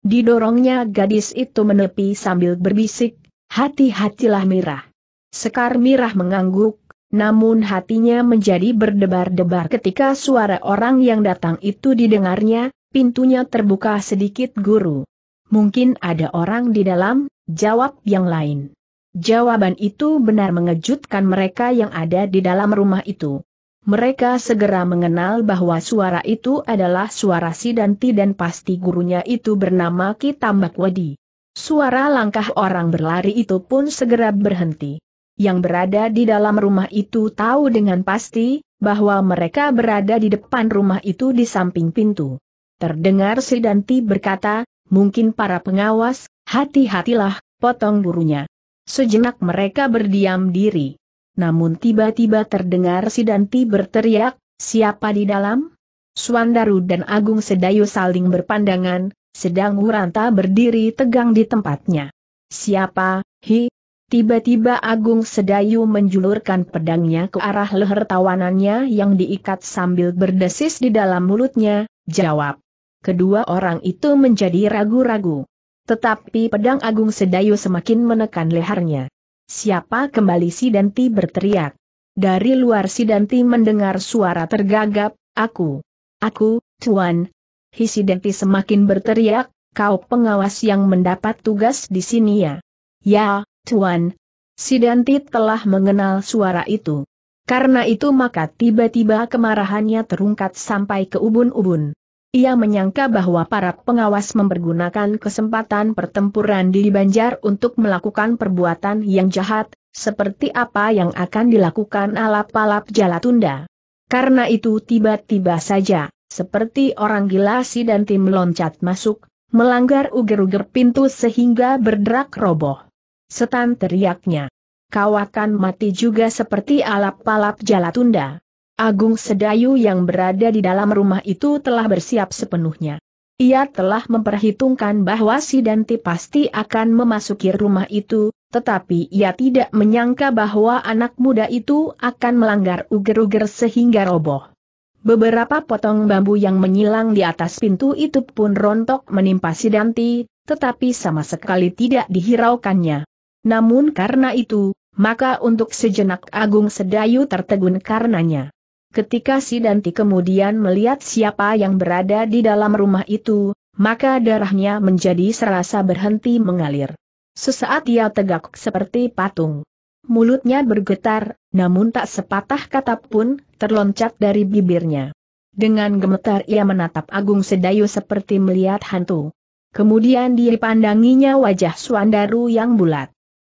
Didorongnya gadis itu menepi sambil berbisik, hati-hatilah mirah. Sekar mirah mengangguk, namun hatinya menjadi berdebar-debar ketika suara orang yang datang itu didengarnya, pintunya terbuka sedikit guru. Mungkin ada orang di dalam, jawab yang lain. Jawaban itu benar mengejutkan mereka yang ada di dalam rumah itu. Mereka segera mengenal bahwa suara itu adalah suara si Danti dan pasti gurunya itu bernama Kitambak Wadi. Suara langkah orang berlari itu pun segera berhenti yang berada di dalam rumah itu tahu dengan pasti, bahwa mereka berada di depan rumah itu di samping pintu. Terdengar Sidanti berkata, mungkin para pengawas, hati-hatilah, potong burunya. Sejenak mereka berdiam diri. Namun tiba-tiba terdengar Sidanti berteriak, siapa di dalam? Suandaru dan Agung Sedayu saling berpandangan, sedang Wuranta berdiri tegang di tempatnya. Siapa, hi, Tiba-tiba Agung Sedayu menjulurkan pedangnya ke arah leher tawanannya yang diikat sambil berdesis di dalam mulutnya, jawab. Kedua orang itu menjadi ragu-ragu. Tetapi pedang Agung Sedayu semakin menekan lehernya. Siapa kembali Sidanti berteriak. Dari luar Sidanti mendengar suara tergagap, aku. Aku, Tuan. Hisidanti semakin berteriak, kau pengawas yang mendapat tugas di sini ya. Ya, Tuan, Sidanti telah mengenal suara itu. Karena itu maka tiba-tiba kemarahannya terungkat sampai ke ubun-ubun. Ia menyangka bahwa para pengawas mempergunakan kesempatan pertempuran di Banjar untuk melakukan perbuatan yang jahat, seperti apa yang akan dilakukan alap-alap Jalatunda. Karena itu tiba-tiba saja, seperti orang gila si Sidanti meloncat masuk, melanggar uger-uger pintu sehingga berderak roboh. Setan teriaknya. Kau akan mati juga seperti alap-alap tunda. Agung Sedayu yang berada di dalam rumah itu telah bersiap sepenuhnya. Ia telah memperhitungkan bahwa si Danti pasti akan memasuki rumah itu, tetapi ia tidak menyangka bahwa anak muda itu akan melanggar uger-uger sehingga roboh. Beberapa potong bambu yang menyilang di atas pintu itu pun rontok menimpa Sidanti, tetapi sama sekali tidak dihiraukannya. Namun karena itu, maka untuk sejenak Agung Sedayu tertegun karenanya. Ketika si Danti kemudian melihat siapa yang berada di dalam rumah itu, maka darahnya menjadi serasa berhenti mengalir. Sesaat ia tegak seperti patung. Mulutnya bergetar, namun tak sepatah kata pun terloncat dari bibirnya. Dengan gemetar ia menatap Agung Sedayu seperti melihat hantu. Kemudian dipandanginya wajah Suandaru yang bulat.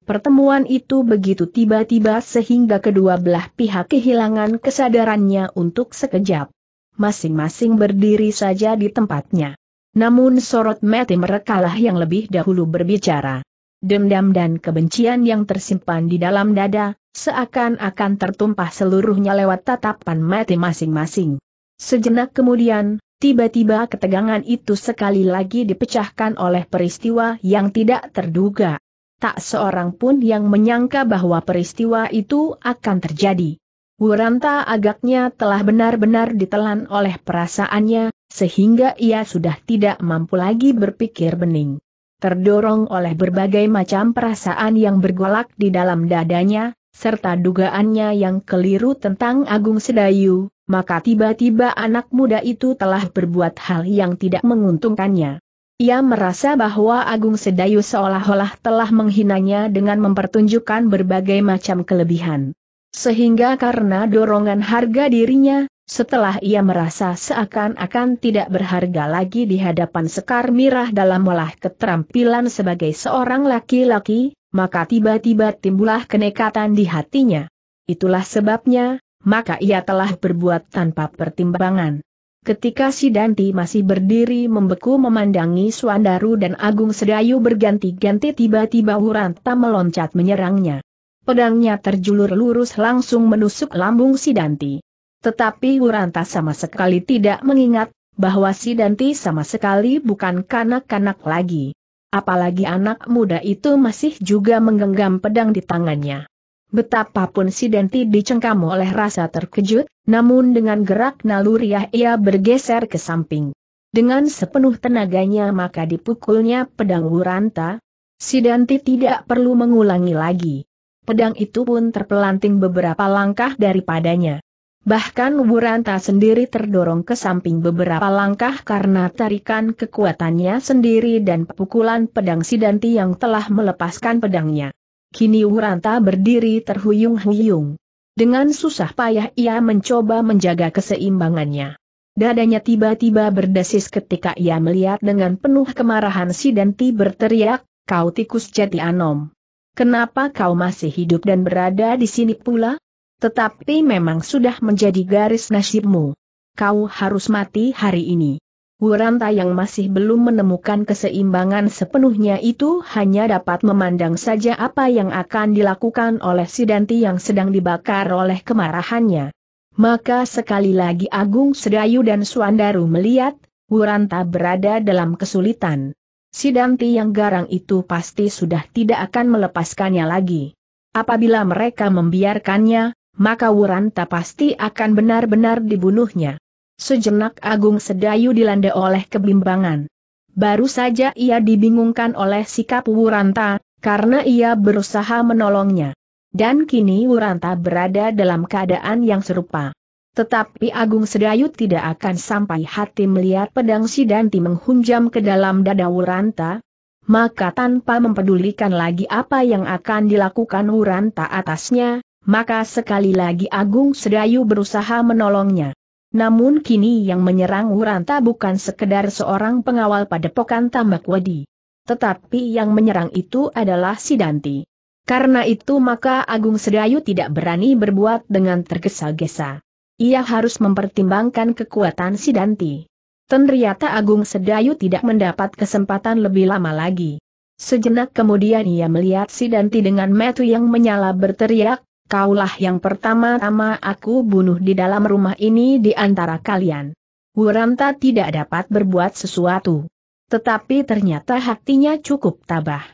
Pertemuan itu begitu tiba-tiba sehingga kedua belah pihak kehilangan kesadarannya untuk sekejap. Masing-masing berdiri saja di tempatnya. Namun sorot mati merekalah yang lebih dahulu berbicara. Dendam dan kebencian yang tersimpan di dalam dada, seakan-akan tertumpah seluruhnya lewat tatapan mati masing-masing. Sejenak kemudian, tiba-tiba ketegangan itu sekali lagi dipecahkan oleh peristiwa yang tidak terduga tak seorang pun yang menyangka bahwa peristiwa itu akan terjadi. Wuranta agaknya telah benar-benar ditelan oleh perasaannya, sehingga ia sudah tidak mampu lagi berpikir bening. Terdorong oleh berbagai macam perasaan yang bergolak di dalam dadanya, serta dugaannya yang keliru tentang Agung Sedayu, maka tiba-tiba anak muda itu telah berbuat hal yang tidak menguntungkannya. Ia merasa bahwa Agung Sedayu seolah-olah telah menghinanya dengan mempertunjukkan berbagai macam kelebihan. Sehingga karena dorongan harga dirinya, setelah ia merasa seakan-akan tidak berharga lagi di hadapan Sekar Mirah dalam olah keterampilan sebagai seorang laki-laki, maka tiba-tiba timbullah kenekatan di hatinya. Itulah sebabnya, maka ia telah berbuat tanpa pertimbangan. Ketika si Danti masih berdiri membeku memandangi Suandaru dan Agung Sedayu berganti-ganti tiba-tiba Wuranta meloncat menyerangnya. Pedangnya terjulur lurus langsung menusuk lambung si Danti. Tetapi Wuranta sama sekali tidak mengingat bahwa si Danti sama sekali bukan kanak-kanak lagi. Apalagi anak muda itu masih juga menggenggam pedang di tangannya. Betapapun si Denti dicengkam oleh rasa terkejut, namun dengan gerak naluriah ia bergeser ke samping. Dengan sepenuh tenaganya maka dipukulnya pedang Wuranta. Si Denti tidak perlu mengulangi lagi. Pedang itu pun terpelanting beberapa langkah daripadanya. Bahkan Wuranta sendiri terdorong ke samping beberapa langkah karena tarikan kekuatannya sendiri dan pukulan pedang Sidanti yang telah melepaskan pedangnya. Kini Huranta berdiri terhuyung-huyung. Dengan susah payah ia mencoba menjaga keseimbangannya. Dadanya tiba-tiba berdesis ketika ia melihat dengan penuh kemarahan si Danti berteriak, kau tikus jati anom. Kenapa kau masih hidup dan berada di sini pula? Tetapi memang sudah menjadi garis nasibmu. Kau harus mati hari ini. Wuranta yang masih belum menemukan keseimbangan sepenuhnya itu hanya dapat memandang saja apa yang akan dilakukan oleh Sidanti yang sedang dibakar oleh kemarahannya. Maka sekali lagi Agung Sedayu dan Suandaru melihat, Wuranta berada dalam kesulitan. Sidanti yang garang itu pasti sudah tidak akan melepaskannya lagi. Apabila mereka membiarkannya, maka Wuranta pasti akan benar-benar dibunuhnya. Sejenak Agung Sedayu dilanda oleh kebimbangan. Baru saja ia dibingungkan oleh sikap Wuranta, karena ia berusaha menolongnya. Dan kini Wuranta berada dalam keadaan yang serupa. Tetapi Agung Sedayu tidak akan sampai hati melihat pedang Sidanti menghunjam ke dalam dada Wuranta. Maka tanpa mempedulikan lagi apa yang akan dilakukan Wuranta atasnya, maka sekali lagi Agung Sedayu berusaha menolongnya. Namun kini yang menyerang Wuranta bukan sekedar seorang pengawal padepokan tambak wedi. Tetapi yang menyerang itu adalah Sidanti. Karena itu maka Agung Sedayu tidak berani berbuat dengan tergesa-gesa. Ia harus mempertimbangkan kekuatan Sidanti. Ternyata Agung Sedayu tidak mendapat kesempatan lebih lama lagi. Sejenak kemudian ia melihat Sidanti dengan metu yang menyala berteriak, Kaulah yang pertama-tama aku bunuh di dalam rumah ini di antara kalian. Wuranta tidak dapat berbuat sesuatu. Tetapi ternyata hatinya cukup tabah.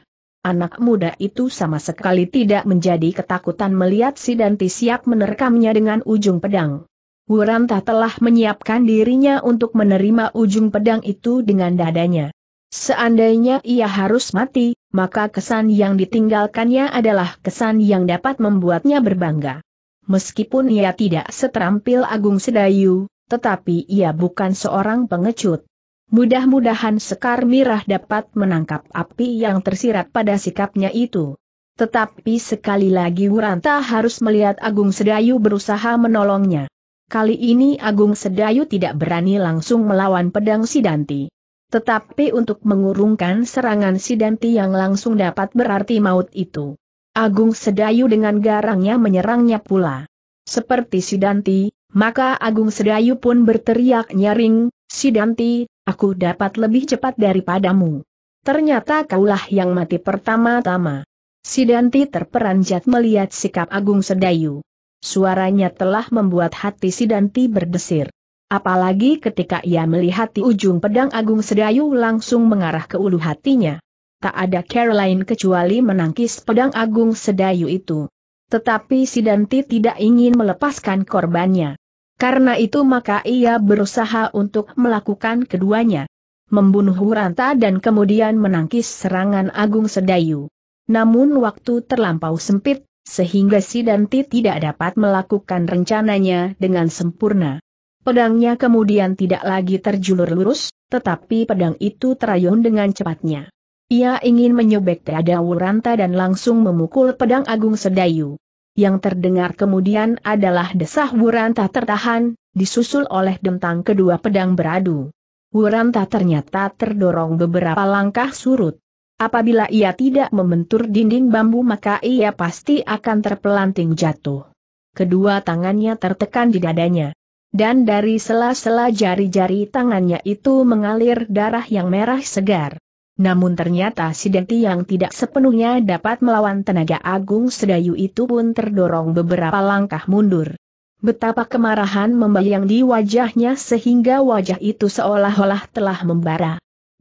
Anak muda itu sama sekali tidak menjadi ketakutan melihat si Danti siap menerkamnya dengan ujung pedang. Wuranta telah menyiapkan dirinya untuk menerima ujung pedang itu dengan dadanya. Seandainya ia harus mati, maka kesan yang ditinggalkannya adalah kesan yang dapat membuatnya berbangga. Meskipun ia tidak seterampil Agung Sedayu, tetapi ia bukan seorang pengecut. Mudah-mudahan Sekar Mirah dapat menangkap api yang tersirat pada sikapnya itu. Tetapi sekali lagi Wuranta harus melihat Agung Sedayu berusaha menolongnya. Kali ini Agung Sedayu tidak berani langsung melawan pedang Sidanti. Tetapi untuk mengurungkan serangan Sidanti yang langsung dapat berarti maut itu. Agung Sedayu dengan garangnya menyerangnya pula. Seperti Sidanti, maka Agung Sedayu pun berteriak nyaring, Sidanti, aku dapat lebih cepat daripadamu. Ternyata kaulah yang mati pertama-tama. Sidanti terperanjat melihat sikap Agung Sedayu. Suaranya telah membuat hati Sidanti berdesir. Apalagi ketika ia melihat di ujung pedang Agung Sedayu langsung mengarah ke ulu hatinya. Tak ada Caroline kecuali menangkis pedang Agung Sedayu itu. Tetapi Sidanti tidak ingin melepaskan korbannya. Karena itu maka ia berusaha untuk melakukan keduanya. Membunuh Wuranta dan kemudian menangkis serangan Agung Sedayu. Namun waktu terlampau sempit, sehingga Sidanti tidak dapat melakukan rencananya dengan sempurna. Pedangnya kemudian tidak lagi terjulur lurus, tetapi pedang itu terayun dengan cepatnya. Ia ingin menyobek dada Wuranta dan langsung memukul pedang Agung Sedayu. Yang terdengar kemudian adalah desah Wuranta tertahan, disusul oleh dentang kedua pedang beradu. Wuranta ternyata terdorong beberapa langkah surut. Apabila ia tidak membentur dinding bambu maka ia pasti akan terpelanting jatuh. Kedua tangannya tertekan di dadanya dan dari sela-sela jari-jari tangannya itu mengalir darah yang merah segar. Namun ternyata si Denti yang tidak sepenuhnya dapat melawan tenaga agung sedayu itu pun terdorong beberapa langkah mundur. Betapa kemarahan membayang di wajahnya sehingga wajah itu seolah-olah telah membara.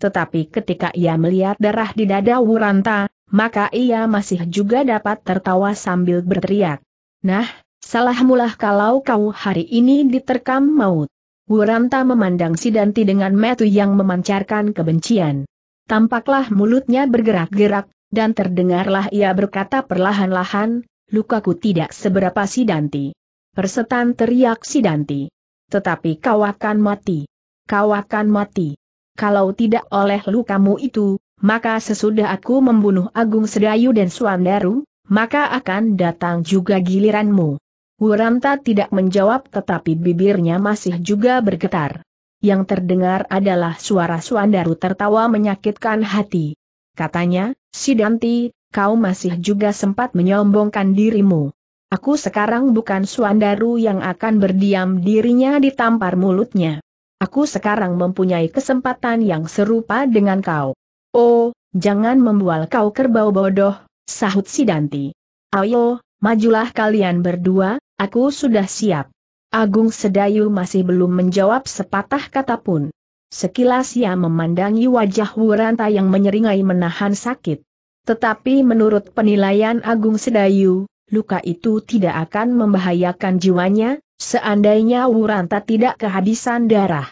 Tetapi ketika ia melihat darah di dada Wuranta, maka ia masih juga dapat tertawa sambil berteriak. Nah, Salah mulah kalau kau hari ini diterkam maut. Wuranta memandang Sidanti dengan metu yang memancarkan kebencian. Tampaklah mulutnya bergerak-gerak, dan terdengarlah ia berkata perlahan-lahan, lukaku tidak seberapa Sidanti. Persetan teriak Sidanti. Tetapi kau akan mati. Kau akan mati. Kalau tidak oleh lukamu itu, maka sesudah aku membunuh Agung Sedayu dan Suandaru, maka akan datang juga giliranmu. Wuramta tidak menjawab tetapi bibirnya masih juga bergetar. Yang terdengar adalah suara Suandaru tertawa menyakitkan hati. Katanya, Sidanti, kau masih juga sempat menyombongkan dirimu. Aku sekarang bukan Suandaru yang akan berdiam dirinya ditampar mulutnya. Aku sekarang mempunyai kesempatan yang serupa dengan kau. Oh, jangan membual kau kerbau bodoh, sahut Sidanti. Ayo, majulah kalian berdua, Aku sudah siap. Agung Sedayu masih belum menjawab sepatah kata pun. Sekilas ia memandangi wajah Wuranta yang menyeringai menahan sakit. Tetapi menurut penilaian Agung Sedayu, luka itu tidak akan membahayakan jiwanya, seandainya Wuranta tidak kehabisan darah.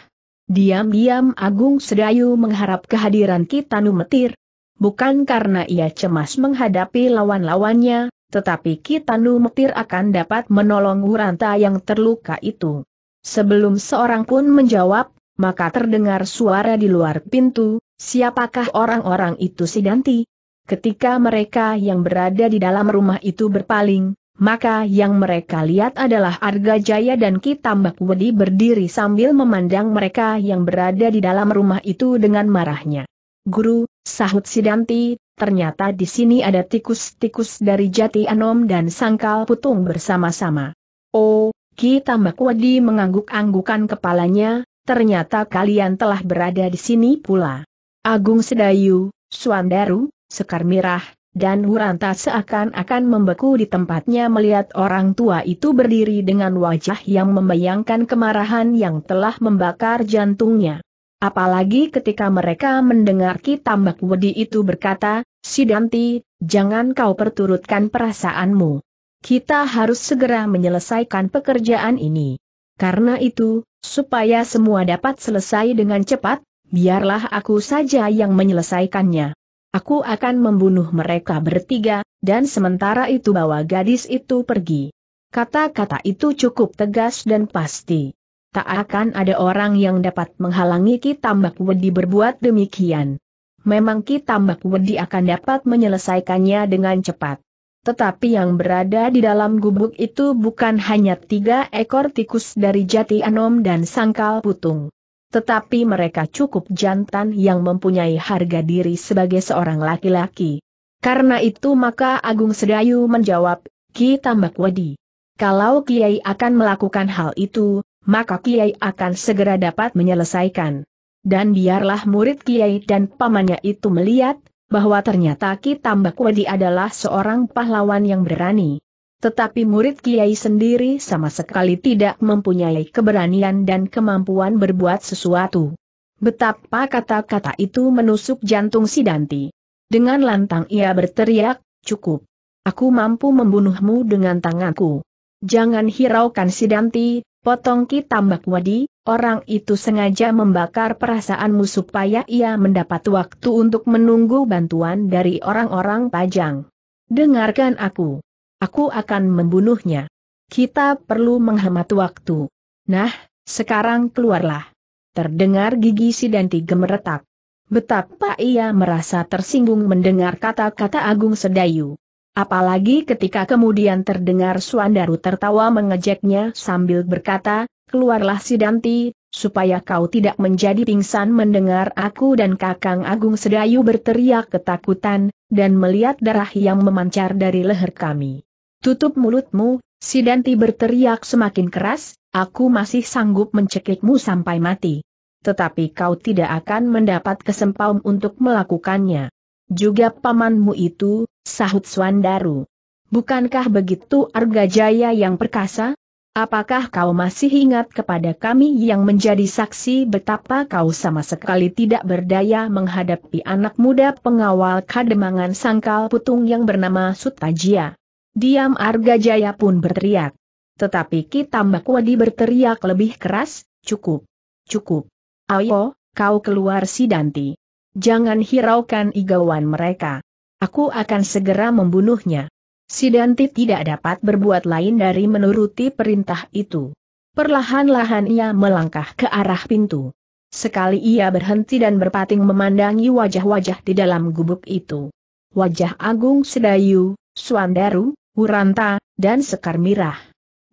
Diam-diam Agung Sedayu mengharap kehadiran Kitanu Metir. Bukan karena ia cemas menghadapi lawan-lawannya, tetapi Kitanu Metir akan dapat menolong Wuranta yang terluka itu. Sebelum seorang pun menjawab, maka terdengar suara di luar pintu, siapakah orang-orang itu Sidanti? Ketika mereka yang berada di dalam rumah itu berpaling, maka yang mereka lihat adalah Arga Jaya dan Kitambak Wedi berdiri sambil memandang mereka yang berada di dalam rumah itu dengan marahnya. Guru, sahut Sidanti, ternyata di sini ada tikus-tikus dari Jati Anom dan Sangkal Putung bersama-sama. Oh, Ki Tambak Wadi mengangguk-anggukan kepalanya, ternyata kalian telah berada di sini pula. Agung Sedayu, Suandaru, Sekar Mirah, dan Huranta seakan-akan membeku di tempatnya melihat orang tua itu berdiri dengan wajah yang membayangkan kemarahan yang telah membakar jantungnya. Apalagi ketika mereka mendengar Ki Tambak Wedi itu berkata, Sidanti, jangan kau perturutkan perasaanmu. Kita harus segera menyelesaikan pekerjaan ini. Karena itu, supaya semua dapat selesai dengan cepat, biarlah aku saja yang menyelesaikannya. Aku akan membunuh mereka bertiga, dan sementara itu bawa gadis itu pergi. Kata-kata itu cukup tegas dan pasti tak akan ada orang yang dapat menghalangi Ki Tambak Wedi berbuat demikian. Memang Ki Tambak Wedi akan dapat menyelesaikannya dengan cepat. Tetapi yang berada di dalam gubuk itu bukan hanya tiga ekor tikus dari Jati Anom dan Sangkal Putung. Tetapi mereka cukup jantan yang mempunyai harga diri sebagai seorang laki-laki. Karena itu maka Agung Sedayu menjawab, Ki Tambak Wedi. Kalau Kiai akan melakukan hal itu, maka Kiai akan segera dapat menyelesaikan. Dan biarlah murid Kiai dan pamannya itu melihat, bahwa ternyata Ki Tambak Wedi adalah seorang pahlawan yang berani. Tetapi murid Kiai sendiri sama sekali tidak mempunyai keberanian dan kemampuan berbuat sesuatu. Betapa kata-kata itu menusuk jantung Sidanti. Dengan lantang ia berteriak, cukup. Aku mampu membunuhmu dengan tanganku. Jangan hiraukan Sidanti. Potongki tambak wadi, orang itu sengaja membakar perasaanmu supaya ia mendapat waktu untuk menunggu bantuan dari orang-orang pajang. Dengarkan aku. Aku akan membunuhnya. Kita perlu menghemat waktu. Nah, sekarang keluarlah. Terdengar gigi Sidanti gemeretak. Betapa ia merasa tersinggung mendengar kata-kata Agung Sedayu. Apalagi ketika kemudian terdengar Suandaru tertawa mengejeknya sambil berkata, keluarlah si Sidanti, supaya kau tidak menjadi pingsan mendengar aku dan Kakang Agung Sedayu berteriak ketakutan, dan melihat darah yang memancar dari leher kami. Tutup mulutmu, si Sidanti berteriak semakin keras, aku masih sanggup mencekikmu sampai mati. Tetapi kau tidak akan mendapat kesempatan untuk melakukannya. Juga pamanmu itu, sahut Swandaru. Bukankah begitu Arga Jaya yang perkasa? Apakah kau masih ingat kepada kami yang menjadi saksi betapa kau sama sekali tidak berdaya menghadapi anak muda pengawal kademangan sangkal putung yang bernama Sutajia? Diam Arga Jaya pun berteriak. Tetapi Kitambak Wadi berteriak lebih keras, cukup, cukup. Ayo, kau keluar si Danti. Jangan hiraukan igawan mereka. Aku akan segera membunuhnya. Sidanti tidak dapat berbuat lain dari menuruti perintah itu. Perlahan-lahan ia melangkah ke arah pintu. Sekali ia berhenti dan berpating memandangi wajah-wajah di dalam gubuk itu. Wajah Agung Sedayu, Suandaru, Huranta, dan Sekar Mirah.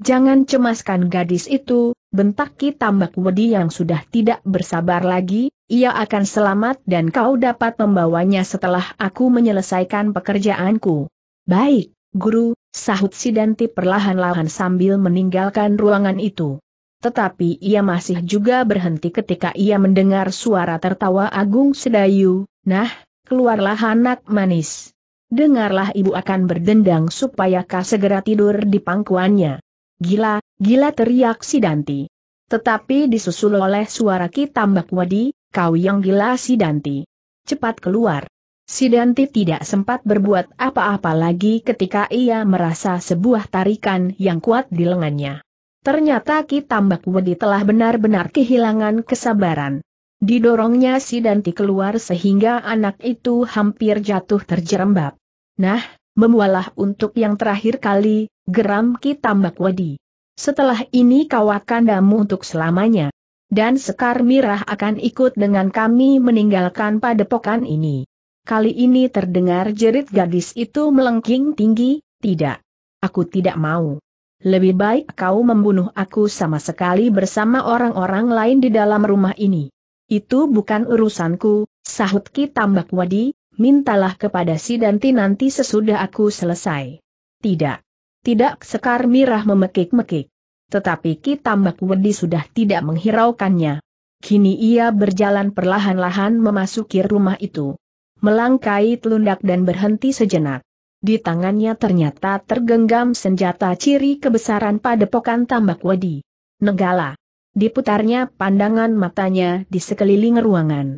Jangan cemaskan gadis itu, bentak Ki Tambak Wedi yang sudah tidak bersabar lagi, ia akan selamat dan kau dapat membawanya setelah aku menyelesaikan pekerjaanku. Baik, guru, sahut Sidanti perlahan-lahan sambil meninggalkan ruangan itu. Tetapi ia masih juga berhenti ketika ia mendengar suara tertawa Agung Sedayu, nah, keluarlah anak manis. Dengarlah ibu akan berdendang supaya kau segera tidur di pangkuannya. Gila, gila teriak Sidanti. Tetapi disusul oleh suara Ki Tambak Wadi, kau yang gila si Danti. Cepat keluar. Si Danti tidak sempat berbuat apa-apa lagi ketika ia merasa sebuah tarikan yang kuat di lengannya. Ternyata Ki Tambak Wedi telah benar-benar kehilangan kesabaran. Didorongnya si Danti keluar sehingga anak itu hampir jatuh terjerembab. Nah, memualah untuk yang terakhir kali, geram Ki Tambak Wedi. Setelah ini kau akan damu untuk selamanya. Dan Sekar Mirah akan ikut dengan kami meninggalkan padepokan ini. Kali ini terdengar jerit gadis itu melengking tinggi, tidak. Aku tidak mau. Lebih baik kau membunuh aku sama sekali bersama orang-orang lain di dalam rumah ini. Itu bukan urusanku, sahut Ki Tambak Wadi, mintalah kepada si Danti nanti sesudah aku selesai. Tidak. Tidak Sekar Mirah memekik-mekik. Tetapi Ki Tambak Wedi sudah tidak menghiraukannya. Kini ia berjalan perlahan-lahan memasuki rumah itu. Melangkai telundak dan berhenti sejenak. Di tangannya ternyata tergenggam senjata ciri kebesaran padepokan Tambak Wedi. Negala. Diputarnya pandangan matanya di sekeliling ruangan.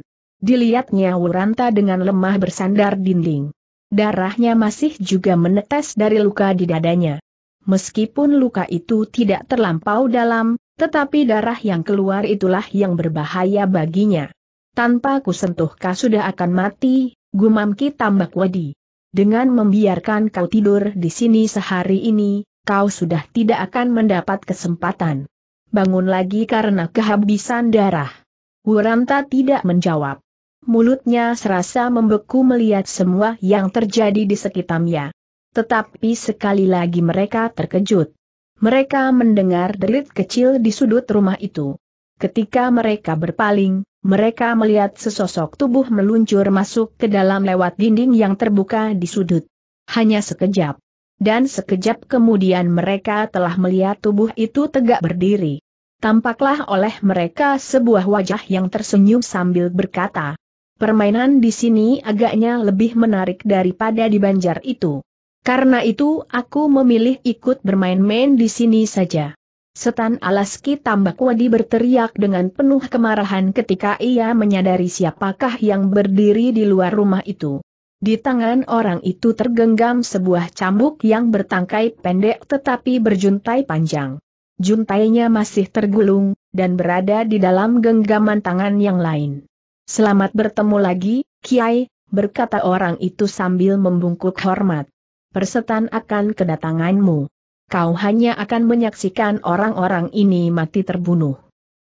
Dilihatnya Wuranta dengan lemah bersandar dinding. Darahnya masih juga menetes dari luka di dadanya. Meskipun luka itu tidak terlampau dalam, tetapi darah yang keluar itulah yang berbahaya baginya. Tanpa ku kau sudah akan mati, gumam Ki Tambak Wadi. Dengan membiarkan kau tidur di sini sehari ini, kau sudah tidak akan mendapat kesempatan. Bangun lagi karena kehabisan darah. Wuranta tidak menjawab. Mulutnya serasa membeku melihat semua yang terjadi di sekitarnya. Tetapi sekali lagi mereka terkejut. Mereka mendengar derit kecil di sudut rumah itu. Ketika mereka berpaling, mereka melihat sesosok tubuh meluncur masuk ke dalam lewat dinding yang terbuka di sudut. Hanya sekejap. Dan sekejap kemudian mereka telah melihat tubuh itu tegak berdiri. Tampaklah oleh mereka sebuah wajah yang tersenyum sambil berkata, Permainan di sini agaknya lebih menarik daripada di banjar itu. Karena itu aku memilih ikut bermain-main di sini saja. Setan Alaski tambak wadi berteriak dengan penuh kemarahan ketika ia menyadari siapakah yang berdiri di luar rumah itu. Di tangan orang itu tergenggam sebuah cambuk yang bertangkai pendek tetapi berjuntai panjang. Juntainya masih tergulung, dan berada di dalam genggaman tangan yang lain. Selamat bertemu lagi, Kiai, berkata orang itu sambil membungkuk hormat persetan akan kedatanganmu. Kau hanya akan menyaksikan orang-orang ini mati terbunuh.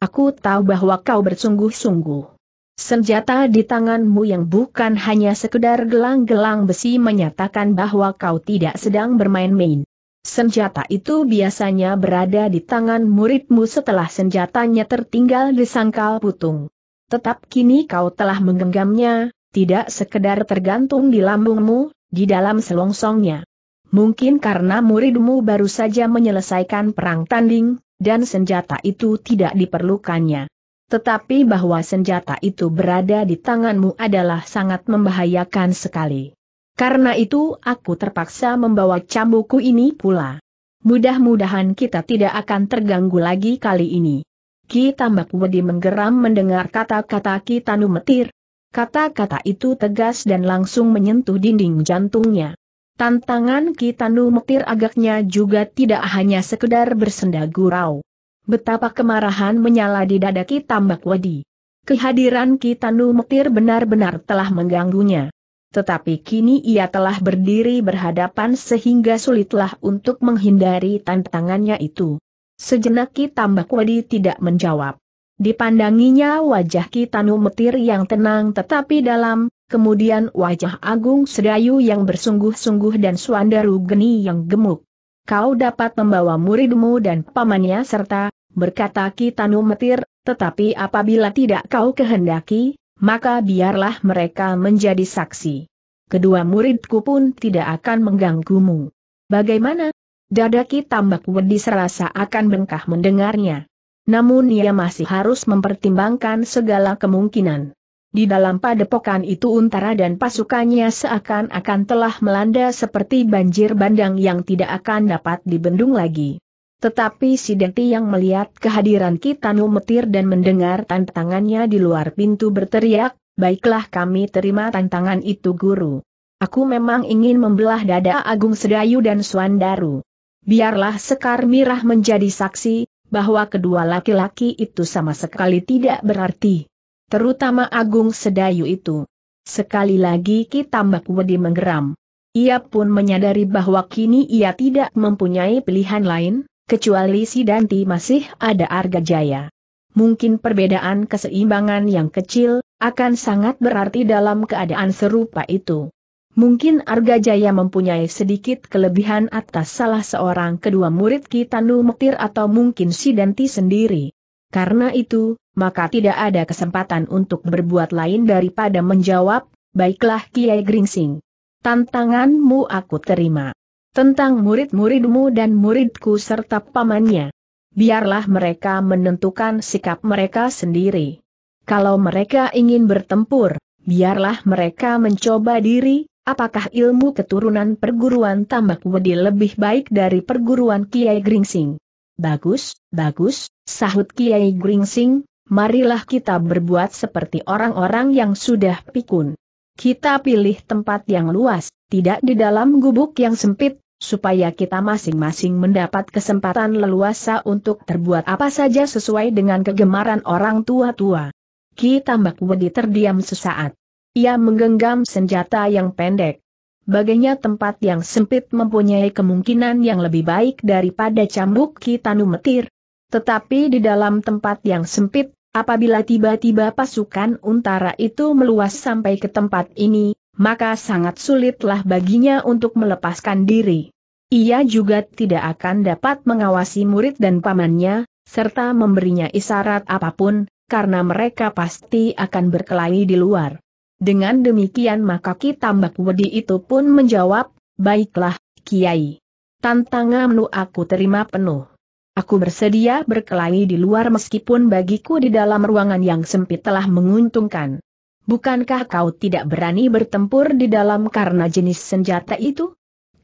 Aku tahu bahwa kau bersungguh-sungguh. Senjata di tanganmu yang bukan hanya sekedar gelang-gelang besi menyatakan bahwa kau tidak sedang bermain-main. Senjata itu biasanya berada di tangan muridmu setelah senjatanya tertinggal di sangkal putung. Tetap kini kau telah menggenggamnya, tidak sekedar tergantung di lambungmu, di dalam selongsongnya. Mungkin karena muridmu baru saja menyelesaikan perang tanding, dan senjata itu tidak diperlukannya. Tetapi bahwa senjata itu berada di tanganmu adalah sangat membahayakan sekali. Karena itu aku terpaksa membawa cambukku ini pula. Mudah-mudahan kita tidak akan terganggu lagi kali ini. Ki Tambak Wedi menggeram mendengar kata-kata Ki Tanu Metir, Kata-kata itu tegas dan langsung menyentuh dinding jantungnya. Tantangan Kitanu Mekir agaknya juga tidak hanya sekedar bersenda gurau. Betapa kemarahan menyala di dada Kitambak Wadi. Kehadiran Kitanu Mekir benar-benar telah mengganggunya. Tetapi kini ia telah berdiri berhadapan sehingga sulitlah untuk menghindari tantangannya itu. Sejenak Kitambak Wadi tidak menjawab. Dipandanginya wajah Kitanu Metir yang tenang tetapi dalam, kemudian wajah Agung Sedayu yang bersungguh-sungguh dan Suandaru Geni yang gemuk. Kau dapat membawa muridmu dan pamannya serta, berkata Kitanu Metir, tetapi apabila tidak kau kehendaki, maka biarlah mereka menjadi saksi. Kedua muridku pun tidak akan mengganggumu. Bagaimana? Dada Ki tambak wedi serasa akan bengkah mendengarnya. Namun ia masih harus mempertimbangkan segala kemungkinan. Di dalam padepokan itu Untara dan pasukannya seakan-akan telah melanda seperti banjir bandang yang tidak akan dapat dibendung lagi. Tetapi si Deti yang melihat kehadiran Kitanu Metir dan mendengar tantangannya di luar pintu berteriak, baiklah kami terima tantangan itu guru. Aku memang ingin membelah dada Agung Sedayu dan Suandaru. Biarlah Sekar Mirah menjadi saksi, bahwa kedua laki-laki itu sama sekali tidak berarti. Terutama Agung Sedayu itu. Sekali lagi kita Mbak Wedi menggeram. Ia pun menyadari bahwa kini ia tidak mempunyai pilihan lain, kecuali si Danti masih ada arga jaya. Mungkin perbedaan keseimbangan yang kecil, akan sangat berarti dalam keadaan serupa itu. Mungkin Arga Jaya mempunyai sedikit kelebihan atas salah seorang kedua murid Kitanu Mektir atau mungkin Sidanti sendiri. Karena itu, maka tidak ada kesempatan untuk berbuat lain daripada menjawab, baiklah Kiai Gringsing. Tantanganmu aku terima. Tentang murid-muridmu dan muridku serta pamannya. Biarlah mereka menentukan sikap mereka sendiri. Kalau mereka ingin bertempur, biarlah mereka mencoba diri, apakah ilmu keturunan perguruan tambak wedi lebih baik dari perguruan Kiai Gringsing? Bagus, bagus, sahut Kiai Gringsing, marilah kita berbuat seperti orang-orang yang sudah pikun. Kita pilih tempat yang luas, tidak di dalam gubuk yang sempit, supaya kita masing-masing mendapat kesempatan leluasa untuk terbuat apa saja sesuai dengan kegemaran orang tua-tua. Ki Tambak Wedi terdiam sesaat. Ia menggenggam senjata yang pendek. Baginya tempat yang sempit mempunyai kemungkinan yang lebih baik daripada cambuk kita numetir. Tetapi di dalam tempat yang sempit, apabila tiba-tiba pasukan untara itu meluas sampai ke tempat ini, maka sangat sulitlah baginya untuk melepaskan diri. Ia juga tidak akan dapat mengawasi murid dan pamannya, serta memberinya isyarat apapun, karena mereka pasti akan berkelahi di luar. Dengan demikian maka Ki Tambak Wedi itu pun menjawab, baiklah, Kiai. Tantanganmu aku terima penuh. Aku bersedia berkelahi di luar meskipun bagiku di dalam ruangan yang sempit telah menguntungkan. Bukankah kau tidak berani bertempur di dalam karena jenis senjata itu?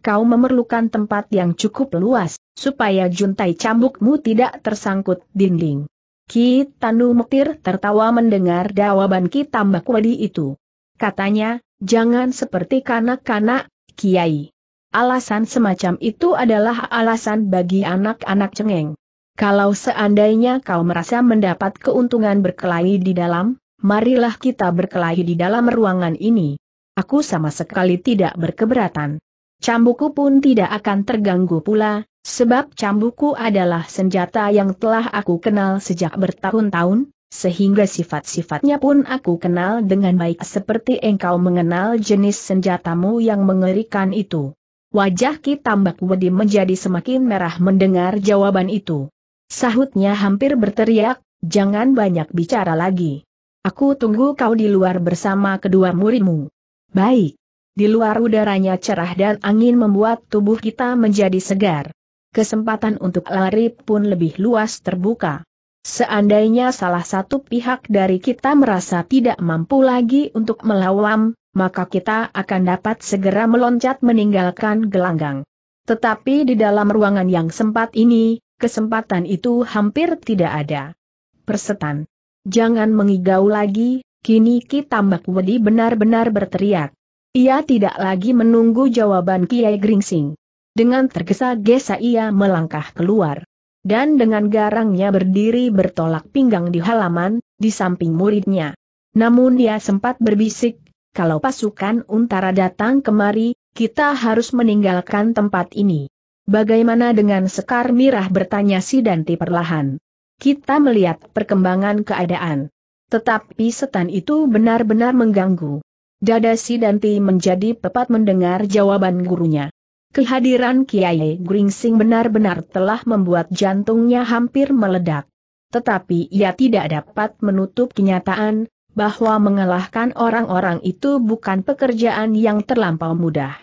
Kau memerlukan tempat yang cukup luas, supaya juntai cambukmu tidak tersangkut dinding. Ki Tanu Mukir tertawa mendengar jawaban Ki Tambak Wadi itu. Katanya, jangan seperti kanak-kanak, Kiai. Alasan semacam itu adalah alasan bagi anak-anak cengeng. Kalau seandainya kau merasa mendapat keuntungan berkelahi di dalam, marilah kita berkelahi di dalam ruangan ini. Aku sama sekali tidak berkeberatan. Cambuku pun tidak akan terganggu pula, sebab cambuku adalah senjata yang telah aku kenal sejak bertahun-tahun, sehingga sifat-sifatnya pun aku kenal dengan baik seperti engkau mengenal jenis senjatamu yang mengerikan itu. Wajah Ki Tambak Wedi menjadi semakin merah mendengar jawaban itu. Sahutnya hampir berteriak, jangan banyak bicara lagi. Aku tunggu kau di luar bersama kedua murimu. Baik. Di luar udaranya cerah dan angin membuat tubuh kita menjadi segar. Kesempatan untuk lari pun lebih luas terbuka. Seandainya salah satu pihak dari kita merasa tidak mampu lagi untuk melawan, maka kita akan dapat segera meloncat meninggalkan gelanggang. Tetapi di dalam ruangan yang sempat ini, kesempatan itu hampir tidak ada. Persetan. Jangan mengigau lagi, kini Ki Tambak Wedi benar-benar berteriak. Ia tidak lagi menunggu jawaban Kiai Gringsing. Dengan tergesa-gesa ia melangkah keluar dan dengan garangnya berdiri bertolak pinggang di halaman, di samping muridnya. Namun dia sempat berbisik, kalau pasukan untara datang kemari, kita harus meninggalkan tempat ini. Bagaimana dengan Sekar Mirah bertanya si Danti perlahan. Kita melihat perkembangan keadaan. Tetapi setan itu benar-benar mengganggu. Dada si Danti menjadi tepat mendengar jawaban gurunya. Kehadiran Kiai Gringsing benar-benar telah membuat jantungnya hampir meledak. Tetapi ia tidak dapat menutup kenyataan, bahwa mengalahkan orang-orang itu bukan pekerjaan yang terlampau mudah.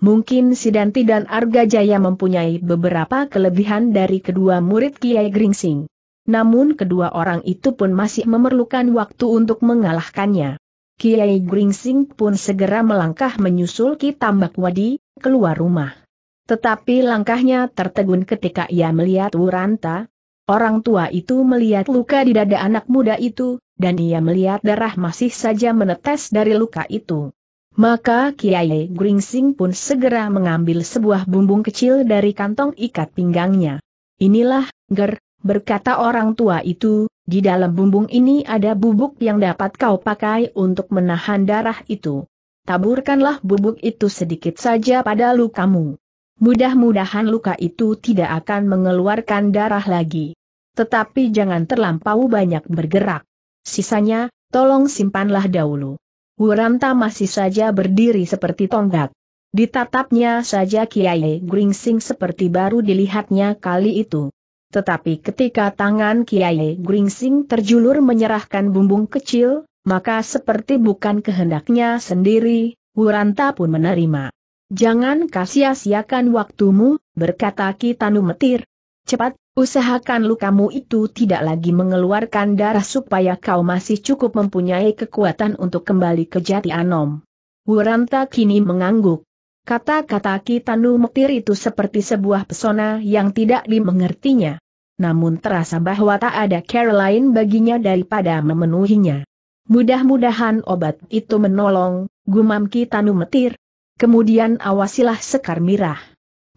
Mungkin Sidanti dan Arga Jaya mempunyai beberapa kelebihan dari kedua murid Kiai Gringsing. Namun kedua orang itu pun masih memerlukan waktu untuk mengalahkannya. Kiai Gringsing pun segera melangkah menyusul Ki Tambak Wadi, keluar rumah. Tetapi langkahnya tertegun ketika ia melihat Wuranta. Orang tua itu melihat luka di dada anak muda itu, dan ia melihat darah masih saja menetes dari luka itu. Maka Kiai Gringsing pun segera mengambil sebuah bumbung kecil dari kantong ikat pinggangnya. Inilah, Ger, berkata orang tua itu, di dalam bumbung ini ada bubuk yang dapat kau pakai untuk menahan darah itu. Taburkanlah bubuk itu sedikit saja pada lukamu. Mudah-mudahan luka itu tidak akan mengeluarkan darah lagi. Tetapi jangan terlampau banyak bergerak. Sisanya, tolong simpanlah dahulu. Wuranta masih saja berdiri seperti tonggak. Ditatapnya saja Kiai Gringsing seperti baru dilihatnya kali itu. Tetapi ketika tangan Kiai Gringsing terjulur menyerahkan bumbung kecil, maka seperti bukan kehendaknya sendiri, Wuranta pun menerima. Jangan kasia-siakan waktumu, berkata Kitanu Metir. Cepat, usahakan lukamu itu tidak lagi mengeluarkan darah supaya kau masih cukup mempunyai kekuatan untuk kembali ke Jati Anom. Wuranta kini mengangguk. Kata-kata Kitanu Mektir itu seperti sebuah pesona yang tidak dimengertinya. Namun terasa bahwa tak ada care lain baginya daripada memenuhinya. Mudah-mudahan obat itu menolong, gumam Kitanu Metir. Kemudian awasilah Sekar Mirah.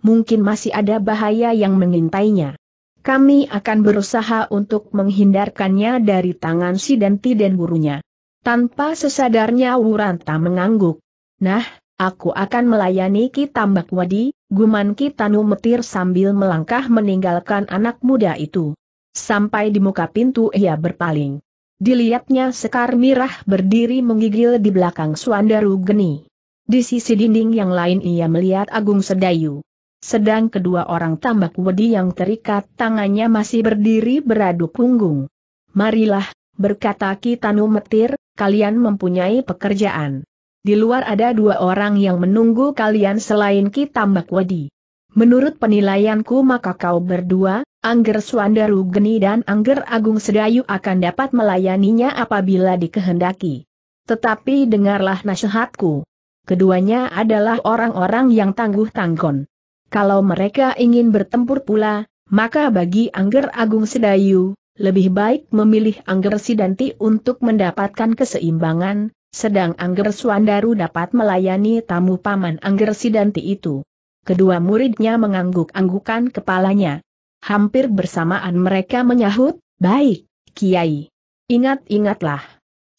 Mungkin masih ada bahaya yang mengintainya. Kami akan berusaha untuk menghindarkannya dari tangan si Denti dan gurunya. Tanpa sesadarnya Wuranta mengangguk. Nah, Aku akan melayani Ki Tambak Wadi, guman Ki Tanu Metir sambil melangkah meninggalkan anak muda itu. Sampai di muka pintu ia berpaling. Dilihatnya Sekar Mirah berdiri menggigil di belakang Suandaru Geni. Di sisi dinding yang lain ia melihat Agung Sedayu. Sedang kedua orang tambak wedi yang terikat tangannya masih berdiri beradu punggung. Marilah, berkata Ki Tanu Metir, kalian mempunyai pekerjaan. Di luar ada dua orang yang menunggu kalian selain Kitambak Wadi. Menurut penilaianku maka kau berdua, Angger Swandaru Geni dan Angger Agung Sedayu akan dapat melayaninya apabila dikehendaki. Tetapi dengarlah nasihatku. Keduanya adalah orang-orang yang tangguh tangkon. Kalau mereka ingin bertempur pula, maka bagi Angger Agung Sedayu, lebih baik memilih Angger Sidanti untuk mendapatkan keseimbangan, sedang Angger Suandaru dapat melayani tamu paman Angger Sidanti itu. Kedua muridnya mengangguk-anggukan kepalanya. Hampir bersamaan mereka menyahut, baik, Kiai. Ingat-ingatlah.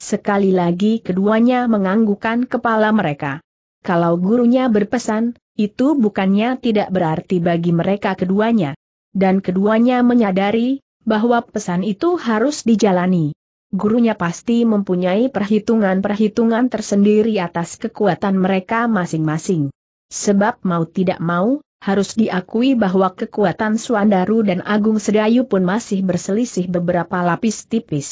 Sekali lagi keduanya menganggukan kepala mereka. Kalau gurunya berpesan, itu bukannya tidak berarti bagi mereka keduanya. Dan keduanya menyadari, bahwa pesan itu harus dijalani gurunya pasti mempunyai perhitungan-perhitungan tersendiri atas kekuatan mereka masing-masing. Sebab mau tidak mau, harus diakui bahwa kekuatan Suandaru dan Agung Sedayu pun masih berselisih beberapa lapis tipis.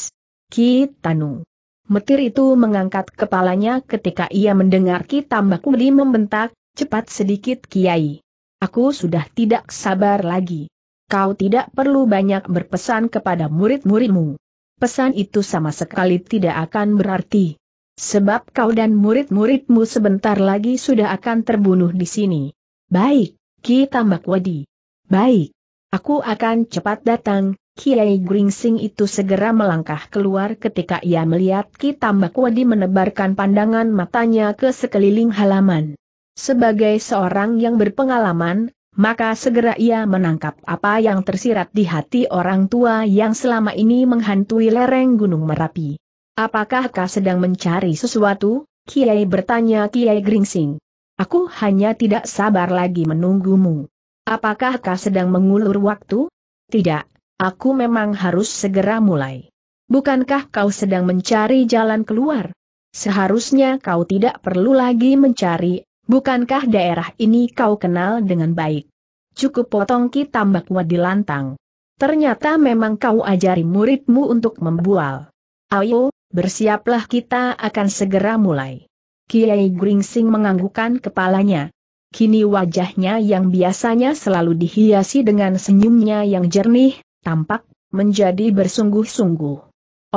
Tanu. Metir itu mengangkat kepalanya ketika ia mendengar Tambak Uli membentak, cepat sedikit Kiai. Aku sudah tidak sabar lagi. Kau tidak perlu banyak berpesan kepada murid-muridmu pesan itu sama sekali tidak akan berarti. Sebab kau dan murid-muridmu sebentar lagi sudah akan terbunuh di sini. Baik, Ki Tambak Wadi. Baik. Aku akan cepat datang, Kiai Gringsing itu segera melangkah keluar ketika ia melihat Ki Tambak Wadi menebarkan pandangan matanya ke sekeliling halaman. Sebagai seorang yang berpengalaman, maka segera ia menangkap apa yang tersirat di hati orang tua yang selama ini menghantui lereng Gunung Merapi. Apakah kau sedang mencari sesuatu? Kiai bertanya Kiai Gringsing. Aku hanya tidak sabar lagi menunggumu. Apakah kau sedang mengulur waktu? Tidak, aku memang harus segera mulai. Bukankah kau sedang mencari jalan keluar? Seharusnya kau tidak perlu lagi mencari, Bukankah daerah ini kau kenal dengan baik? Cukup potong Tambak tambak kuat lantang. Ternyata memang kau ajari muridmu untuk membual. Ayo, bersiaplah kita akan segera mulai. Kiai Gringsing menganggukkan kepalanya. Kini wajahnya yang biasanya selalu dihiasi dengan senyumnya yang jernih, tampak, menjadi bersungguh-sungguh.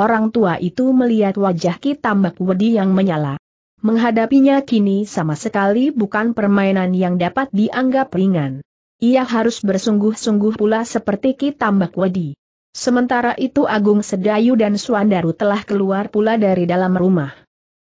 Orang tua itu melihat wajah Ki Tambak Wedi yang menyala, menghadapinya kini sama sekali bukan permainan yang dapat dianggap ringan. Ia harus bersungguh-sungguh pula seperti Ki Tambak Wedi. Sementara itu Agung Sedayu dan Suandaru telah keluar pula dari dalam rumah.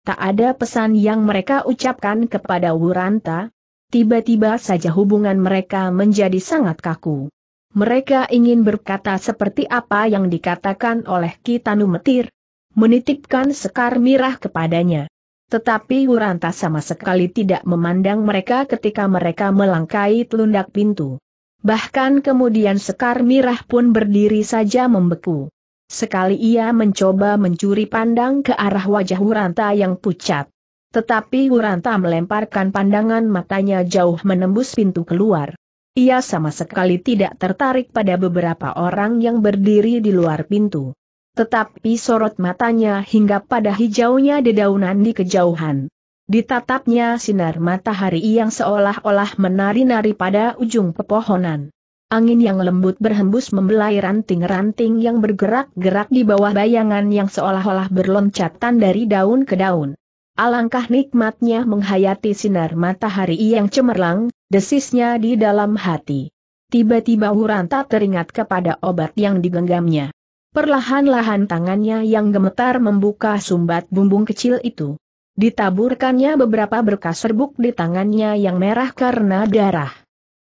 Tak ada pesan yang mereka ucapkan kepada Wuranta, tiba-tiba saja hubungan mereka menjadi sangat kaku. Mereka ingin berkata seperti apa yang dikatakan oleh Kitanu Metir, menitipkan sekar mirah kepadanya. Tetapi Wuranta sama sekali tidak memandang mereka ketika mereka melangkai telundak pintu. Bahkan kemudian Sekar Mirah pun berdiri saja membeku. Sekali ia mencoba mencuri pandang ke arah wajah Wuranta yang pucat. Tetapi Wuranta melemparkan pandangan matanya jauh menembus pintu keluar. Ia sama sekali tidak tertarik pada beberapa orang yang berdiri di luar pintu. Tetapi sorot matanya hingga pada hijaunya dedaunan di kejauhan. Ditatapnya sinar matahari yang seolah-olah menari-nari pada ujung pepohonan. Angin yang lembut berhembus membelai ranting-ranting yang bergerak-gerak di bawah bayangan yang seolah-olah berloncatan dari daun ke daun. Alangkah nikmatnya menghayati sinar matahari yang cemerlang, desisnya di dalam hati. Tiba-tiba Huranta teringat kepada obat yang digenggamnya. Perlahan-lahan tangannya yang gemetar membuka sumbat bumbung kecil itu. Ditaburkannya beberapa berkas serbuk di tangannya yang merah karena darah.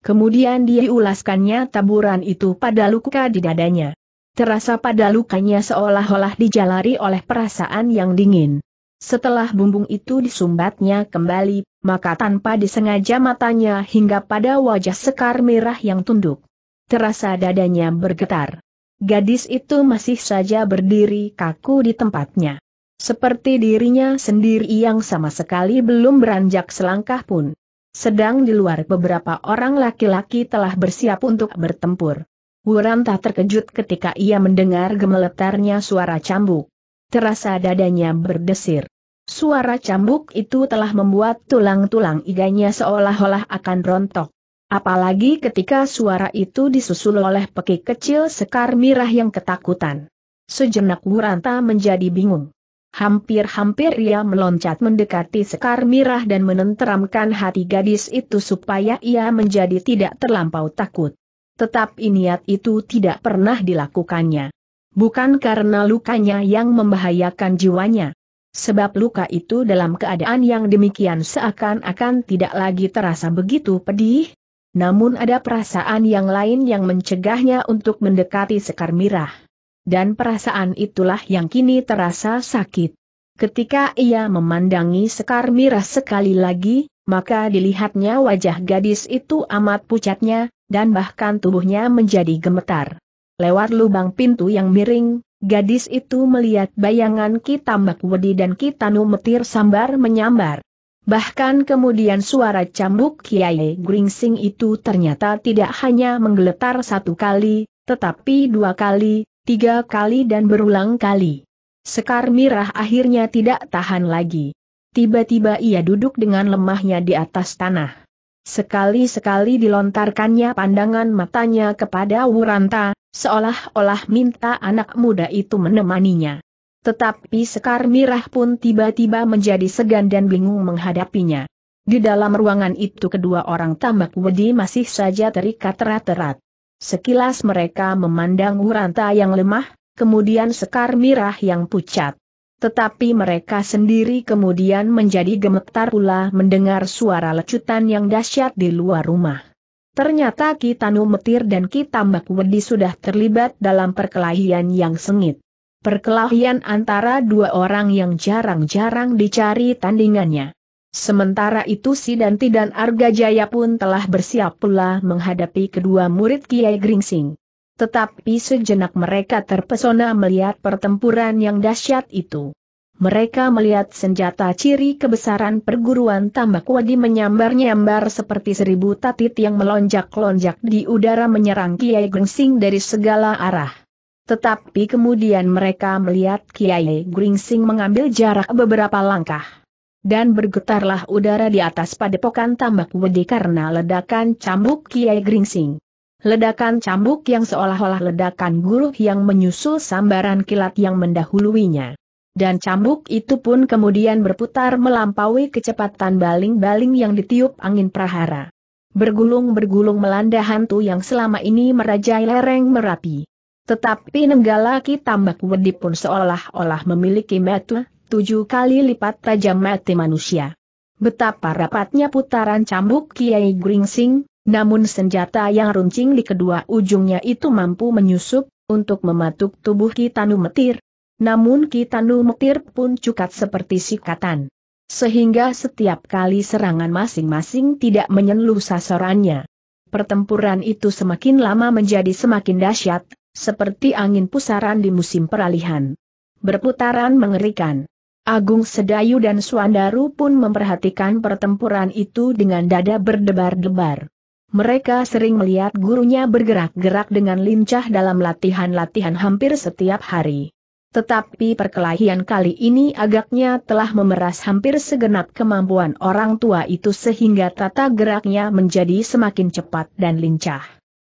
Kemudian dia ulaskannya taburan itu pada luka di dadanya. Terasa pada lukanya seolah-olah dijalari oleh perasaan yang dingin. Setelah bumbung itu disumbatnya kembali, maka tanpa disengaja matanya hingga pada wajah sekar merah yang tunduk. Terasa dadanya bergetar. Gadis itu masih saja berdiri kaku di tempatnya. Seperti dirinya sendiri yang sama sekali belum beranjak selangkah pun. Sedang di luar beberapa orang laki-laki telah bersiap untuk bertempur. Wuran tak terkejut ketika ia mendengar gemeletarnya suara cambuk. Terasa dadanya berdesir. Suara cambuk itu telah membuat tulang-tulang iganya seolah-olah akan rontok. Apalagi ketika suara itu disusul oleh peki kecil sekar mirah yang ketakutan. Sejenak Wuranta menjadi bingung. Hampir-hampir ia meloncat mendekati sekar mirah dan menenteramkan hati gadis itu supaya ia menjadi tidak terlampau takut. Tetapi niat itu tidak pernah dilakukannya. Bukan karena lukanya yang membahayakan jiwanya. Sebab luka itu dalam keadaan yang demikian seakan-akan tidak lagi terasa begitu pedih, namun ada perasaan yang lain yang mencegahnya untuk mendekati Sekar Mirah. Dan perasaan itulah yang kini terasa sakit. Ketika ia memandangi Sekar Mirah sekali lagi, maka dilihatnya wajah gadis itu amat pucatnya, dan bahkan tubuhnya menjadi gemetar. Lewat lubang pintu yang miring, gadis itu melihat bayangan Ki Tambak Wedi dan Ki Metir Sambar menyambar. Bahkan kemudian suara cambuk Kiai Gringsing itu ternyata tidak hanya menggeletar satu kali, tetapi dua kali, tiga kali dan berulang kali. Sekar Mirah akhirnya tidak tahan lagi. Tiba-tiba ia duduk dengan lemahnya di atas tanah. Sekali-sekali dilontarkannya pandangan matanya kepada Wuranta, seolah-olah minta anak muda itu menemaninya. Tetapi Sekar Mirah pun tiba-tiba menjadi segan dan bingung menghadapinya. Di dalam ruangan itu kedua orang tambak wedi masih saja terikat erat-erat. Sekilas mereka memandang Wuranta yang lemah, kemudian Sekar Mirah yang pucat. Tetapi mereka sendiri kemudian menjadi gemetar pula mendengar suara lecutan yang dahsyat di luar rumah. Ternyata Ki Tanu Metir dan Ki Tambak Wedi sudah terlibat dalam perkelahian yang sengit perkelahian antara dua orang yang jarang-jarang dicari tandingannya. Sementara itu Sidanti dan Arga Jaya pun telah bersiap pula menghadapi kedua murid Kiai Gringsing. Tetapi sejenak mereka terpesona melihat pertempuran yang dahsyat itu. Mereka melihat senjata ciri kebesaran perguruan tambak wadi menyambar-nyambar seperti seribu tatit yang melonjak-lonjak di udara menyerang Kiai Gringsing dari segala arah. Tetapi kemudian mereka melihat Kiai Gringsing mengambil jarak beberapa langkah. Dan bergetarlah udara di atas padepokan tambak wedi karena ledakan cambuk Kiai Gringsing. Ledakan cambuk yang seolah-olah ledakan guru yang menyusul sambaran kilat yang mendahuluinya. Dan cambuk itu pun kemudian berputar melampaui kecepatan baling-baling yang ditiup angin prahara. Bergulung-bergulung melanda hantu yang selama ini merajai lereng Merapi. Tetapi Ki Tambak Wedi pun seolah-olah memiliki metu tujuh kali lipat tajam mati manusia. Betapa rapatnya putaran cambuk Kiai Gringsing, namun senjata yang runcing di kedua ujungnya itu mampu menyusup, untuk mematuk tubuh Kitanu Metir. Namun Kitanu Metir pun cukat seperti sikatan. Sehingga setiap kali serangan masing-masing tidak menyeluh sasarannya. Pertempuran itu semakin lama menjadi semakin dahsyat, seperti angin pusaran di musim peralihan. Berputaran mengerikan. Agung Sedayu dan Suandaru pun memperhatikan pertempuran itu dengan dada berdebar-debar. Mereka sering melihat gurunya bergerak-gerak dengan lincah dalam latihan-latihan hampir setiap hari. Tetapi perkelahian kali ini agaknya telah memeras hampir segenap kemampuan orang tua itu sehingga tata geraknya menjadi semakin cepat dan lincah.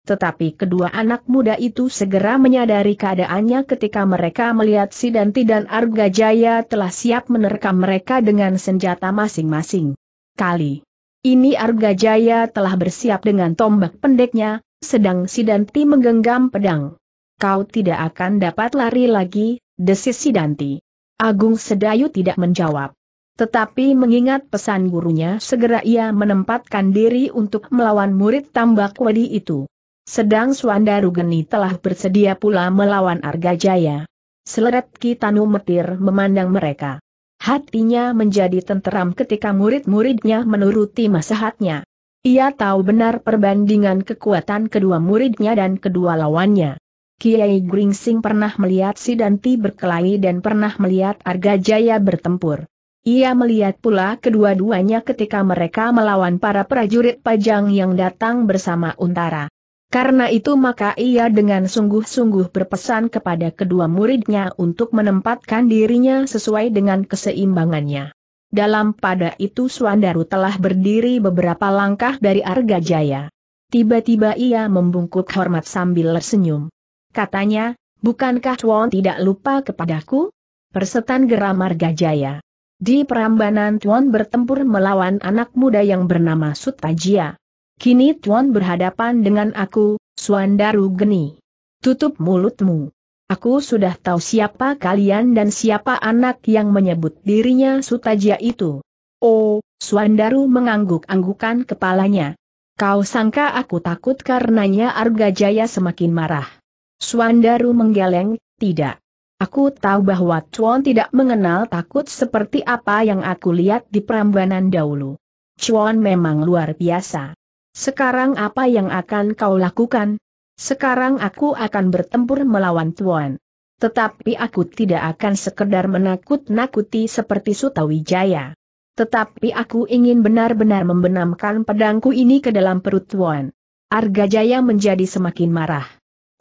Tetapi kedua anak muda itu segera menyadari keadaannya ketika mereka melihat Sidanti dan Arga Jaya telah siap menerkam mereka dengan senjata masing-masing. Kali ini Arga Jaya telah bersiap dengan tombak pendeknya, sedang Sidanti menggenggam pedang. Kau tidak akan dapat lari lagi, desis Sidanti. Agung Sedayu tidak menjawab. Tetapi mengingat pesan gurunya segera ia menempatkan diri untuk melawan murid tambak wadi itu. Sedang Suandaru Geni telah bersedia pula melawan Arga Jaya. Seleret Kitanu Metir memandang mereka. Hatinya menjadi tenteram ketika murid-muridnya menuruti masahatnya. Ia tahu benar perbandingan kekuatan kedua muridnya dan kedua lawannya. Kiai Gringsing pernah melihat Sidanti berkelahi dan pernah melihat Arga Jaya bertempur. Ia melihat pula kedua-duanya ketika mereka melawan para prajurit pajang yang datang bersama Untara. Karena itu maka ia dengan sungguh-sungguh berpesan kepada kedua muridnya untuk menempatkan dirinya sesuai dengan keseimbangannya. Dalam pada itu Suandaru telah berdiri beberapa langkah dari Arga Jaya. Tiba-tiba ia membungkuk hormat sambil tersenyum. Katanya, bukankah Tuan tidak lupa kepadaku? Persetan geram Arga Jaya. Di perambanan Tuan bertempur melawan anak muda yang bernama Sutajia. Kini Tuan berhadapan dengan aku, Suandaru Geni. Tutup mulutmu. Aku sudah tahu siapa kalian dan siapa anak yang menyebut dirinya Sutaja itu. Oh, Suandaru mengangguk-anggukan kepalanya. Kau sangka aku takut karenanya Arga Jaya semakin marah. Suandaru menggeleng, tidak. Aku tahu bahwa Chuan tidak mengenal takut seperti apa yang aku lihat di Prambanan dahulu. Chuan memang luar biasa. Sekarang apa yang akan kau lakukan? Sekarang aku akan bertempur melawan Tuan. Tetapi aku tidak akan sekedar menakut-nakuti seperti Sutawijaya. Tetapi aku ingin benar-benar membenamkan pedangku ini ke dalam perut Tuan. Argajaya menjadi semakin marah.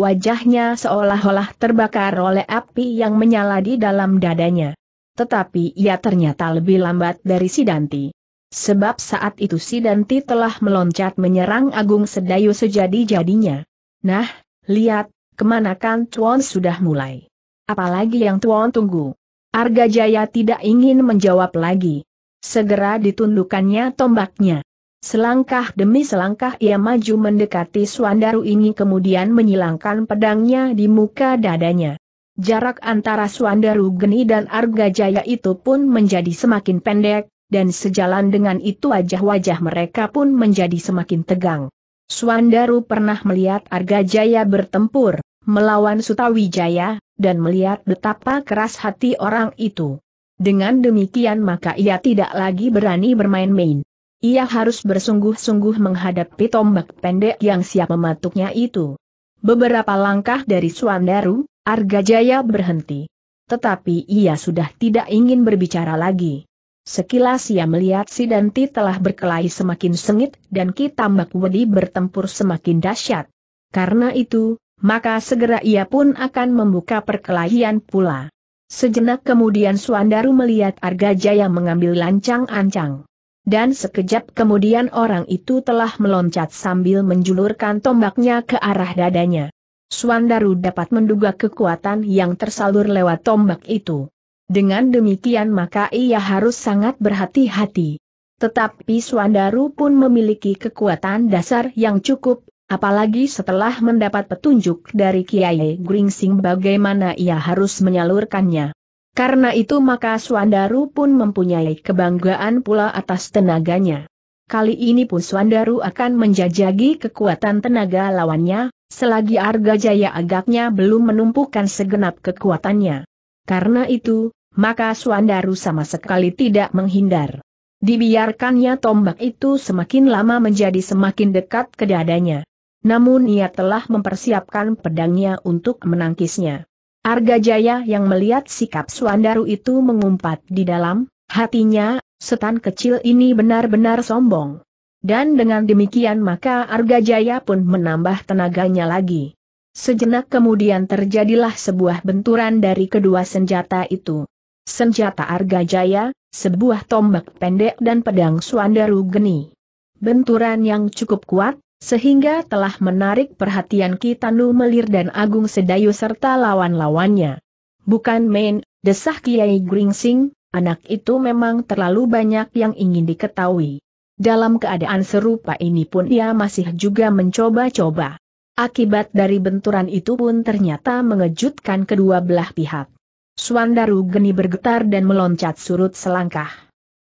Wajahnya seolah-olah terbakar oleh api yang menyala di dalam dadanya. Tetapi ia ternyata lebih lambat dari Sidanti. Sebab saat itu si Danti telah meloncat menyerang Agung Sedayu sejadi-jadinya. Nah, lihat, kemanakan Tuan sudah mulai. Apalagi yang Tuan tunggu. Arga Jaya tidak ingin menjawab lagi. Segera ditundukannya tombaknya. Selangkah demi selangkah ia maju mendekati Suandaru ini kemudian menyilangkan pedangnya di muka dadanya. Jarak antara Suandaru Geni dan Arga Jaya itu pun menjadi semakin pendek, dan sejalan dengan itu wajah-wajah mereka pun menjadi semakin tegang. Suandaru pernah melihat Arga Jaya bertempur, melawan Sutawijaya, dan melihat betapa keras hati orang itu. Dengan demikian maka ia tidak lagi berani bermain-main. Ia harus bersungguh-sungguh menghadapi tombak pendek yang siap mematuknya itu. Beberapa langkah dari Suandaru, Jaya berhenti. Tetapi ia sudah tidak ingin berbicara lagi. Sekilas ia melihat si Danti telah berkelahi semakin sengit dan Ki Tambak Wedi bertempur semakin dahsyat. Karena itu, maka segera ia pun akan membuka perkelahian pula. Sejenak kemudian Suandaru melihat Arga Jaya mengambil lancang-ancang. Dan sekejap kemudian orang itu telah meloncat sambil menjulurkan tombaknya ke arah dadanya. Suandaru dapat menduga kekuatan yang tersalur lewat tombak itu. Dengan demikian maka ia harus sangat berhati-hati. Tetapi Swandaru pun memiliki kekuatan dasar yang cukup, apalagi setelah mendapat petunjuk dari Kiai Gringsing bagaimana ia harus menyalurkannya. Karena itu maka Swandaru pun mempunyai kebanggaan pula atas tenaganya. Kali ini pun Swandaru akan menjajagi kekuatan tenaga lawannya, selagi Arga Jaya agaknya belum menumpukan segenap kekuatannya. Karena itu, maka Suandaru sama sekali tidak menghindar. Dibiarkannya tombak itu semakin lama menjadi semakin dekat ke dadanya. Namun ia telah mempersiapkan pedangnya untuk menangkisnya. Arga Jaya yang melihat sikap Suandaru itu mengumpat di dalam hatinya, setan kecil ini benar-benar sombong. Dan dengan demikian maka Arga Jaya pun menambah tenaganya lagi. Sejenak kemudian terjadilah sebuah benturan dari kedua senjata itu senjata Arga Jaya, sebuah tombak pendek dan pedang Swandaru Geni. Benturan yang cukup kuat, sehingga telah menarik perhatian Kitanu Melir dan Agung Sedayu serta lawan-lawannya. Bukan main, desah Kiai Gringsing, anak itu memang terlalu banyak yang ingin diketahui. Dalam keadaan serupa ini pun ia masih juga mencoba-coba. Akibat dari benturan itu pun ternyata mengejutkan kedua belah pihak. Suandaru geni bergetar dan meloncat surut selangkah.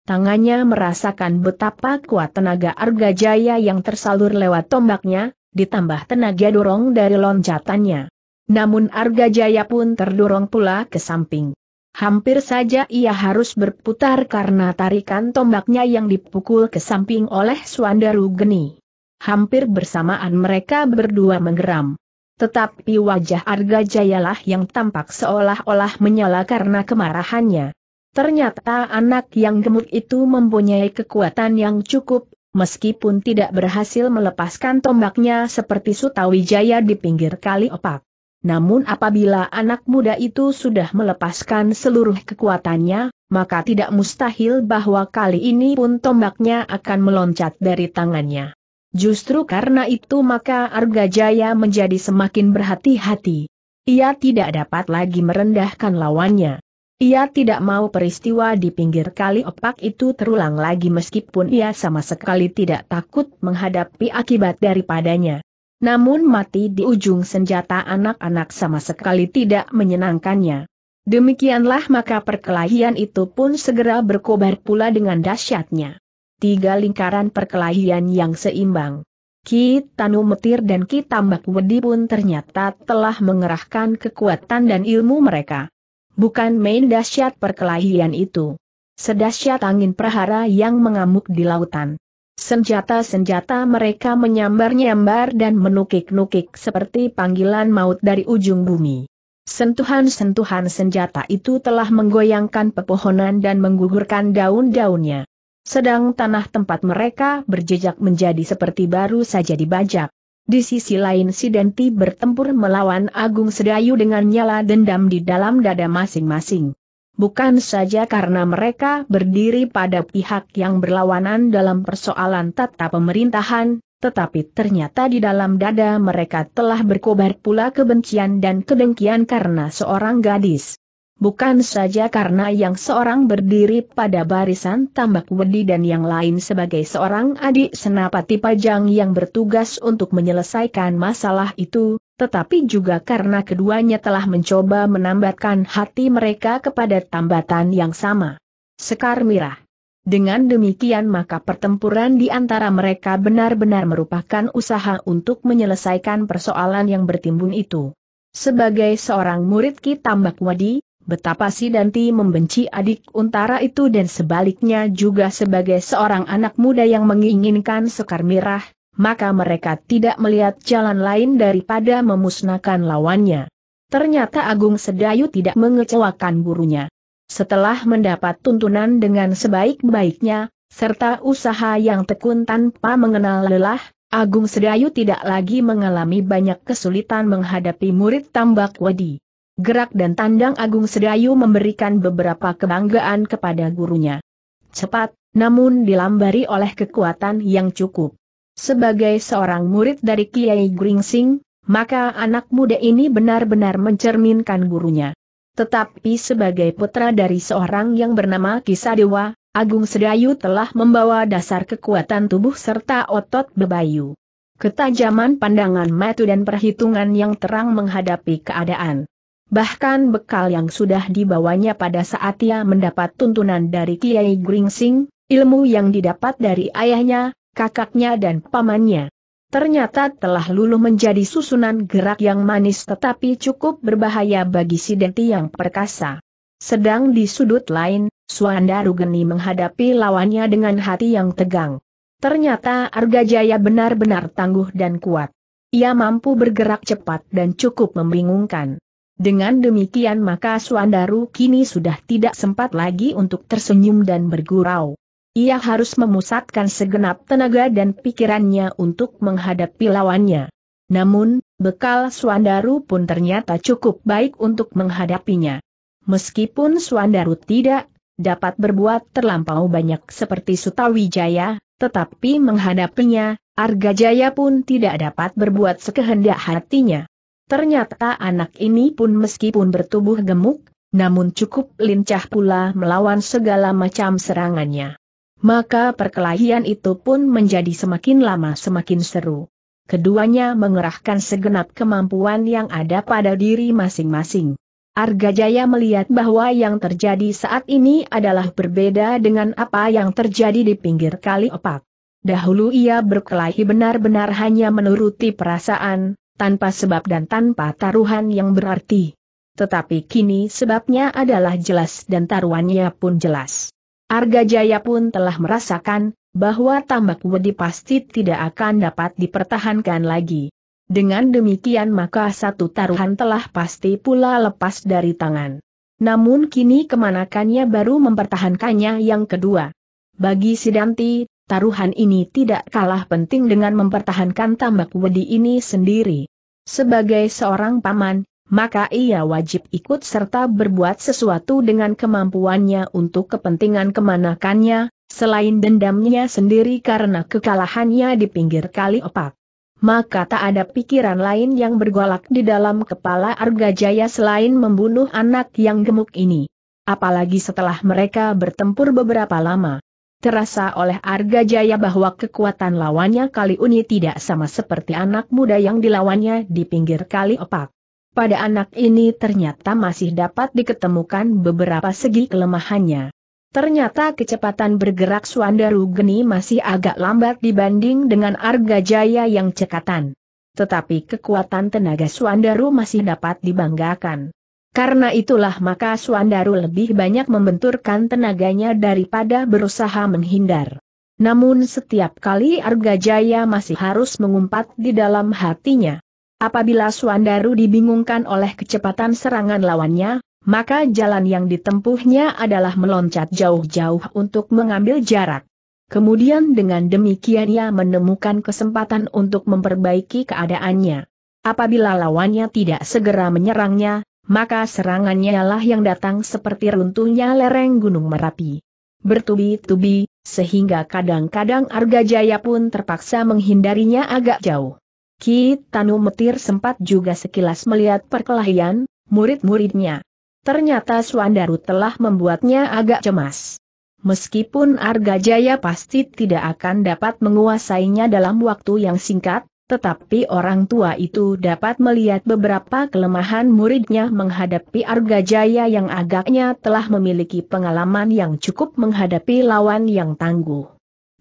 Tangannya merasakan betapa kuat tenaga Arga Jaya yang tersalur lewat tombaknya, ditambah tenaga dorong dari loncatannya. Namun Arga Jaya pun terdorong pula ke samping. Hampir saja ia harus berputar karena tarikan tombaknya yang dipukul ke samping oleh Suandaru Geni. Hampir bersamaan mereka berdua menggeram. Tetapi wajah Arga Jayalah yang tampak seolah-olah menyala karena kemarahannya. Ternyata anak yang gemuk itu mempunyai kekuatan yang cukup, meskipun tidak berhasil melepaskan tombaknya seperti Sutawijaya di pinggir kali opak. Namun apabila anak muda itu sudah melepaskan seluruh kekuatannya, maka tidak mustahil bahwa kali ini pun tombaknya akan meloncat dari tangannya. Justru karena itu maka Arga Jaya menjadi semakin berhati-hati. Ia tidak dapat lagi merendahkan lawannya. Ia tidak mau peristiwa di pinggir kali opak itu terulang lagi meskipun ia sama sekali tidak takut menghadapi akibat daripadanya. Namun mati di ujung senjata anak-anak sama sekali tidak menyenangkannya. Demikianlah maka perkelahian itu pun segera berkobar pula dengan dahsyatnya tiga lingkaran perkelahian yang seimbang. Ki Tanu Metir dan Ki Tambak Wedi pun ternyata telah mengerahkan kekuatan dan ilmu mereka. Bukan main dahsyat perkelahian itu. Sedahsyat angin prahara yang mengamuk di lautan. Senjata-senjata mereka menyambar-nyambar dan menukik-nukik seperti panggilan maut dari ujung bumi. Sentuhan-sentuhan senjata itu telah menggoyangkan pepohonan dan menggugurkan daun-daunnya. Sedang tanah tempat mereka berjejak menjadi seperti baru saja dibajak. Di sisi lain si Denti bertempur melawan Agung Sedayu dengan nyala dendam di dalam dada masing-masing. Bukan saja karena mereka berdiri pada pihak yang berlawanan dalam persoalan tata pemerintahan, tetapi ternyata di dalam dada mereka telah berkobar pula kebencian dan kedengkian karena seorang gadis bukan saja karena yang seorang berdiri pada barisan tambak wedi dan yang lain sebagai seorang adik senapati pajang yang bertugas untuk menyelesaikan masalah itu, tetapi juga karena keduanya telah mencoba menambatkan hati mereka kepada tambatan yang sama. Sekar Mirah. Dengan demikian maka pertempuran di antara mereka benar-benar merupakan usaha untuk menyelesaikan persoalan yang bertimbun itu. Sebagai seorang murid Ki Tambak Wadi, Betapa si Danti membenci adik Untara itu dan sebaliknya juga sebagai seorang anak muda yang menginginkan Sekar Mirah, maka mereka tidak melihat jalan lain daripada memusnahkan lawannya. Ternyata Agung Sedayu tidak mengecewakan gurunya. Setelah mendapat tuntunan dengan sebaik-baiknya, serta usaha yang tekun tanpa mengenal lelah, Agung Sedayu tidak lagi mengalami banyak kesulitan menghadapi murid tambak wedi. Gerak dan tandang Agung Sedayu memberikan beberapa kebanggaan kepada gurunya. Cepat, namun dilambari oleh kekuatan yang cukup. Sebagai seorang murid dari Kiai Gringsing, maka anak muda ini benar-benar mencerminkan gurunya. Tetapi sebagai putra dari seorang yang bernama Kisadewa, Agung Sedayu telah membawa dasar kekuatan tubuh serta otot bebayu. Ketajaman pandangan metu dan perhitungan yang terang menghadapi keadaan. Bahkan bekal yang sudah dibawanya pada saat ia mendapat tuntunan dari Kiai Gringsing, ilmu yang didapat dari ayahnya, kakaknya dan pamannya. Ternyata telah luluh menjadi susunan gerak yang manis tetapi cukup berbahaya bagi si Denti yang perkasa. Sedang di sudut lain, Suandaru Geni menghadapi lawannya dengan hati yang tegang. Ternyata Arga Jaya benar-benar tangguh dan kuat. Ia mampu bergerak cepat dan cukup membingungkan. Dengan demikian maka Suandaru kini sudah tidak sempat lagi untuk tersenyum dan bergurau. Ia harus memusatkan segenap tenaga dan pikirannya untuk menghadapi lawannya. Namun, bekal Suandaru pun ternyata cukup baik untuk menghadapinya. Meskipun Suandaru tidak dapat berbuat terlampau banyak seperti Sutawijaya, tetapi menghadapinya, Argajaya pun tidak dapat berbuat sekehendak hatinya. Ternyata anak ini pun meskipun bertubuh gemuk, namun cukup lincah pula melawan segala macam serangannya. Maka perkelahian itu pun menjadi semakin lama semakin seru. Keduanya mengerahkan segenap kemampuan yang ada pada diri masing-masing. Arga Jaya melihat bahwa yang terjadi saat ini adalah berbeda dengan apa yang terjadi di pinggir kali opak. Dahulu ia berkelahi benar-benar hanya menuruti perasaan, tanpa sebab dan tanpa taruhan yang berarti. Tetapi kini sebabnya adalah jelas dan taruhannya pun jelas. Arga Jaya pun telah merasakan bahwa tambak wedi pasti tidak akan dapat dipertahankan lagi. Dengan demikian maka satu taruhan telah pasti pula lepas dari tangan. Namun kini kemanakannya baru mempertahankannya yang kedua. Bagi Sidanti, taruhan ini tidak kalah penting dengan mempertahankan tambak wedi ini sendiri. Sebagai seorang paman, maka ia wajib ikut serta berbuat sesuatu dengan kemampuannya untuk kepentingan kemanakannya, selain dendamnya sendiri karena kekalahannya di pinggir kali opak. Maka tak ada pikiran lain yang bergolak di dalam kepala Arga Jaya selain membunuh anak yang gemuk ini. Apalagi setelah mereka bertempur beberapa lama. Terasa oleh Arga Jaya bahwa kekuatan lawannya kali ini tidak sama seperti anak muda yang dilawannya di pinggir kali opak. Pada anak ini ternyata masih dapat diketemukan beberapa segi kelemahannya. Ternyata kecepatan bergerak Suandaru Geni masih agak lambat dibanding dengan Arga Jaya yang cekatan. Tetapi kekuatan tenaga Suandaru masih dapat dibanggakan. Karena itulah maka Suandaru lebih banyak membenturkan tenaganya daripada berusaha menghindar. Namun setiap kali Arga Jaya masih harus mengumpat di dalam hatinya. Apabila Suandaru dibingungkan oleh kecepatan serangan lawannya, maka jalan yang ditempuhnya adalah meloncat jauh-jauh untuk mengambil jarak. Kemudian dengan demikian ia menemukan kesempatan untuk memperbaiki keadaannya. Apabila lawannya tidak segera menyerangnya, maka serangannya lah yang datang seperti runtuhnya lereng Gunung Merapi. Bertubi-tubi, sehingga kadang-kadang Arga Jaya pun terpaksa menghindarinya agak jauh. Ki Tanu Metir sempat juga sekilas melihat perkelahian, murid-muridnya. Ternyata Suandaru telah membuatnya agak cemas. Meskipun Arga Jaya pasti tidak akan dapat menguasainya dalam waktu yang singkat, tetapi orang tua itu dapat melihat beberapa kelemahan muridnya menghadapi Arga Jaya yang agaknya telah memiliki pengalaman yang cukup menghadapi lawan yang tangguh.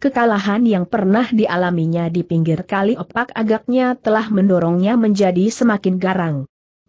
Kekalahan yang pernah dialaminya di pinggir kali opak agaknya telah mendorongnya menjadi semakin garang.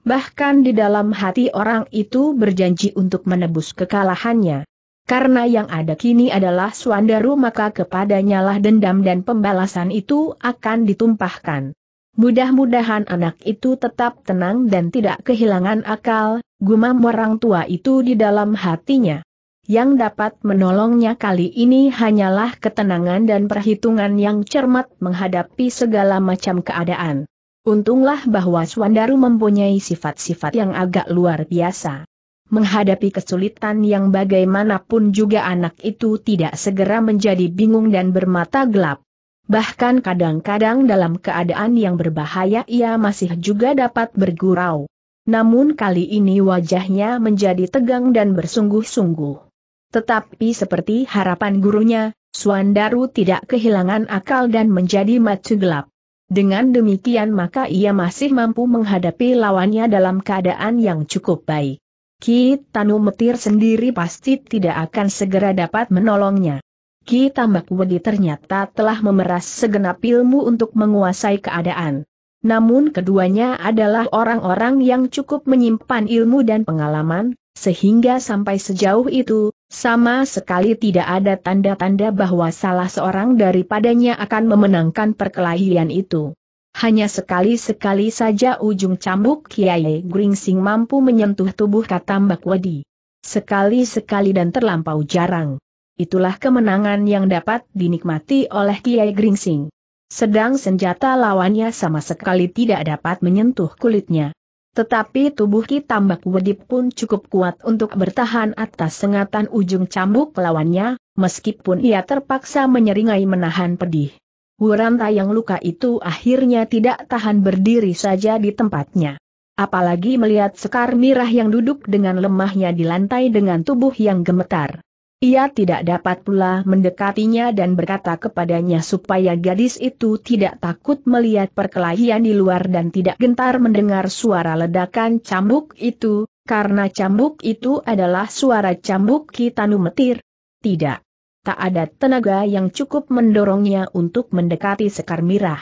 Bahkan di dalam hati orang itu berjanji untuk menebus kekalahannya. Karena yang ada kini adalah Swandaru maka kepadanya lah dendam dan pembalasan itu akan ditumpahkan. Mudah-mudahan anak itu tetap tenang dan tidak kehilangan akal, gumam orang tua itu di dalam hatinya. Yang dapat menolongnya kali ini hanyalah ketenangan dan perhitungan yang cermat menghadapi segala macam keadaan. Untunglah bahwa Swandaru mempunyai sifat-sifat yang agak luar biasa menghadapi kesulitan yang bagaimanapun juga anak itu tidak segera menjadi bingung dan bermata gelap. Bahkan kadang-kadang dalam keadaan yang berbahaya ia masih juga dapat bergurau. Namun kali ini wajahnya menjadi tegang dan bersungguh-sungguh. Tetapi seperti harapan gurunya, Suandaru tidak kehilangan akal dan menjadi mata gelap. Dengan demikian maka ia masih mampu menghadapi lawannya dalam keadaan yang cukup baik. Ki Tanu Metir sendiri pasti tidak akan segera dapat menolongnya. Ki Tambak Wedi ternyata telah memeras segenap ilmu untuk menguasai keadaan. Namun keduanya adalah orang-orang yang cukup menyimpan ilmu dan pengalaman, sehingga sampai sejauh itu, sama sekali tidak ada tanda-tanda bahwa salah seorang daripadanya akan memenangkan perkelahian itu. Hanya sekali-sekali saja ujung cambuk Kiai Gringsing mampu menyentuh tubuh Katambak Wadi. Sekali-sekali dan terlampau jarang. Itulah kemenangan yang dapat dinikmati oleh Kiai Gringsing. Sedang senjata lawannya sama sekali tidak dapat menyentuh kulitnya. Tetapi tubuh Kitambak Wedi pun cukup kuat untuk bertahan atas sengatan ujung cambuk lawannya, meskipun ia terpaksa menyeringai menahan pedih. Wuranta yang luka itu akhirnya tidak tahan berdiri saja di tempatnya. Apalagi melihat Sekar Mirah yang duduk dengan lemahnya di lantai dengan tubuh yang gemetar. Ia tidak dapat pula mendekatinya dan berkata kepadanya supaya gadis itu tidak takut melihat perkelahian di luar dan tidak gentar mendengar suara ledakan cambuk itu, karena cambuk itu adalah suara cambuk Kitanu Metir. Tidak tak ada tenaga yang cukup mendorongnya untuk mendekati Sekar Mirah.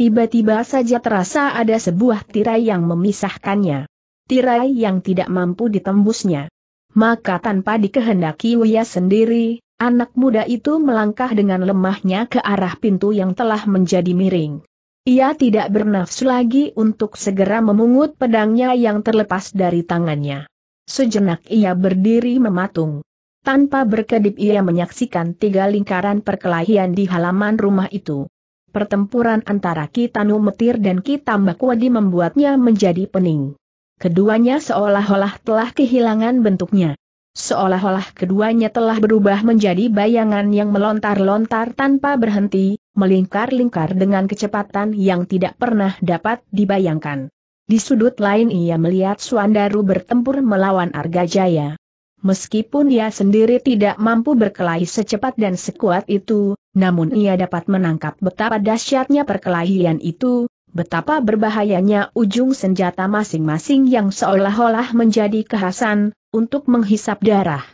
Tiba-tiba saja terasa ada sebuah tirai yang memisahkannya. Tirai yang tidak mampu ditembusnya. Maka tanpa dikehendaki Wia sendiri, anak muda itu melangkah dengan lemahnya ke arah pintu yang telah menjadi miring. Ia tidak bernafsu lagi untuk segera memungut pedangnya yang terlepas dari tangannya. Sejenak ia berdiri mematung. Tanpa berkedip ia menyaksikan tiga lingkaran perkelahian di halaman rumah itu. Pertempuran antara Kitanu Metir dan Kitambakwadi membuatnya menjadi pening. Keduanya seolah-olah telah kehilangan bentuknya. Seolah-olah keduanya telah berubah menjadi bayangan yang melontar-lontar tanpa berhenti, melingkar-lingkar dengan kecepatan yang tidak pernah dapat dibayangkan. Di sudut lain ia melihat Suandaru bertempur melawan Argajaya. Meskipun ia sendiri tidak mampu berkelahi secepat dan sekuat itu, namun ia dapat menangkap betapa dahsyatnya perkelahian itu, betapa berbahayanya ujung senjata masing-masing yang seolah-olah menjadi kehasan, untuk menghisap darah.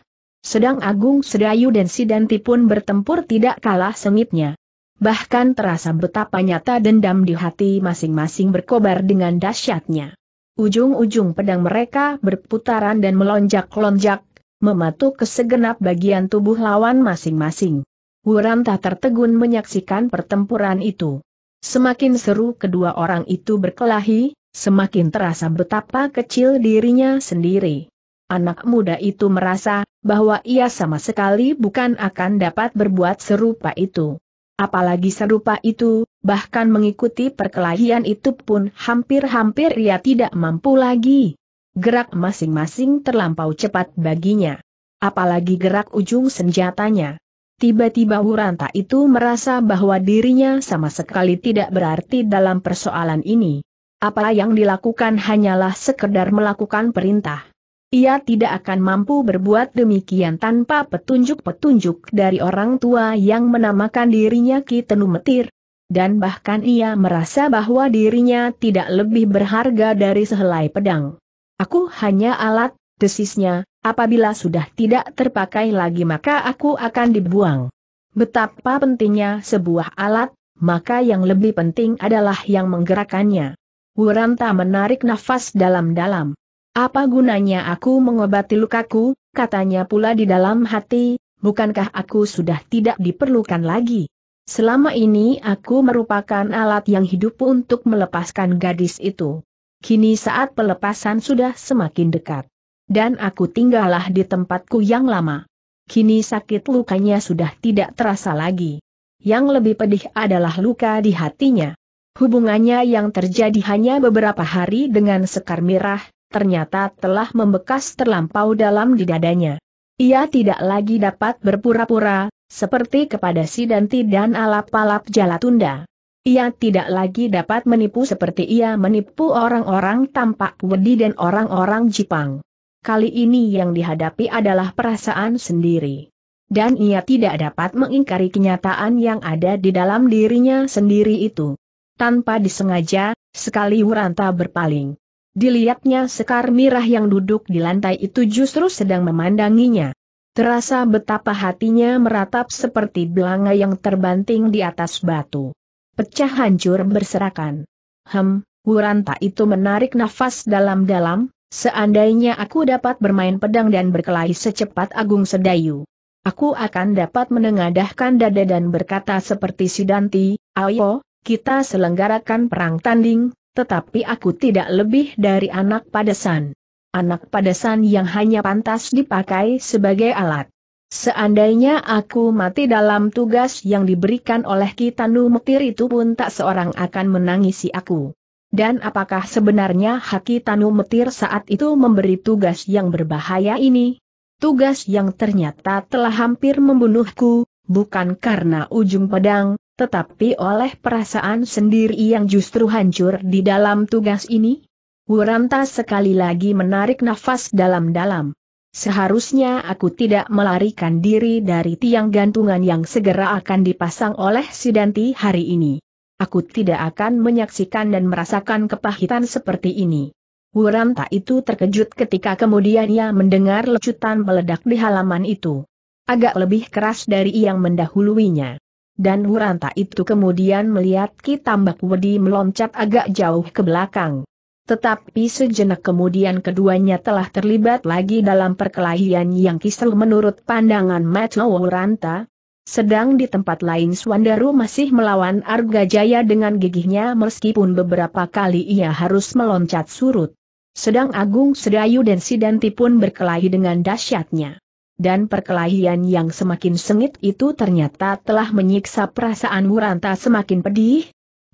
Sedang Agung Sedayu dan Sidanti pun bertempur tidak kalah sengitnya. Bahkan terasa betapa nyata dendam di hati masing-masing berkobar dengan dahsyatnya. Ujung-ujung pedang mereka berputaran dan melonjak-lonjak, mematuk ke segenap bagian tubuh lawan masing-masing. Wuranta tertegun menyaksikan pertempuran itu. Semakin seru kedua orang itu berkelahi, semakin terasa betapa kecil dirinya sendiri. Anak muda itu merasa bahwa ia sama sekali bukan akan dapat berbuat serupa itu. Apalagi serupa itu, bahkan mengikuti perkelahian itu pun hampir-hampir ia tidak mampu lagi gerak masing-masing terlampau cepat baginya. Apalagi gerak ujung senjatanya. Tiba-tiba Huranta itu merasa bahwa dirinya sama sekali tidak berarti dalam persoalan ini. Apa yang dilakukan hanyalah sekedar melakukan perintah. Ia tidak akan mampu berbuat demikian tanpa petunjuk-petunjuk dari orang tua yang menamakan dirinya Ki Tenu Metir. Dan bahkan ia merasa bahwa dirinya tidak lebih berharga dari sehelai pedang. Aku hanya alat, desisnya, apabila sudah tidak terpakai lagi maka aku akan dibuang. Betapa pentingnya sebuah alat, maka yang lebih penting adalah yang menggerakkannya. Wuranta menarik nafas dalam-dalam. Apa gunanya aku mengobati lukaku, katanya pula di dalam hati, bukankah aku sudah tidak diperlukan lagi? Selama ini aku merupakan alat yang hidup untuk melepaskan gadis itu kini saat pelepasan sudah semakin dekat. Dan aku tinggallah di tempatku yang lama. Kini sakit lukanya sudah tidak terasa lagi. Yang lebih pedih adalah luka di hatinya. Hubungannya yang terjadi hanya beberapa hari dengan Sekar Mirah, ternyata telah membekas terlampau dalam di dadanya. Ia tidak lagi dapat berpura-pura, seperti kepada si Danti dan alap-alap Jalatunda. Ia tidak lagi dapat menipu seperti ia menipu orang-orang tampak wedi dan orang-orang Jepang. Kali ini yang dihadapi adalah perasaan sendiri. Dan ia tidak dapat mengingkari kenyataan yang ada di dalam dirinya sendiri itu. Tanpa disengaja, sekali Wuranta berpaling. Dilihatnya Sekar Mirah yang duduk di lantai itu justru sedang memandanginya. Terasa betapa hatinya meratap seperti belanga yang terbanting di atas batu. Pecah hancur berserakan. Hem, Wuranta itu menarik nafas dalam-dalam, seandainya aku dapat bermain pedang dan berkelahi secepat Agung Sedayu. Aku akan dapat menengadahkan dada dan berkata seperti Sidanti, ayo, kita selenggarakan perang tanding, tetapi aku tidak lebih dari anak padesan. Anak padesan yang hanya pantas dipakai sebagai alat. Seandainya aku mati dalam tugas yang diberikan oleh Kitanu Metir itu pun tak seorang akan menangisi aku. Dan apakah sebenarnya Haki Tanu Metir saat itu memberi tugas yang berbahaya ini? Tugas yang ternyata telah hampir membunuhku, bukan karena ujung pedang, tetapi oleh perasaan sendiri yang justru hancur di dalam tugas ini? Wuranta sekali lagi menarik nafas dalam-dalam. Seharusnya aku tidak melarikan diri dari tiang gantungan yang segera akan dipasang oleh Sidanti hari ini. Aku tidak akan menyaksikan dan merasakan kepahitan seperti ini. Wuranta itu terkejut ketika kemudian ia mendengar lecutan meledak di halaman itu. Agak lebih keras dari yang mendahuluinya. Dan Wuranta itu kemudian melihat Ki Tambak Wedi meloncat agak jauh ke belakang. Tetapi sejenak kemudian keduanya telah terlibat lagi dalam perkelahian yang kisel menurut pandangan Matno Ranta. Sedang di tempat lain Swandaru masih melawan Arga Jaya dengan gigihnya meskipun beberapa kali ia harus meloncat surut. Sedang Agung Sedayu dan Sidanti pun berkelahi dengan dahsyatnya. Dan perkelahian yang semakin sengit itu ternyata telah menyiksa perasaan Wuranta semakin pedih,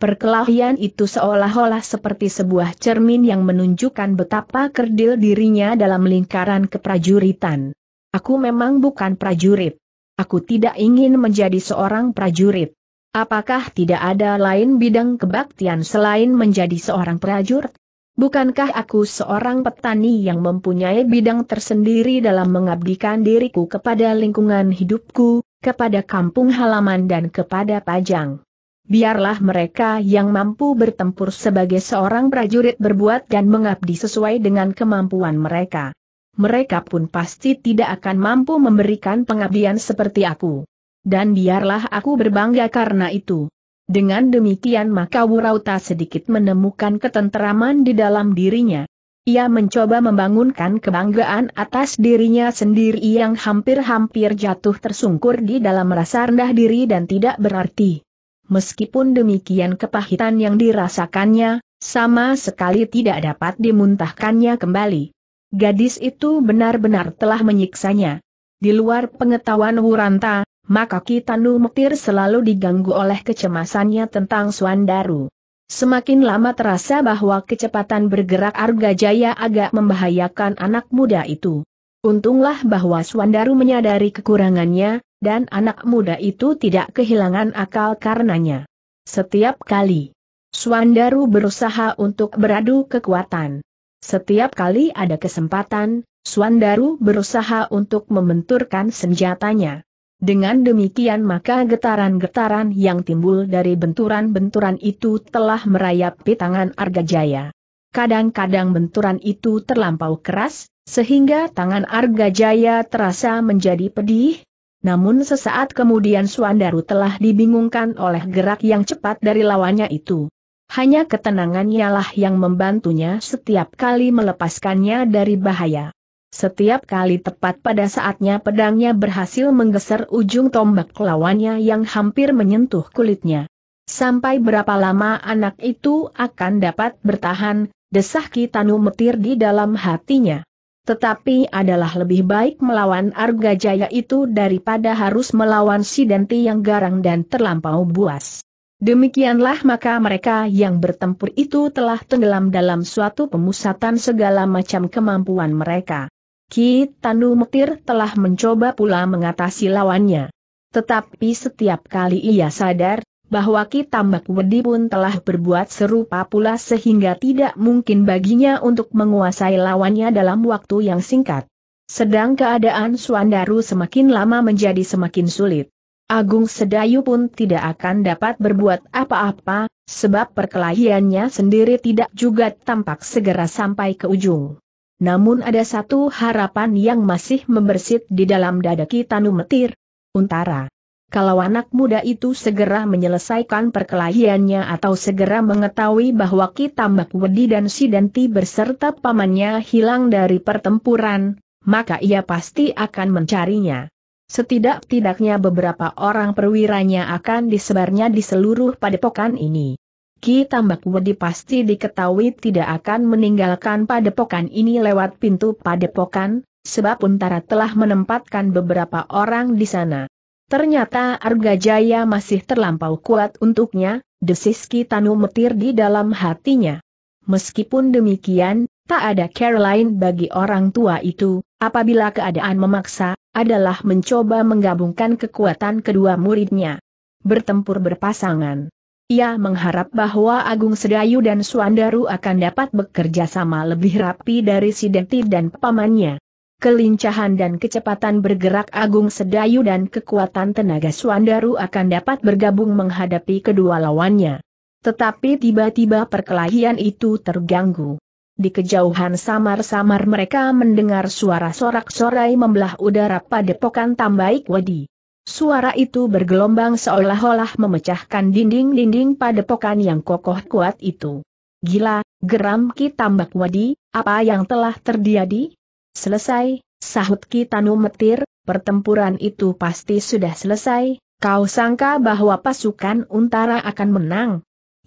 Perkelahian itu seolah-olah seperti sebuah cermin yang menunjukkan betapa kerdil dirinya dalam lingkaran keprajuritan. Aku memang bukan prajurit. Aku tidak ingin menjadi seorang prajurit. Apakah tidak ada lain bidang kebaktian selain menjadi seorang prajurit? Bukankah aku seorang petani yang mempunyai bidang tersendiri dalam mengabdikan diriku kepada lingkungan hidupku, kepada kampung halaman dan kepada Pajang? biarlah mereka yang mampu bertempur sebagai seorang prajurit berbuat dan mengabdi sesuai dengan kemampuan mereka. Mereka pun pasti tidak akan mampu memberikan pengabdian seperti aku. Dan biarlah aku berbangga karena itu. Dengan demikian maka Wurauta sedikit menemukan ketenteraman di dalam dirinya. Ia mencoba membangunkan kebanggaan atas dirinya sendiri yang hampir-hampir jatuh tersungkur di dalam rasa rendah diri dan tidak berarti. Meskipun demikian kepahitan yang dirasakannya, sama sekali tidak dapat dimuntahkannya kembali. Gadis itu benar-benar telah menyiksanya. Di luar pengetahuan Wuranta, maka Kitanu Mektir selalu diganggu oleh kecemasannya tentang Suandaru. Semakin lama terasa bahwa kecepatan bergerak Arga Jaya agak membahayakan anak muda itu. Untunglah bahwa Suandaru menyadari kekurangannya, dan anak muda itu tidak kehilangan akal karenanya. Setiap kali, Swandaru berusaha untuk beradu kekuatan. Setiap kali ada kesempatan, Swandaru berusaha untuk membenturkan senjatanya. Dengan demikian maka getaran-getaran yang timbul dari benturan-benturan itu telah merayap di tangan Argajaya. Kadang-kadang benturan itu terlampau keras, sehingga tangan Argajaya terasa menjadi pedih, namun sesaat kemudian Suandaru telah dibingungkan oleh gerak yang cepat dari lawannya itu. Hanya ketenangannya lah yang membantunya setiap kali melepaskannya dari bahaya. Setiap kali tepat pada saatnya pedangnya berhasil menggeser ujung tombak lawannya yang hampir menyentuh kulitnya. Sampai berapa lama anak itu akan dapat bertahan, desah Kitanu metir di dalam hatinya. Tetapi adalah lebih baik melawan Arga Jaya itu daripada harus melawan si Denti yang garang dan terlampau buas. Demikianlah maka mereka yang bertempur itu telah tenggelam dalam suatu pemusatan segala macam kemampuan mereka. Ki Tanu Mutir telah mencoba pula mengatasi lawannya. Tetapi setiap kali ia sadar, bahwa Kitambak Wedi pun telah berbuat serupa pula sehingga tidak mungkin baginya untuk menguasai lawannya dalam waktu yang singkat. Sedang keadaan Suandaru semakin lama menjadi semakin sulit. Agung Sedayu pun tidak akan dapat berbuat apa-apa, sebab perkelahiannya sendiri tidak juga tampak segera sampai ke ujung. Namun ada satu harapan yang masih membersit di dalam dada Kitanu Metir. Untara kalau anak muda itu segera menyelesaikan perkelahiannya atau segera mengetahui bahwa Ki Tambak Wedi dan Sidanti berserta pamannya hilang dari pertempuran, maka ia pasti akan mencarinya. Setidak-tidaknya beberapa orang perwiranya akan disebarnya di seluruh padepokan ini. Ki Tambak Wedi pasti diketahui tidak akan meninggalkan padepokan ini lewat pintu padepokan, sebab Untara telah menempatkan beberapa orang di sana. Ternyata Arga Jaya masih terlampau kuat untuknya, desiski Tanu metir di dalam hatinya. Meskipun demikian, tak ada care bagi orang tua itu, apabila keadaan memaksa, adalah mencoba menggabungkan kekuatan kedua muridnya. Bertempur berpasangan. Ia mengharap bahwa Agung Sedayu dan Suandaru akan dapat bekerja sama lebih rapi dari Sidenti dan pamannya kelincahan dan kecepatan bergerak Agung Sedayu dan kekuatan tenaga Suandaru akan dapat bergabung menghadapi kedua lawannya. Tetapi tiba-tiba perkelahian itu terganggu. Di kejauhan samar-samar mereka mendengar suara sorak-sorai membelah udara pada padepokan Tambaik Wadi. Suara itu bergelombang seolah-olah memecahkan dinding-dinding pada padepokan yang kokoh kuat itu. Gila, geram Ki Tambak Wadi, apa yang telah terjadi? Selesai, sahut Ki Tanu Metir, pertempuran itu pasti sudah selesai, kau sangka bahwa pasukan Untara akan menang?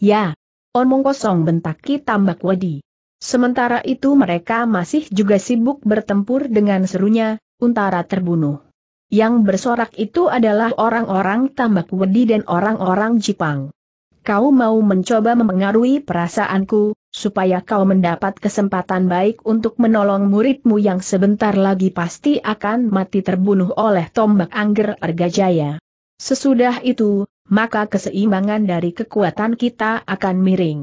Ya. Omong kosong bentak Kitambak Wadi. Sementara itu mereka masih juga sibuk bertempur dengan serunya, Untara terbunuh. Yang bersorak itu adalah orang-orang Tambak Wedi dan orang-orang Jipang kau mau mencoba memengaruhi perasaanku, supaya kau mendapat kesempatan baik untuk menolong muridmu yang sebentar lagi pasti akan mati terbunuh oleh tombak angger Argajaya. Sesudah itu, maka keseimbangan dari kekuatan kita akan miring.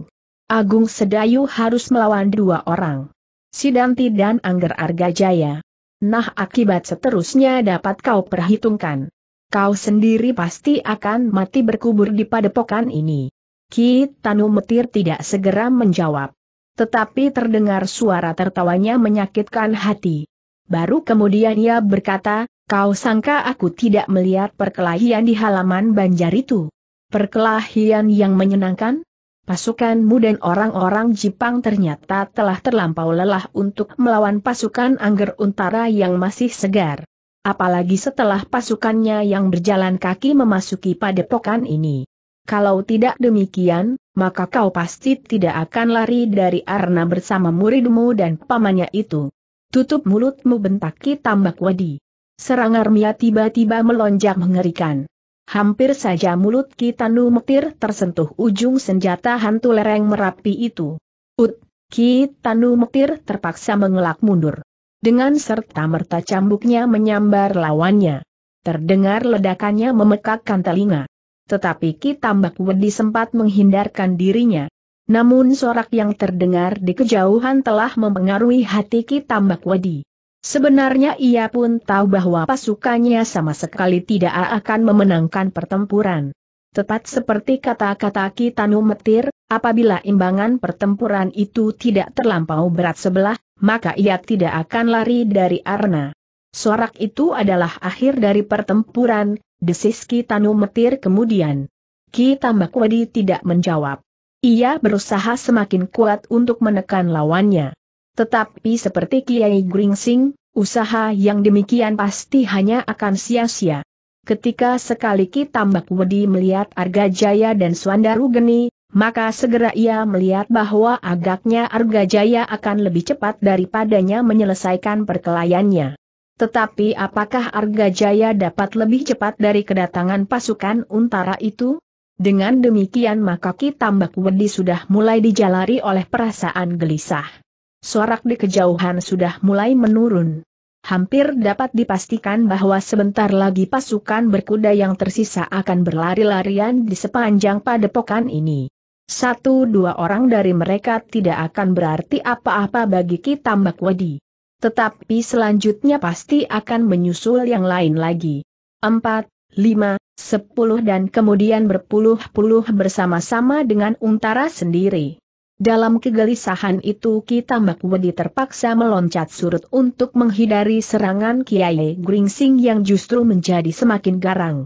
Agung Sedayu harus melawan dua orang. Sidanti dan Angger Argajaya. Nah akibat seterusnya dapat kau perhitungkan kau sendiri pasti akan mati berkubur di padepokan ini. Ki Tanu Metir tidak segera menjawab. Tetapi terdengar suara tertawanya menyakitkan hati. Baru kemudian ia berkata, kau sangka aku tidak melihat perkelahian di halaman banjar itu? Perkelahian yang menyenangkan? Pasukanmu dan orang-orang Jepang ternyata telah terlampau lelah untuk melawan pasukan Angger Untara yang masih segar. Apalagi setelah pasukannya yang berjalan kaki memasuki padepokan ini. Kalau tidak demikian, maka kau pasti tidak akan lari dari Arna bersama muridmu dan pamannya itu. Tutup mulutmu bentaki tambak wadi. Serang Armia tiba-tiba melonjak mengerikan. Hampir saja mulut Kitanu Metir tersentuh ujung senjata hantu lereng Merapi itu. Ut, Kitanu Metir terpaksa mengelak mundur dengan serta-merta cambuknya menyambar lawannya. Terdengar ledakannya memekakkan telinga. Tetapi Ki Tambak Wedi sempat menghindarkan dirinya. Namun sorak yang terdengar di kejauhan telah mempengaruhi hati Ki Tambak Wedi. Sebenarnya ia pun tahu bahwa pasukannya sama sekali tidak akan memenangkan pertempuran. Tepat seperti kata-kata Ki Tanu Metir, apabila imbangan pertempuran itu tidak terlampau berat sebelah, maka ia tidak akan lari dari Arna. Sorak itu adalah akhir dari pertempuran, desis Ki Tanu Metir kemudian. Ki Tambakwadi tidak menjawab. Ia berusaha semakin kuat untuk menekan lawannya. Tetapi seperti Kiai Gringsing, usaha yang demikian pasti hanya akan sia-sia. Ketika sekali Ki Tambakwedi melihat Arga Jaya dan Swandaru Geni, maka segera ia melihat bahwa agaknya Arga Jaya akan lebih cepat daripadanya menyelesaikan perkelayannya. Tetapi apakah Arga Jaya dapat lebih cepat dari kedatangan pasukan untara itu? Dengan demikian maka Ki Tambak Wedi sudah mulai dijalari oleh perasaan gelisah. Sorak di kejauhan sudah mulai menurun. Hampir dapat dipastikan bahwa sebentar lagi pasukan berkuda yang tersisa akan berlari-larian di sepanjang padepokan ini satu dua orang dari mereka tidak akan berarti apa-apa bagi kita Mbak Wadi. Tetapi selanjutnya pasti akan menyusul yang lain lagi. Empat, lima, sepuluh dan kemudian berpuluh-puluh bersama-sama dengan untara sendiri. Dalam kegelisahan itu kita Mbak Wadi terpaksa meloncat surut untuk menghindari serangan Kiai Gringsing yang justru menjadi semakin garang.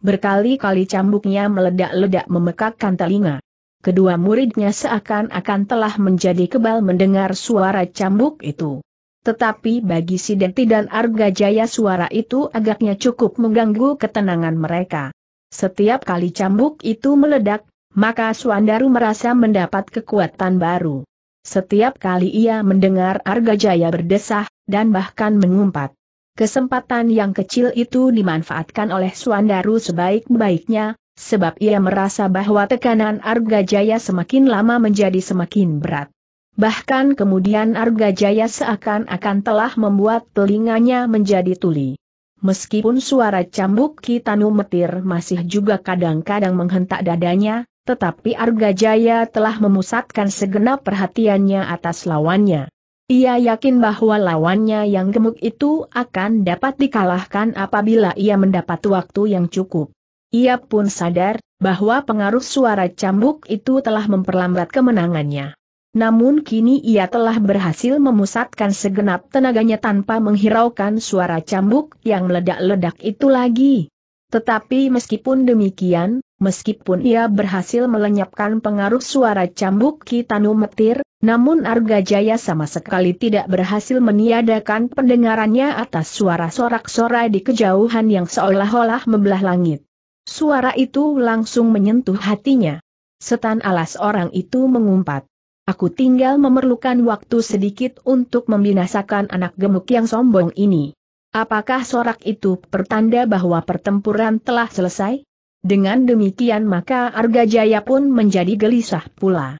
Berkali-kali cambuknya meledak-ledak memekakkan telinga kedua muridnya seakan-akan telah menjadi kebal mendengar suara cambuk itu. Tetapi bagi Sidenti dan Arga Jaya suara itu agaknya cukup mengganggu ketenangan mereka. Setiap kali cambuk itu meledak, maka Suandaru merasa mendapat kekuatan baru. Setiap kali ia mendengar Arga Jaya berdesah, dan bahkan mengumpat. Kesempatan yang kecil itu dimanfaatkan oleh Suandaru sebaik-baiknya, Sebab ia merasa bahwa tekanan Arga Jaya semakin lama menjadi semakin berat. Bahkan kemudian Arga Jaya seakan-akan telah membuat telinganya menjadi tuli. Meskipun suara cambuk Kitanu Metir masih juga kadang-kadang menghentak dadanya, tetapi Arga Jaya telah memusatkan segenap perhatiannya atas lawannya. Ia yakin bahwa lawannya yang gemuk itu akan dapat dikalahkan apabila ia mendapat waktu yang cukup. Ia pun sadar bahwa pengaruh suara cambuk itu telah memperlambat kemenangannya. Namun kini ia telah berhasil memusatkan segenap tenaganya tanpa menghiraukan suara cambuk yang meledak-ledak itu lagi. Tetapi meskipun demikian, meskipun ia berhasil melenyapkan pengaruh suara cambuk Kitanu Metir, namun Arga Jaya sama sekali tidak berhasil meniadakan pendengarannya atas suara sorak-sorai di kejauhan yang seolah-olah membelah langit. Suara itu langsung menyentuh hatinya. Setan alas orang itu mengumpat. Aku tinggal memerlukan waktu sedikit untuk membinasakan anak gemuk yang sombong ini. Apakah sorak itu pertanda bahwa pertempuran telah selesai? Dengan demikian maka Arga Jaya pun menjadi gelisah pula.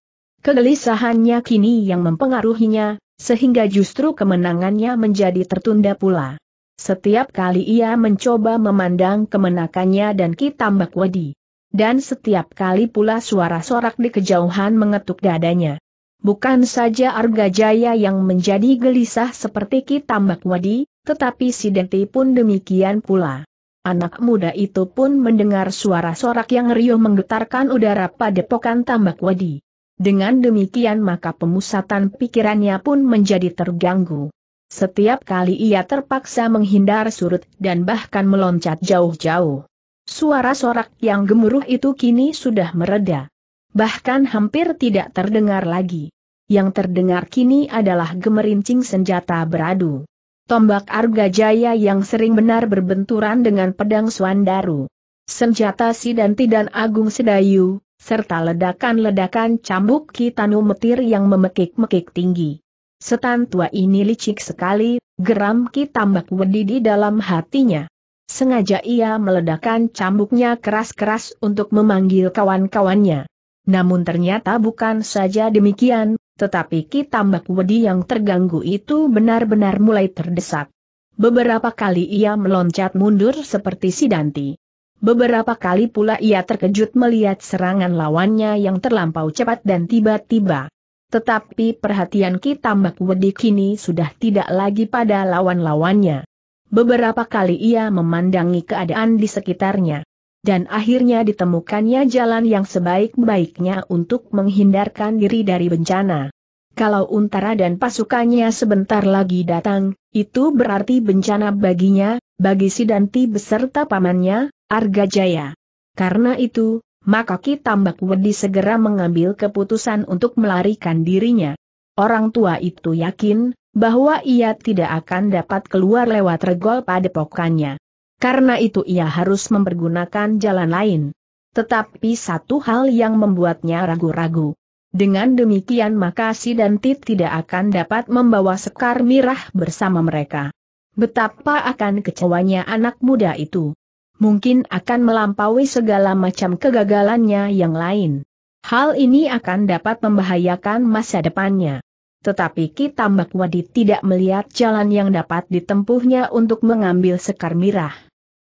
Kegelisahannya kini yang mempengaruhinya, sehingga justru kemenangannya menjadi tertunda pula. Setiap kali ia mencoba memandang kemenakannya dan kitambak wadi. Dan setiap kali pula suara sorak di kejauhan mengetuk dadanya. Bukan saja Argajaya yang menjadi gelisah seperti kitambak wadi, tetapi si pun demikian pula. Anak muda itu pun mendengar suara sorak yang riuh menggetarkan udara padepokan tambak wadi. Dengan demikian maka pemusatan pikirannya pun menjadi terganggu. Setiap kali ia terpaksa menghindar surut dan bahkan meloncat jauh-jauh. Suara sorak yang gemuruh itu kini sudah mereda. Bahkan hampir tidak terdengar lagi. Yang terdengar kini adalah gemerincing senjata beradu. Tombak Arga Jaya yang sering benar berbenturan dengan pedang Swandaru. Senjata Sidanti dan Agung Sedayu, serta ledakan-ledakan cambuk Kitanu Metir yang memekik-mekik tinggi. Setan tua ini licik sekali, geram ki tambak wedi di dalam hatinya. Sengaja ia meledakkan cambuknya keras-keras untuk memanggil kawan-kawannya. Namun ternyata bukan saja demikian, tetapi ki tambak wedi yang terganggu itu benar-benar mulai terdesak. Beberapa kali ia meloncat mundur seperti Sidanti. Beberapa kali pula ia terkejut melihat serangan lawannya yang terlampau cepat dan tiba-tiba. Tetapi perhatian kita Mbak Wedi kini sudah tidak lagi pada lawan-lawannya. Beberapa kali ia memandangi keadaan di sekitarnya. Dan akhirnya ditemukannya jalan yang sebaik-baiknya untuk menghindarkan diri dari bencana. Kalau Untara dan pasukannya sebentar lagi datang, itu berarti bencana baginya, bagi Sidanti beserta pamannya, Arga Jaya. Karena itu, maka Ki Tambak Wedi segera mengambil keputusan untuk melarikan dirinya. Orang tua itu yakin, bahwa ia tidak akan dapat keluar lewat regol pada pokoknya. Karena itu ia harus mempergunakan jalan lain. Tetapi satu hal yang membuatnya ragu-ragu. Dengan demikian maka si Dantit tidak akan dapat membawa Sekar Mirah bersama mereka. Betapa akan kecewanya anak muda itu mungkin akan melampaui segala macam kegagalannya yang lain. Hal ini akan dapat membahayakan masa depannya. Tetapi kita Tambak tidak melihat jalan yang dapat ditempuhnya untuk mengambil Sekar Mirah.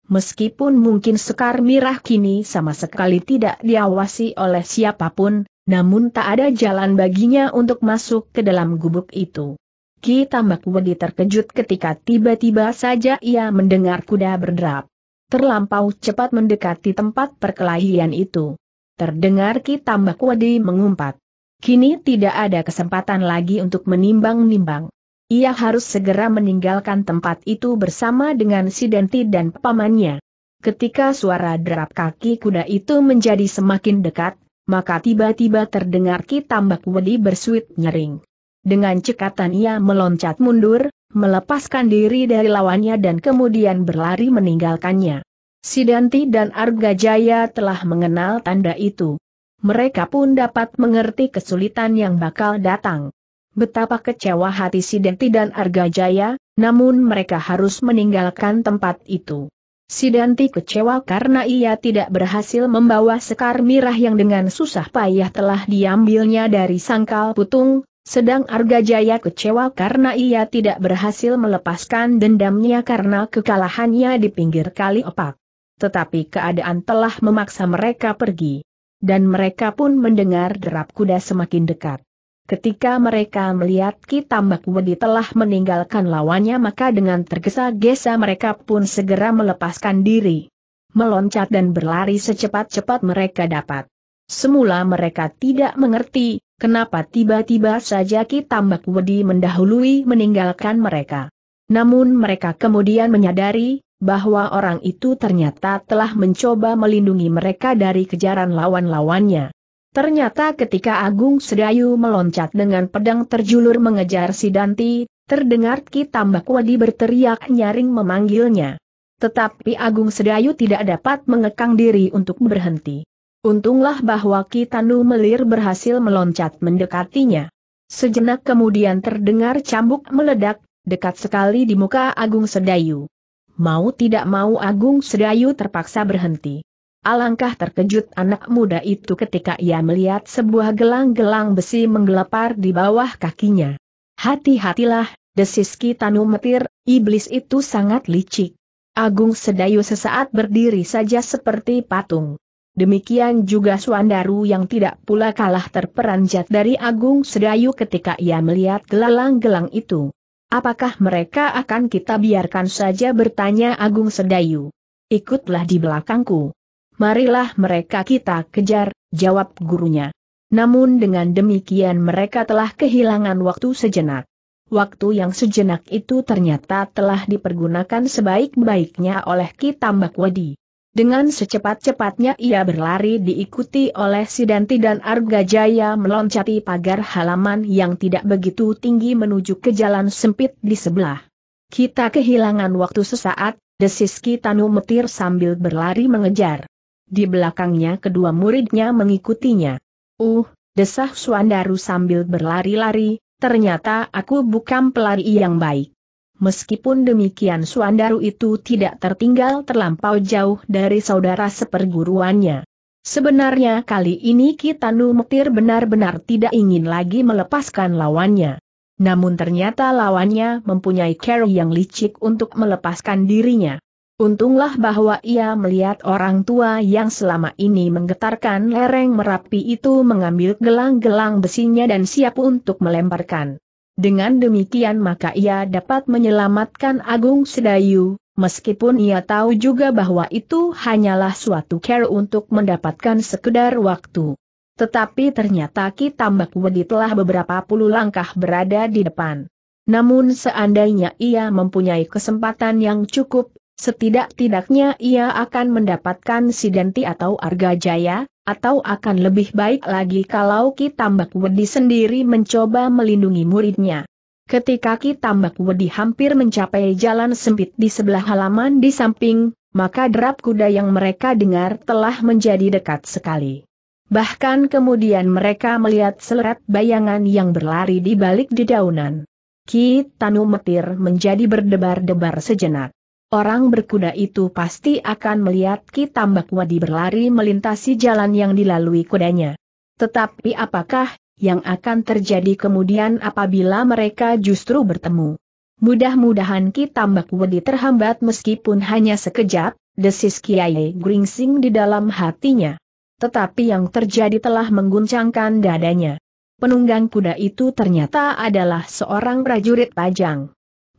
Meskipun mungkin Sekar Mirah kini sama sekali tidak diawasi oleh siapapun, namun tak ada jalan baginya untuk masuk ke dalam gubuk itu. Ki Tambak terkejut ketika tiba-tiba saja ia mendengar kuda berderap terlampau cepat mendekati tempat perkelahian itu. Terdengar Ki Tambak Wadi mengumpat. Kini tidak ada kesempatan lagi untuk menimbang-nimbang. Ia harus segera meninggalkan tempat itu bersama dengan Sidenti dan pamannya. Ketika suara derap kaki kuda itu menjadi semakin dekat, maka tiba-tiba terdengar Ki Tambak Wadi bersuit nyering. Dengan cekatan ia meloncat mundur, melepaskan diri dari lawannya dan kemudian berlari meninggalkannya. Sidanti dan Arga Jaya telah mengenal tanda itu. Mereka pun dapat mengerti kesulitan yang bakal datang. Betapa kecewa hati Sidanti dan Arga Jaya, namun mereka harus meninggalkan tempat itu. Sidanti kecewa karena ia tidak berhasil membawa sekar mirah yang dengan susah payah telah diambilnya dari sangkal putung, sedang Arga Jaya kecewa karena ia tidak berhasil melepaskan dendamnya karena kekalahannya di pinggir kali opak. Tetapi keadaan telah memaksa mereka pergi. Dan mereka pun mendengar derap kuda semakin dekat. Ketika mereka melihat Ki Tambak Wedi telah meninggalkan lawannya maka dengan tergesa-gesa mereka pun segera melepaskan diri. Meloncat dan berlari secepat-cepat mereka dapat. Semula mereka tidak mengerti, kenapa tiba-tiba saja Ki Tambak Wedi mendahului meninggalkan mereka. Namun mereka kemudian menyadari, bahwa orang itu ternyata telah mencoba melindungi mereka dari kejaran lawan-lawannya. Ternyata ketika Agung Sedayu meloncat dengan pedang terjulur mengejar Sidanti, terdengar Ki Tambak Wedi berteriak nyaring memanggilnya. Tetapi Agung Sedayu tidak dapat mengekang diri untuk berhenti. Untunglah bahwa Kitanu Melir berhasil meloncat mendekatinya. Sejenak kemudian terdengar cambuk meledak, dekat sekali di muka Agung Sedayu. Mau tidak mau Agung Sedayu terpaksa berhenti. Alangkah terkejut anak muda itu ketika ia melihat sebuah gelang-gelang besi menggelepar di bawah kakinya. Hati-hatilah, desis Kitanu Metir, iblis itu sangat licik. Agung Sedayu sesaat berdiri saja seperti patung. Demikian juga Suandaru yang tidak pula kalah terperanjat dari Agung Sedayu ketika ia melihat gelang gelang itu. Apakah mereka akan kita biarkan saja bertanya Agung Sedayu? Ikutlah di belakangku. Marilah mereka kita kejar, jawab gurunya. Namun dengan demikian mereka telah kehilangan waktu sejenak. Waktu yang sejenak itu ternyata telah dipergunakan sebaik-baiknya oleh Kitambak Wadi. Dengan secepat-cepatnya ia berlari diikuti oleh Sidanti dan Arga Jaya meloncati pagar halaman yang tidak begitu tinggi menuju ke jalan sempit di sebelah. Kita kehilangan waktu sesaat, desiski Tanu Metir sambil berlari mengejar. Di belakangnya kedua muridnya mengikutinya. Uh, desah Suandaru sambil berlari-lari, ternyata aku bukan pelari yang baik. Meskipun demikian Suandaru itu tidak tertinggal terlampau jauh dari saudara seperguruannya. Sebenarnya kali ini Kitanu Mektir benar-benar tidak ingin lagi melepaskan lawannya. Namun ternyata lawannya mempunyai cara yang licik untuk melepaskan dirinya. Untunglah bahwa ia melihat orang tua yang selama ini menggetarkan lereng Merapi itu mengambil gelang-gelang besinya dan siap untuk melemparkan. Dengan demikian maka ia dapat menyelamatkan Agung Sedayu, meskipun ia tahu juga bahwa itu hanyalah suatu care untuk mendapatkan sekedar waktu. Tetapi ternyata Ki Tambak Wedi telah beberapa puluh langkah berada di depan. Namun seandainya ia mempunyai kesempatan yang cukup, setidak-tidaknya ia akan mendapatkan Sidenti atau Arga Jaya, atau akan lebih baik lagi kalau Ki Tambak Wedi sendiri mencoba melindungi muridnya. Ketika Ki Tambak Wedi hampir mencapai jalan sempit di sebelah halaman di samping, maka derap kuda yang mereka dengar telah menjadi dekat sekali. Bahkan kemudian mereka melihat seleret bayangan yang berlari di balik dedaunan. Ki Tanu Metir menjadi berdebar-debar sejenak orang berkuda itu pasti akan melihat Ki Wadi berlari melintasi jalan yang dilalui kudanya. Tetapi apakah yang akan terjadi kemudian apabila mereka justru bertemu? Mudah-mudahan Ki Wadi terhambat meskipun hanya sekejap, desis Kiai Gringsing di dalam hatinya. Tetapi yang terjadi telah mengguncangkan dadanya. Penunggang kuda itu ternyata adalah seorang prajurit pajang.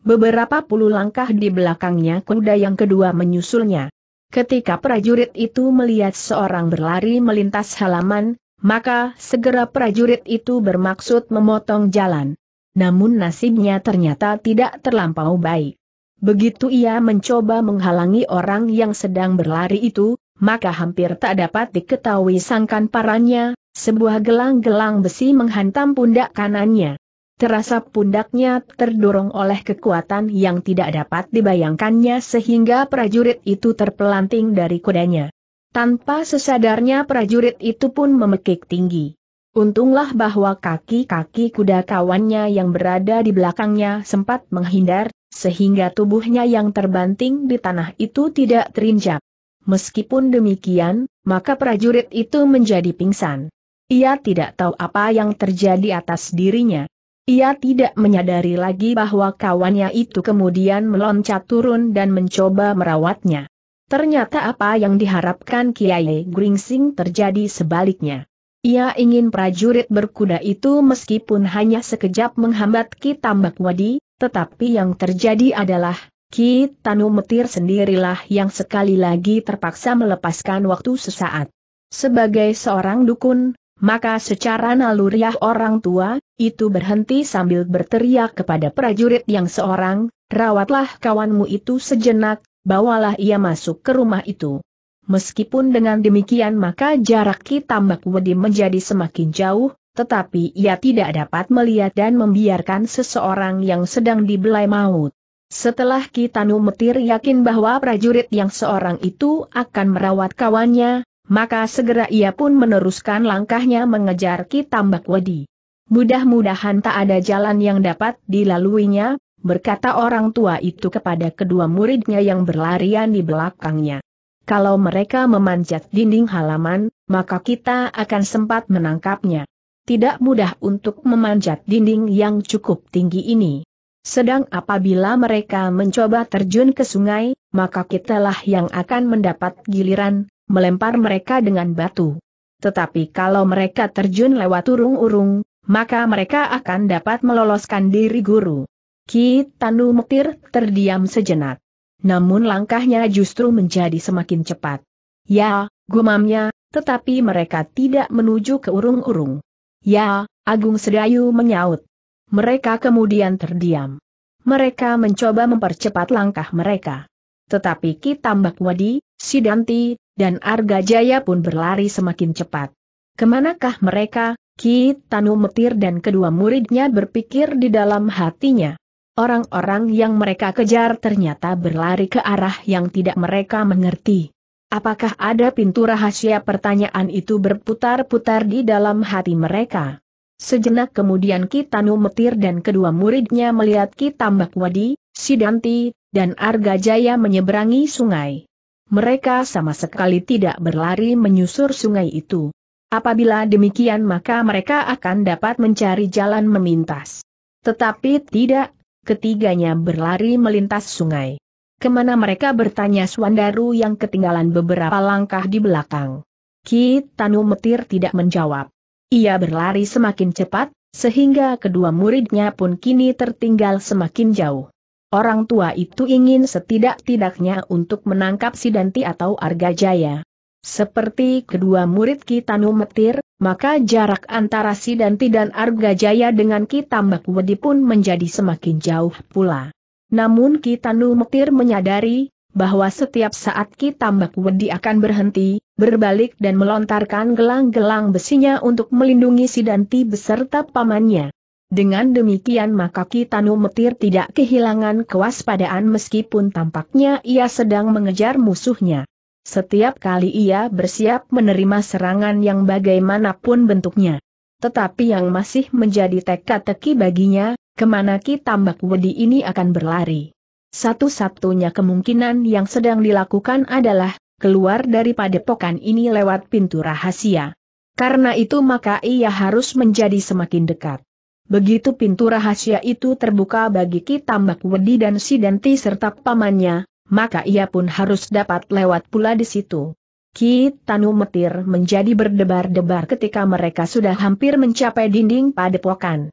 Beberapa puluh langkah di belakangnya kuda yang kedua menyusulnya. Ketika prajurit itu melihat seorang berlari melintas halaman, maka segera prajurit itu bermaksud memotong jalan. Namun nasibnya ternyata tidak terlampau baik. Begitu ia mencoba menghalangi orang yang sedang berlari itu, maka hampir tak dapat diketahui sangkan paranya, sebuah gelang-gelang besi menghantam pundak kanannya terasa pundaknya terdorong oleh kekuatan yang tidak dapat dibayangkannya sehingga prajurit itu terpelanting dari kudanya. Tanpa sesadarnya prajurit itu pun memekik tinggi. Untunglah bahwa kaki-kaki kuda kawannya yang berada di belakangnya sempat menghindar, sehingga tubuhnya yang terbanting di tanah itu tidak terinjak. Meskipun demikian, maka prajurit itu menjadi pingsan. Ia tidak tahu apa yang terjadi atas dirinya. Ia tidak menyadari lagi bahwa kawannya itu kemudian meloncat turun dan mencoba merawatnya. Ternyata apa yang diharapkan Kiai Gringsing terjadi sebaliknya. Ia ingin prajurit berkuda itu meskipun hanya sekejap menghambat Ki Tambak Wadi, tetapi yang terjadi adalah, Ki Tanu Metir sendirilah yang sekali lagi terpaksa melepaskan waktu sesaat. Sebagai seorang dukun, maka secara naluriah orang tua, itu berhenti sambil berteriak kepada prajurit yang seorang, rawatlah kawanmu itu sejenak, bawalah ia masuk ke rumah itu. Meskipun dengan demikian maka jarak kita Mbak Wedi menjadi semakin jauh, tetapi ia tidak dapat melihat dan membiarkan seseorang yang sedang dibelai maut. Setelah Kitanu Metir yakin bahwa prajurit yang seorang itu akan merawat kawannya, maka segera ia pun meneruskan langkahnya mengejar Ki Tambak Wedi. Mudah-mudahan tak ada jalan yang dapat dilaluinya, berkata orang tua itu kepada kedua muridnya yang berlarian di belakangnya. Kalau mereka memanjat dinding halaman, maka kita akan sempat menangkapnya. Tidak mudah untuk memanjat dinding yang cukup tinggi ini. Sedang apabila mereka mencoba terjun ke sungai, maka kitalah yang akan mendapat giliran, melempar mereka dengan batu. Tetapi kalau mereka terjun lewat urung-urung, maka mereka akan dapat meloloskan diri guru. Ki Tanu Muktir terdiam sejenak. Namun langkahnya justru menjadi semakin cepat. Ya, gumamnya, tetapi mereka tidak menuju ke urung-urung. Ya, Agung Sedayu menyaut. Mereka kemudian terdiam. Mereka mencoba mempercepat langkah mereka. Tetapi Ki Tambak Wadi, Sidanti, dan Arga Jaya pun berlari semakin cepat. Kemanakah mereka, Ki Tanu Metir dan kedua muridnya berpikir di dalam hatinya. Orang-orang yang mereka kejar ternyata berlari ke arah yang tidak mereka mengerti. Apakah ada pintu rahasia pertanyaan itu berputar-putar di dalam hati mereka? Sejenak kemudian Tanu Metir dan kedua muridnya melihat Tambak Wadi, Sidanti, dan Arga Jaya menyeberangi sungai mereka sama sekali tidak berlari menyusur sungai itu. Apabila demikian maka mereka akan dapat mencari jalan memintas. Tetapi tidak, ketiganya berlari melintas sungai. Kemana mereka bertanya Swandaru yang ketinggalan beberapa langkah di belakang. Ki Tanu Metir tidak menjawab. Ia berlari semakin cepat, sehingga kedua muridnya pun kini tertinggal semakin jauh. Orang tua itu ingin setidak-tidaknya untuk menangkap Sidanti atau Argajaya. Seperti kedua murid Kitanu Metir, maka jarak antara Sidanti dan Argajaya dengan Kitambak Wedi pun menjadi semakin jauh pula. Namun Kitanu Metir menyadari bahwa setiap saat Kitambak Wedi akan berhenti, berbalik dan melontarkan gelang-gelang besinya untuk melindungi Sidanti beserta pamannya. Dengan demikian maka Kitano Metir tidak kehilangan kewaspadaan meskipun tampaknya ia sedang mengejar musuhnya. Setiap kali ia bersiap menerima serangan yang bagaimanapun bentuknya. Tetapi yang masih menjadi teka-teki baginya, kemana Ki Tambak Wedi ini akan berlari. Satu-satunya kemungkinan yang sedang dilakukan adalah, keluar dari padepokan ini lewat pintu rahasia. Karena itu maka ia harus menjadi semakin dekat. Begitu pintu rahasia itu terbuka bagi Kitambak Wedi dan Sidenti serta pamannya, maka ia pun harus dapat lewat pula di situ. Ki Tanu Metir menjadi berdebar-debar ketika mereka sudah hampir mencapai dinding padepokan.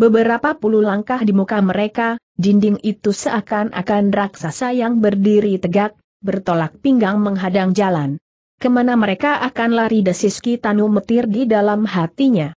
Beberapa puluh langkah di muka mereka, dinding itu seakan-akan raksasa yang berdiri tegak, bertolak pinggang menghadang jalan. Kemana mereka akan lari desis Ki Tanu Metir di dalam hatinya.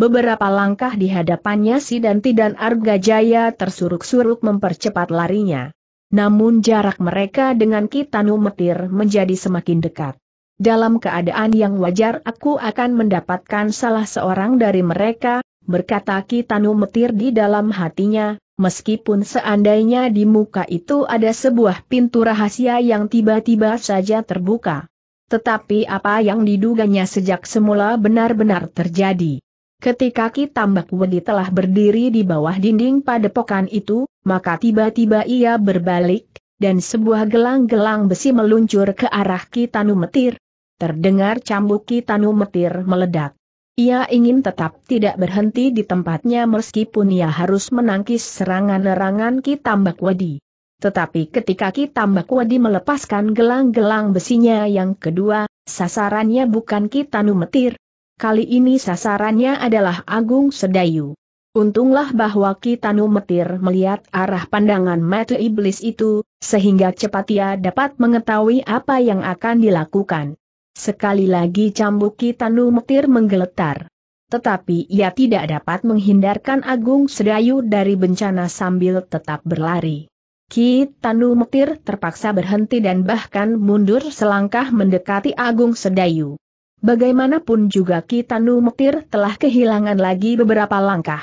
Beberapa langkah di hadapannya Sidanti dan Arga Jaya tersuruk-suruk mempercepat larinya. Namun jarak mereka dengan Kitanu Metir menjadi semakin dekat. Dalam keadaan yang wajar aku akan mendapatkan salah seorang dari mereka, berkata Kitanu Metir di dalam hatinya, meskipun seandainya di muka itu ada sebuah pintu rahasia yang tiba-tiba saja terbuka. Tetapi apa yang diduganya sejak semula benar-benar terjadi. Ketika Ki Tambak Wedi telah berdiri di bawah dinding padepokan itu, maka tiba-tiba ia berbalik, dan sebuah gelang-gelang besi meluncur ke arah Ki Metir. Terdengar cambuk Ki Tanu Metir meledak. Ia ingin tetap tidak berhenti di tempatnya meskipun ia harus menangkis serangan-serangan Ki Tambak Wedi. Tetapi ketika Ki Tambak Wedi melepaskan gelang-gelang besinya yang kedua, sasarannya bukan Ki Metir, Kali ini sasarannya adalah Agung Sedayu. Untunglah bahwa Kitanu Metir melihat arah pandangan mata iblis itu, sehingga cepat ia dapat mengetahui apa yang akan dilakukan. Sekali lagi cambuk Kitanu Metir menggeletar. Tetapi ia tidak dapat menghindarkan Agung Sedayu dari bencana sambil tetap berlari. Kitanu Metir terpaksa berhenti dan bahkan mundur selangkah mendekati Agung Sedayu. Bagaimanapun juga Kitanu Metir telah kehilangan lagi beberapa langkah.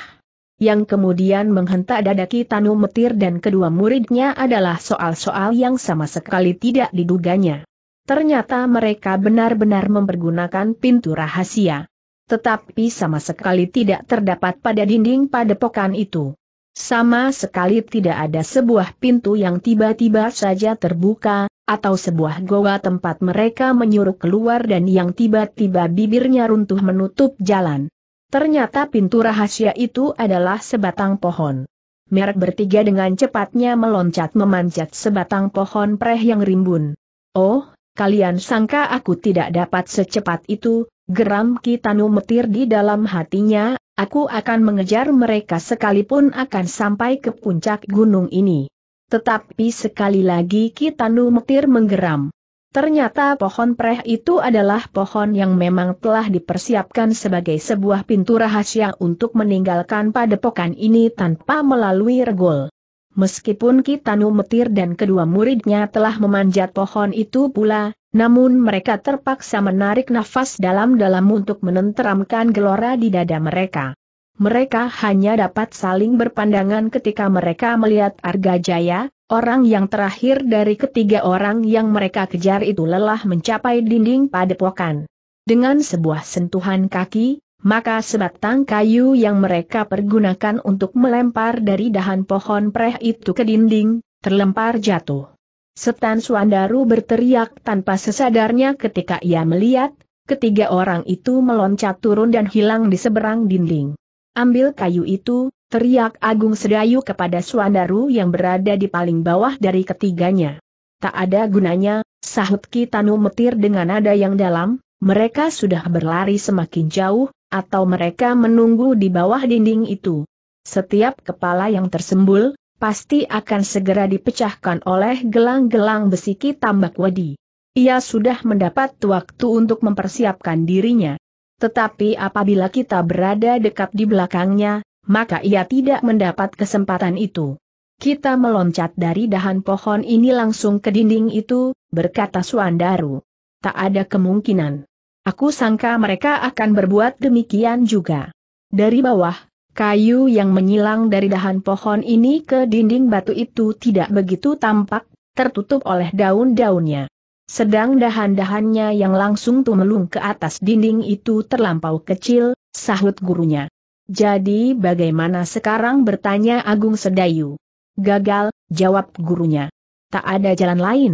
Yang kemudian menghentak dada Kitanu Metir dan kedua muridnya adalah soal-soal yang sama sekali tidak diduganya. Ternyata mereka benar-benar mempergunakan pintu rahasia. Tetapi sama sekali tidak terdapat pada dinding padepokan itu. Sama sekali tidak ada sebuah pintu yang tiba-tiba saja terbuka, atau sebuah goa tempat mereka menyuruh keluar dan yang tiba-tiba bibirnya runtuh menutup jalan. Ternyata pintu rahasia itu adalah sebatang pohon. Merek bertiga dengan cepatnya meloncat memanjat sebatang pohon preh yang rimbun. Oh, kalian sangka aku tidak dapat secepat itu, geram Kitanu metir di dalam hatinya, Aku akan mengejar mereka sekalipun akan sampai ke puncak gunung ini. Tetapi sekali lagi Kitanu Metir menggeram. Ternyata pohon preh itu adalah pohon yang memang telah dipersiapkan sebagai sebuah pintu rahasia untuk meninggalkan padepokan ini tanpa melalui regol. Meskipun Kitanu Metir dan kedua muridnya telah memanjat pohon itu pula, namun mereka terpaksa menarik nafas dalam-dalam untuk menenteramkan gelora di dada mereka mereka hanya dapat saling berpandangan ketika mereka melihat Arga Jaya, orang yang terakhir dari ketiga orang yang mereka kejar itu lelah mencapai dinding padepokan. Dengan sebuah sentuhan kaki, maka sebatang kayu yang mereka pergunakan untuk melempar dari dahan pohon preh itu ke dinding, terlempar jatuh. Setan Suandaru berteriak tanpa sesadarnya ketika ia melihat, ketiga orang itu meloncat turun dan hilang di seberang dinding. Ambil kayu itu, teriak Agung Sedayu kepada Suandaru yang berada di paling bawah dari ketiganya. Tak ada gunanya, sahut Kitanu Metir dengan nada yang dalam, mereka sudah berlari semakin jauh, atau mereka menunggu di bawah dinding itu. Setiap kepala yang tersembul, pasti akan segera dipecahkan oleh gelang-gelang besi tambak Wadi. Ia sudah mendapat waktu untuk mempersiapkan dirinya. Tetapi apabila kita berada dekat di belakangnya, maka ia tidak mendapat kesempatan itu. Kita meloncat dari dahan pohon ini langsung ke dinding itu, berkata Suandaru. Tak ada kemungkinan. Aku sangka mereka akan berbuat demikian juga. Dari bawah, kayu yang menyilang dari dahan pohon ini ke dinding batu itu tidak begitu tampak, tertutup oleh daun-daunnya. Sedang dahan-dahannya yang langsung tumelung ke atas dinding itu terlampau kecil, sahut gurunya. Jadi bagaimana sekarang bertanya Agung Sedayu? Gagal, jawab gurunya. Tak ada jalan lain.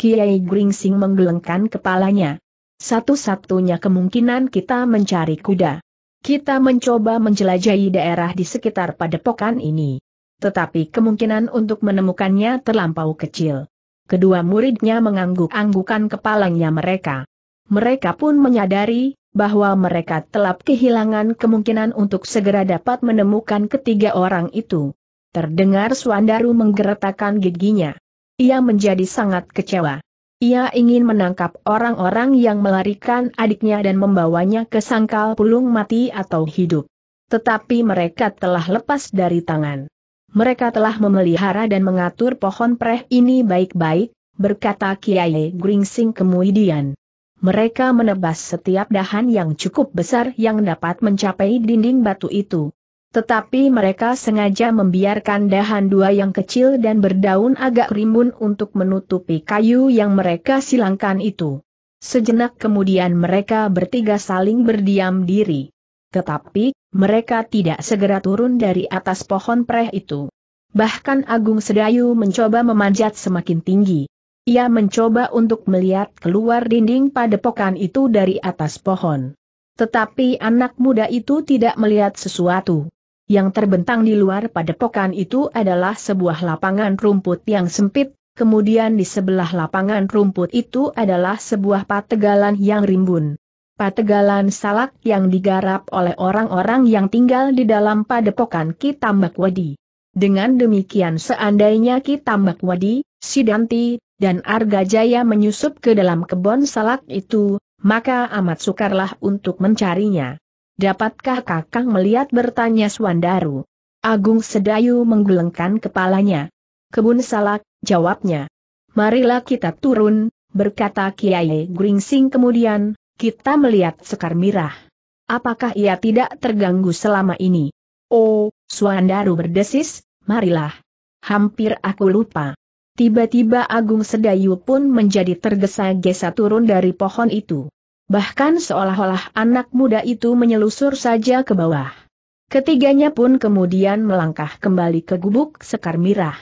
Kiai Gringsing menggelengkan kepalanya. Satu-satunya kemungkinan kita mencari kuda. Kita mencoba menjelajahi daerah di sekitar padepokan ini. Tetapi kemungkinan untuk menemukannya terlampau kecil. Kedua muridnya mengangguk-anggukan kepalanya mereka. Mereka pun menyadari, bahwa mereka telah kehilangan kemungkinan untuk segera dapat menemukan ketiga orang itu. Terdengar Suandaru menggeretakkan giginya. Ia menjadi sangat kecewa. Ia ingin menangkap orang-orang yang melarikan adiknya dan membawanya ke sangkal pulung mati atau hidup. Tetapi mereka telah lepas dari tangan mereka telah memelihara dan mengatur pohon preh ini baik-baik, berkata Kiai Gringsing kemudian. Mereka menebas setiap dahan yang cukup besar yang dapat mencapai dinding batu itu. Tetapi mereka sengaja membiarkan dahan dua yang kecil dan berdaun agak rimbun untuk menutupi kayu yang mereka silangkan itu. Sejenak kemudian mereka bertiga saling berdiam diri. Tetapi, mereka tidak segera turun dari atas pohon preh itu. Bahkan Agung Sedayu mencoba memanjat semakin tinggi. Ia mencoba untuk melihat keluar dinding padepokan itu dari atas pohon. Tetapi anak muda itu tidak melihat sesuatu. Yang terbentang di luar padepokan itu adalah sebuah lapangan rumput yang sempit, kemudian di sebelah lapangan rumput itu adalah sebuah pategalan yang rimbun pategalan salak yang digarap oleh orang-orang yang tinggal di dalam padepokan Ki Tambak Wadi. Dengan demikian seandainya Ki Tambak Wadi, Sidanti, dan Arga Jaya menyusup ke dalam kebun salak itu, maka amat sukarlah untuk mencarinya. Dapatkah Kakang melihat bertanya Swandaru? Agung Sedayu menggelengkan kepalanya. Kebun salak, jawabnya. Marilah kita turun, berkata Kiai Gringsing kemudian, kita melihat Sekar Mirah. Apakah ia tidak terganggu selama ini? Oh, Suandaru berdesis, marilah. Hampir aku lupa. Tiba-tiba Agung Sedayu pun menjadi tergesa-gesa turun dari pohon itu. Bahkan seolah-olah anak muda itu menyelusur saja ke bawah. Ketiganya pun kemudian melangkah kembali ke gubuk Sekar Mirah.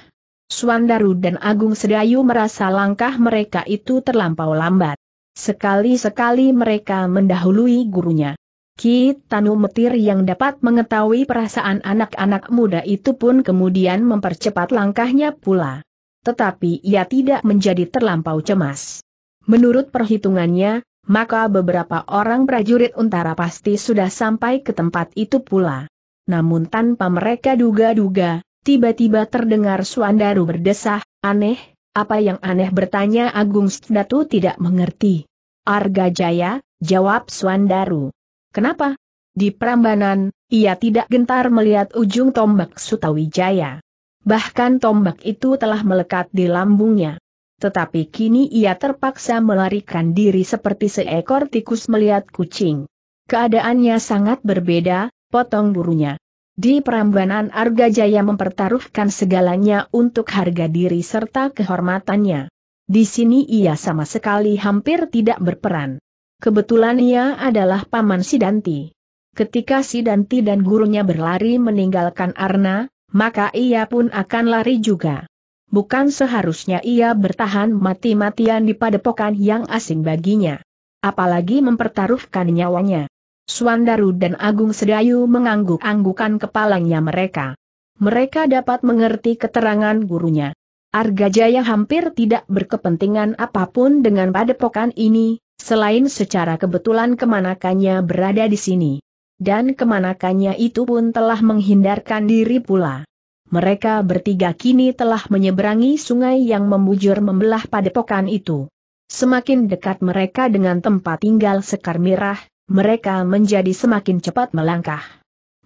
Suandaru dan Agung Sedayu merasa langkah mereka itu terlampau lambat. Sekali-sekali mereka mendahului gurunya. Ki Tanu Metir yang dapat mengetahui perasaan anak-anak muda itu pun kemudian mempercepat langkahnya pula. Tetapi ia tidak menjadi terlampau cemas. Menurut perhitungannya, maka beberapa orang prajurit untara pasti sudah sampai ke tempat itu pula. Namun tanpa mereka duga-duga, tiba-tiba terdengar suandaru berdesah, aneh, apa yang aneh bertanya Agung Sdatu tidak mengerti. Arga Jaya, jawab Swandaru. Kenapa? Di Prambanan, ia tidak gentar melihat ujung tombak Sutawijaya. Bahkan tombak itu telah melekat di lambungnya. Tetapi kini ia terpaksa melarikan diri seperti seekor tikus melihat kucing. Keadaannya sangat berbeda, potong burunya. Di Prambanan Jaya mempertaruhkan segalanya untuk harga diri serta kehormatannya. Di sini ia sama sekali hampir tidak berperan. Kebetulan ia adalah paman Sidanti. Ketika Sidanti dan gurunya berlari meninggalkan Arna, maka ia pun akan lari juga. Bukan seharusnya ia bertahan mati-matian di padepokan yang asing baginya. Apalagi mempertaruhkan nyawanya. Suandaru dan Agung Sedayu mengangguk-anggukan kepalanya mereka. Mereka dapat mengerti keterangan gurunya. Arga Jaya hampir tidak berkepentingan apapun dengan padepokan ini, selain secara kebetulan kemanakannya berada di sini. Dan kemanakannya itu pun telah menghindarkan diri pula. Mereka bertiga kini telah menyeberangi sungai yang membujur membelah padepokan itu. Semakin dekat mereka dengan tempat tinggal Sekar Mirah, mereka menjadi semakin cepat melangkah.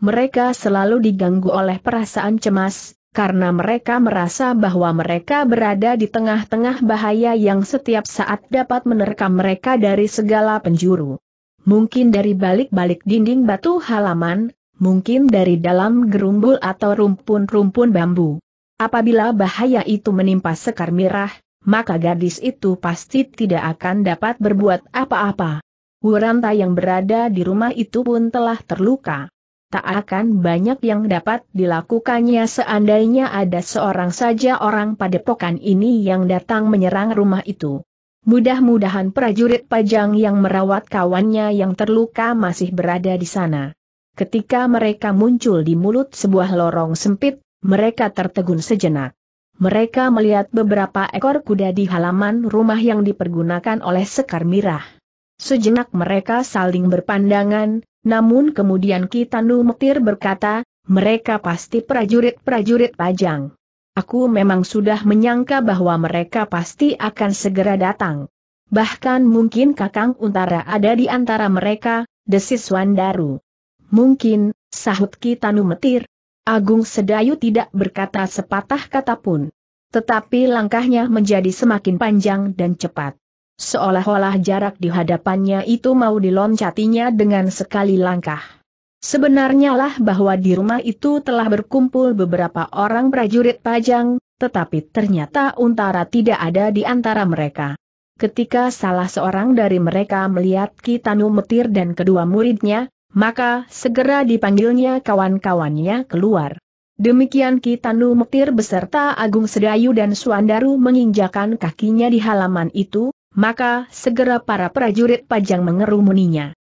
Mereka selalu diganggu oleh perasaan cemas, karena mereka merasa bahwa mereka berada di tengah-tengah bahaya yang setiap saat dapat menerkam mereka dari segala penjuru. Mungkin dari balik-balik dinding batu halaman, mungkin dari dalam gerumbul atau rumpun-rumpun bambu. Apabila bahaya itu menimpa Sekar Mirah, maka gadis itu pasti tidak akan dapat berbuat apa-apa. Wuranta yang berada di rumah itu pun telah terluka. Tak akan banyak yang dapat dilakukannya seandainya ada seorang saja orang padepokan ini yang datang menyerang rumah itu. Mudah-mudahan prajurit pajang yang merawat kawannya yang terluka masih berada di sana. Ketika mereka muncul di mulut sebuah lorong sempit, mereka tertegun sejenak. Mereka melihat beberapa ekor kuda di halaman rumah yang dipergunakan oleh Sekar Mirah. Sejenak mereka saling berpandangan, namun kemudian Kitanu Mektir berkata, mereka pasti prajurit-prajurit pajang. Aku memang sudah menyangka bahwa mereka pasti akan segera datang. Bahkan mungkin Kakang Untara ada di antara mereka, desis Wandaru. Mungkin, sahut Kitanu Metir. Agung Sedayu tidak berkata sepatah kata pun. Tetapi langkahnya menjadi semakin panjang dan cepat. Seolah-olah jarak di hadapannya itu mau diloncatinya dengan sekali langkah. Sebenarnya lah bahwa di rumah itu telah berkumpul beberapa orang prajurit pajang, tetapi ternyata Untara tidak ada di antara mereka. Ketika salah seorang dari mereka melihat Kitanu Metir dan kedua muridnya, maka segera dipanggilnya kawan-kawannya keluar. Demikian Kitanu Metir beserta Agung Sedayu dan Suandaru menginjakan kakinya di halaman itu, maka segera para prajurit pajang mengerumuninya.